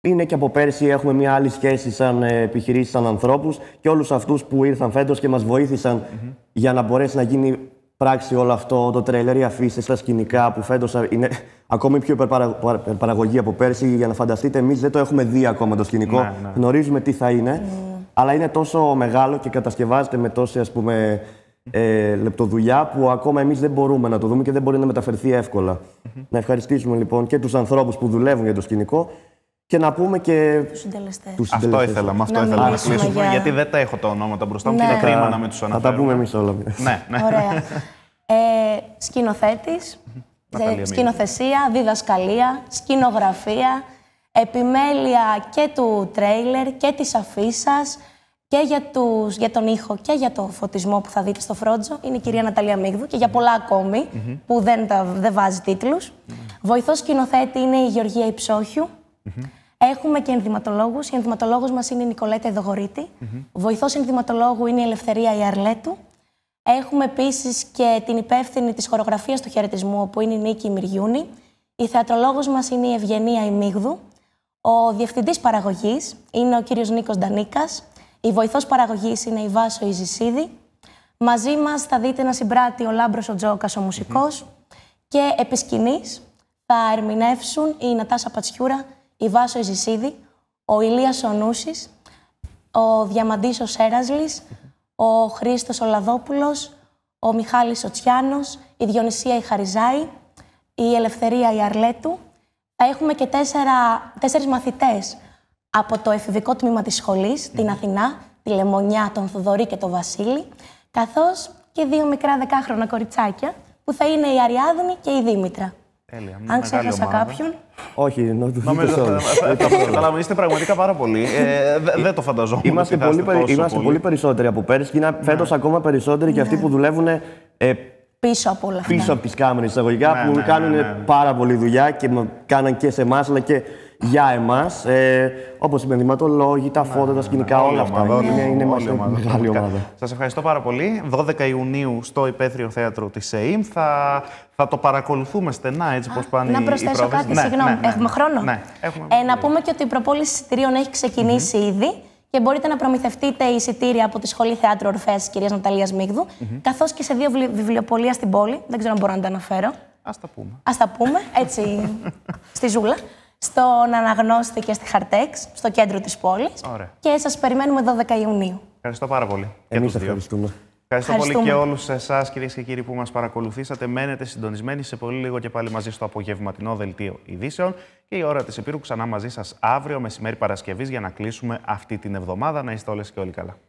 είναι και από πέρσι έχουμε μια άλλη σχέση σαν ε, επιχειρήσεις, σαν ανθρώπους και όλους αυτούς που ήρθαν φέτος και μας βοηθησαν για να μπορέσει να γίνει πράξει όλο αυτό, το τρέλερ, οι αφήσεις, τα σκηνικά που φέτος είναι ακόμη πιο υπερπαραγωγή από πέρσι. Για να φανταστείτε, εμείς δεν το έχουμε δει ακόμα το σκηνικό. Ναι, ναι. Γνωρίζουμε τι θα είναι. Ναι. Αλλά είναι τόσο μεγάλο και κατασκευάζεται με τόση ας πούμε, ε, λεπτοδουλειά που ακόμα εμείς δεν μπορούμε να το δούμε και δεν μπορεί να μεταφερθεί Να ευχαριστήσουμε λοιπόν και τους ανθρώπους που δουλεύουν για το σκηνικό και να πούμε και. Τους συντελεστές. Αυτό ήθελα, αυτό να ήθελα να κλείσουμε. Γιατί δεν τα έχω τα ονόματα μπροστά μου ναι. και είναι ναι. κρίμα να με του αναφέρω. Θα τα πούμε εμείς όλα. ναι, ναι. Ωραία. Ε, Σκηνοθέτης, σκηνοθεσία, διδασκαλία, σκηνογραφία, επιμέλεια και του τρέιλερ και της αφίσας και για, τους, για τον ήχο και για το φωτισμό που θα δείτε στο Φρόντζο. Είναι η κυρία Ναταλία Μίγδου και για πολλά ακόμη, που δεν, τα, δεν βάζει τίτλους. Mm Βοηθός σκηνοθέτη είναι η Γεωργία Υψόχιου. Έχουμε και ενδυματολόγους. Η ενδυματολόγο μας είναι η Νικολέτα Εδογορίτη. Mm-hmm. Βοηθός ενδυματολόγου είναι η Ελευθερία Ιαρλέτου. Έχουμε επίσης και την υπεύθυνη της χορογραφίας του χαιρετισμού, που είναι η Νίκη Μυριούνη. Η θεατρολόγος μας είναι η Ευγενία Ημίγδου. Ο διευθυντής παραγωγής είναι ο κύριος Νίκος Ντανίκας. Η βοηθός παραγωγής είναι η Βάσο Ιζησίδη. Μαζί μας θα δείτε να συμπράττει ο Λάμπρος ο Τζόκας, ο μουσικο Και επί θα ερμηνεύσουν η Νατάσα Πατσιούρα η Βάσο Ζησίδη, ο Ηλίας Ονούσης, ο Διαμαντής ο ο Χρήστος Ολαδόπουλος, ο Μιχάλης Οτσιάνος, η Διονυσία η Χαριζάη, η Ελευθερία η Αρλέτου. Θα έχουμε και τέσσερα, τέσσερις μαθητές από το εφηβικό τμήμα της σχολής, την Αθηνά, τη Λεμονιά, τον Θοδωρή και τον Βασίλη, καθώς και δύο μικρά δεκάχρονα κοριτσάκια, που θα είναι η Αριάδνη και η Δήμητρα. Τέλεια. Αν ξέχασα κάποιον. Όχι, νομίζω ε, ότι. είστε πραγματικά πάρα πολύ. Ε, δεν το φανταζόμουν. Είμαστε πολύ περισσότεροι από πέρσι και είναι ναι. φέτος ακόμα περισσότεροι και αυτοί ναι. που δουλεύουν ε, πίσω από όλα αυτά. Πίσω ναι. από τις κάμερες εισαγωγικά, που ναι, κάνουν πάρα πολλή δουλειά και κάναν και σε εμάς, αλλά και για εμάς. Ε, Όπως οι ενδυματολόγοι, τα φώτα, τα σκηνικά, όλα αυτά. Είναι, είναι μεγάλη ομάδα. Σας ευχαριστώ πάρα πολύ. 12 Ιουνίου στο Υπαίθριο Θέατρο της ΕΙΜ. Θα, θα το παρακολουθούμε στενά έτσι πώ πάνε να οι Να προσθέσω κάτι, ναι, συγγνώμη. Ναι, ναι, ναι. έχουμε χρόνο. Ναι, έχουμε... Ε, να πούμε και ότι η προπόληση εισιτηρίων έχει ξεκινήσει ήδη. Και μπορείτε να προμηθευτείτε εισιτήρια από τη Σχολή Θεάτρου Ορφές τη κυρίας Ναταλίας καθώς και σε δύο βιβλιοπολία στην πόλη. Δεν ξέρω αν μπορώ να τα αναφέρω. Ας τα πούμε. Ας τα πούμε, έτσι στη ζούλα στον αναγνώστη και στη Χαρτέξ, στο κέντρο της πόλης. Και σας περιμένουμε 12 Ιουνίου. Ευχαριστώ πάρα πολύ. Εμείς ευχαριστούμε. Ευχαριστώ πολύ και όλους εσάς, κυρίες και κύριοι, που μας παρακολουθήσατε. Μένετε συντονισμένοι σε πολύ λίγο και πάλι μαζί στο απογευματινό δελτίο ειδήσεων. Και η ώρα της Επίρου ξανά μαζί σας αύριο μεσημέρι Παρασκευής, για να κλείσουμε αυτή την εβδομάδα. Να είστε όλες και όλοι καλά.